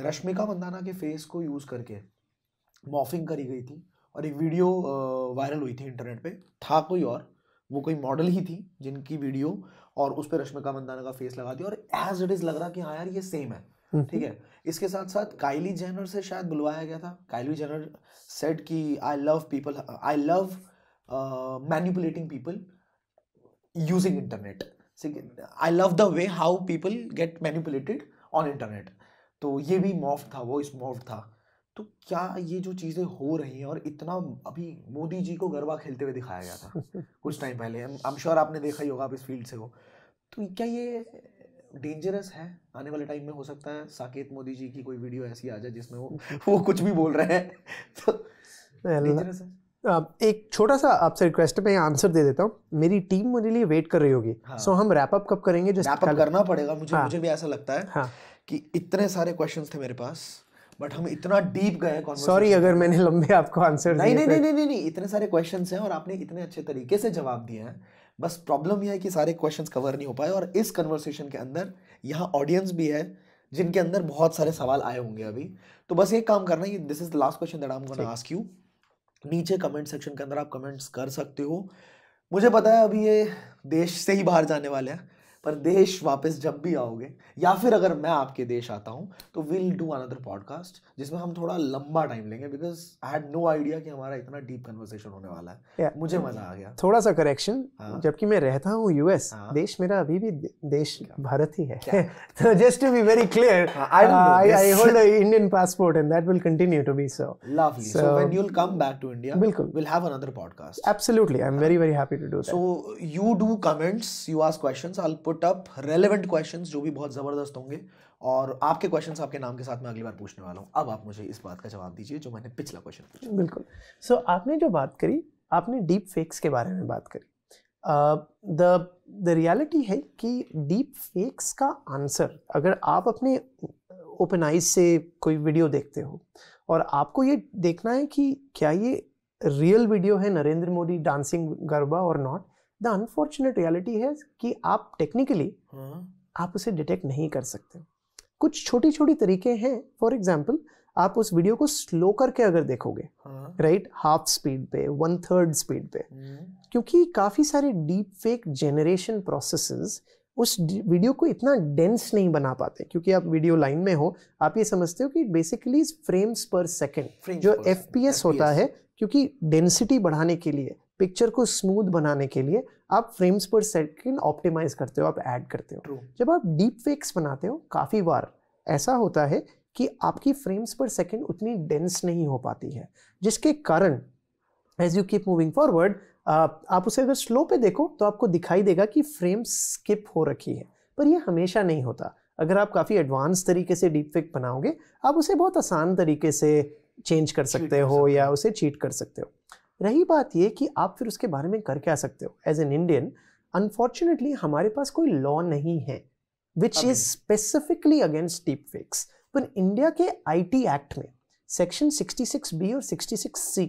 रश्मिका मंदाना के फेस को यूज़ करके मॉफिंग करी गई थी और एक वीडियो वायरल uh, हुई थी इंटरनेट पे था कोई और वो कोई मॉडल ही थी जिनकी वीडियो और उस पर रश्मिका मंदाना का फेस लगा दिया और एज इट इज़ लग रहा कि हाँ यार ये सेम है हम्म। ठीक है इसके साथ साथ काइली जेनर से शायद बुलवाया गया था काइली जेनर सेट कि I love people I love manipulating people using internet I love the way how people get manipulated on internet तो ये भी मॉफ था वो इस मॉफ था तो क्या ये जो चीज़ें हो रही हैं और इतना अभी मोदी जी को गरबा खेलते हुए दिखाया गया था कुछ टाइम पहले आई एम श्योर आपने देखा ही होगा आप इस फील्ड से हो तो क्या ये डेंजरस है आने वाले टाइम में हो सकता है साकेत मोदी जी की कोई वीडियो ऐसी आ जाए जिसमें वो वो कुछ भी बोल रहे हैं तो डेंजरस है एक छोटा सा आपसे रिक्वेस्ट मैं आंसर दे देता हूँ मेरी टीम मेरे लिए वेट कर रही होगी सो हाँ. so, हम रैप अप कब करेंगे जस्ट रैप अप करना पड़ेगा मुझे हाँ. मुझे भी ऐसा लगता है हाँ. कि इतने सारे क्वेश्चंस थे मेरे पास बट हम इतना डीप गए सॉरी अगर मैंने लंबे आपको आंसर नहीं तो। नहीं नहीं नहीं नहीं इतने सारे क्वेश्चन हैं और आपने इतने अच्छे तरीके से जवाब दिए हैं बस प्रॉब्लम यह है कि सारे क्वेश्चंस कवर नहीं हो पाए और इस कन्वर्सेशन के अंदर यहाँ ऑडियंस भी है जिनके अंदर बहुत सारे सवाल आए होंगे अभी तो बस एक काम करना है this is the last question that I am gonna ask you नीचे कमेंट सेक्शन के अंदर आप कमेंट्स कर सकते हो मुझे पता है अभी ये देश से ही बाहर जाने वाले हैं पर देश वापस जब भी आओगे या फिर अगर मैं आपके देश आता हूँ तो विल डू अनदर पॉडकास्ट जिसमें हम थोड़ा लंबा टाइम लेंगे because I had no idea कि हमारा इतना डीप कन्वर्सेशन होने वाला है yeah. मुझे मजा आ गया थोड़ा सा करेक्शन हाँ? जबकि मैं रहता हूँ यूएस हाँ? देश मेरा अभी भी देश क्या? भारत ही है तो just to be very clear I I hold Indian passport and that will continue to be so lovely so when you will come back to India बिल्कुल will have another podcast absolutely I am very very happy to do that so you do comments you ask questions I will put put up relevant question जो भी बहुत ज़बरदस्त होंगे और आपके question आपके नाम के साथ मैं अगली बार पूछने वाला हूँ अब आप मुझे इस बात का जवाब दीजिए जो मैंने पिछला क्वेश्चन पूछा बिल्कुल सो so, आपने जो बात करी आपने डीप फेक्स के बारे में बात करी द द रियलिटी है कि डीप फेक्स का आंसर अगर आप अपने ओपन आइज से कोई वीडियो देखते हो और आपको ये देखना है कि क्या ये रियल वीडियो है नरेंद्र मोदी डांसिंग गरबा और नॉट द अनफॉर्चुनेट रियलिटी है कि आप टेक्निकली हाँ। आप उसे डिटेक्ट नहीं कर सकते कुछ छोटी छोटी तरीके हैं फॉर एग्जाम्पल आप उस वीडियो को स्लो करके अगर देखोगे हाँ। राइट हाफ स्पीड पे वन थर्ड स्पीड पे हम्म। क्योंकि काफ़ी सारे डीप फेक जेनरेशन प्रोसेस उस वीडियो को इतना डेंस नहीं बना पाते क्योंकि आप वीडियो लाइन में हो आप ये समझते हो कि बेसिकली फ्रेम्स पर सेकेंड जो एफ होता है क्योंकि डेंसिटी बढ़ाने के लिए पिक्चर को स्मूथ बनाने के लिए आप फ्रेम्स पर सेकेंड ऑप्टिमाइज करते हो आप ऐड करते हो True. जब आप डीप फेक्स बनाते हो काफ़ी बार ऐसा होता है कि आपकी फ्रेम्स पर सेकेंड उतनी डेंस नहीं हो पाती है जिसके कारण as you keep moving forward आप उसे अगर स्लो पे देखो तो आपको दिखाई देगा कि फ्रेम स्किप हो रखी है पर यह हमेशा नहीं होता अगर आप काफ़ी एडवांस तरीके से डीप फेक बनाओगे आप उसे बहुत आसान तरीके से चेंज कर सकते हो या उसे चीट कर सकते हो रही बात ये कि आप फिर उसके बारे में कर क्या सकते हो एज एन इंडियन अनफॉर्चुनेटली हमारे पास कोई लॉ नहीं है which is specifically against deep fakes पर इंडिया के आईटी एक्ट में सेक्शन 66 बी और 66 C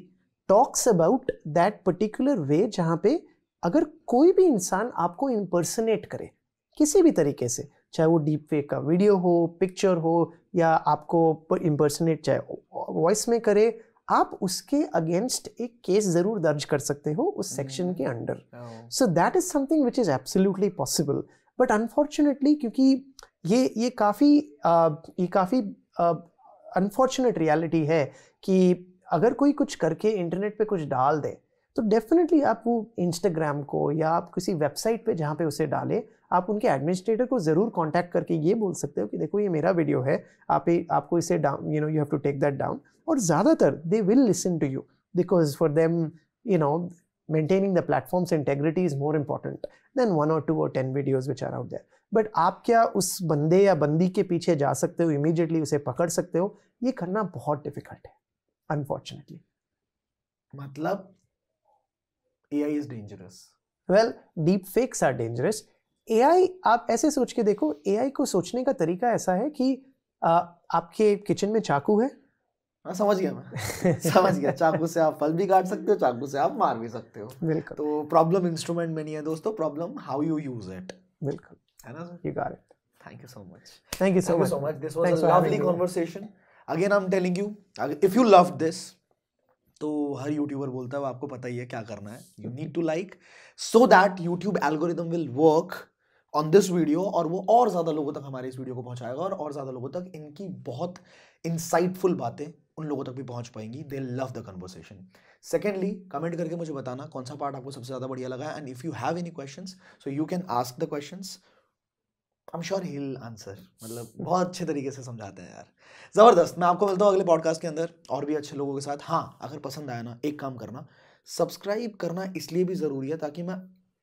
talks about that particular way जहाँ पे अगर कोई भी इंसान आपको इम्पर्सनेट करे किसी भी तरीके से चाहे वो डीप फेक का वीडियो हो पिक्चर हो या आपको इम्पर्सनेट चाहे वॉइस में करे आप उसके अगेंस्ट एक केस जरूर दर्ज कर सकते हो उस सेक्शन के hmm. Under so that is something which is absolutely possible but unfortunately क्योंकि ये ये काफ़ी ये काफ़ी अनफॉर्चुनेट रियलिटी है कि अगर कोई कुछ करके इंटरनेट पे कुछ डाल दे तो डेफिनेटली आप वो इंस्टाग्राम को या आप किसी वेबसाइट पे जहाँ पे उसे डालें आप उनके एडमिनिस्ट्रेटर को ज़रूर कांटेक्ट करके ये बोल सकते हो कि देखो ये मेरा वीडियो है आप आपको इसे down you know you have to take that down और ज़्यादातर they will listen to you because for them you know maintaining the platforms integrity is more important than one और टू और ten videos which are out there but आप क्या उस बंदे या बंदी के पीछे जा सकते हो इमीजिएटली उसे पकड़ सकते हो ये करना बहुत डिफिकल्ट है अनफॉर्चुनेटली मतलब AI is dangerous. Well, deep fakes are dangerous. AI आप ऐसे सोच के देखो AI को सोचने का तरीका ऐसा है कि आ, आपके किचन में चाकू है हाँ, समझ गया मैं समझ गया चाकू से आप फल भी काट सकते हो चाकू से आप मार भी सकते हो बिल्कुल तो प्रॉब्लम इंस्ट्रूमेंट में नहीं है दोस्तों problem how you use it बिल्कुल है ना sir you got it thank you so much thank you so much much, you so much. this was Thanks a lovely conversation again you telling you if you तो हर YouTuber बोलता है वो आपको पता ही है क्या करना है you need to like so that YouTube algorithm will work on this video और वो और ज़्यादा लोगों तक हमारे इस वीडियो को पहुंचाएगा और और ज़्यादा लोगों तक इनकी बहुत इंसाइटफुल बातें उन लोगों तक भी पहुंच पाएंगी they love the conversation secondly comment करके मुझे बताना कौन सा पार्ट आपको सबसे ज़्यादा बढ़िया लगा and if you have any question so you can ask the question I am sure he'll answer मतलब बहुत अच्छे तरीके से समझाते हैं यार ज़बरदस्त मैं आपको मिलता हूँ अगले पॉडकास्ट के अंदर और भी अच्छे लोगों के साथ हाँ अगर पसंद आया ना एक काम करना सब्सक्राइब करना इसलिए भी ज़रूरी है ताकि मैं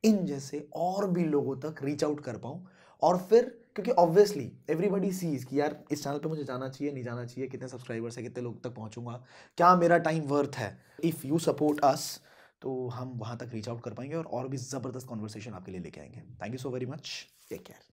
इन जैसे और भी लोगों तक रीच आउट कर पाऊँ और फिर क्योंकि ऑब्वियसली एवरीबडी सीज कि यार इस चैनल पे मुझे जाना चाहिए नहीं जाना चाहिए कितने सब्सक्राइबर्स है कितने लोग तक पहुंचूंगा क्या मेरा टाइम वर्थ है इफ़ यू सपोर्ट अस तो हम वहाँ तक रीच आउट कर पाएंगे और और भी ज़बरदस्त कॉन्वर्सेशन आपके लिए लेके आएंगे thank you so very much take care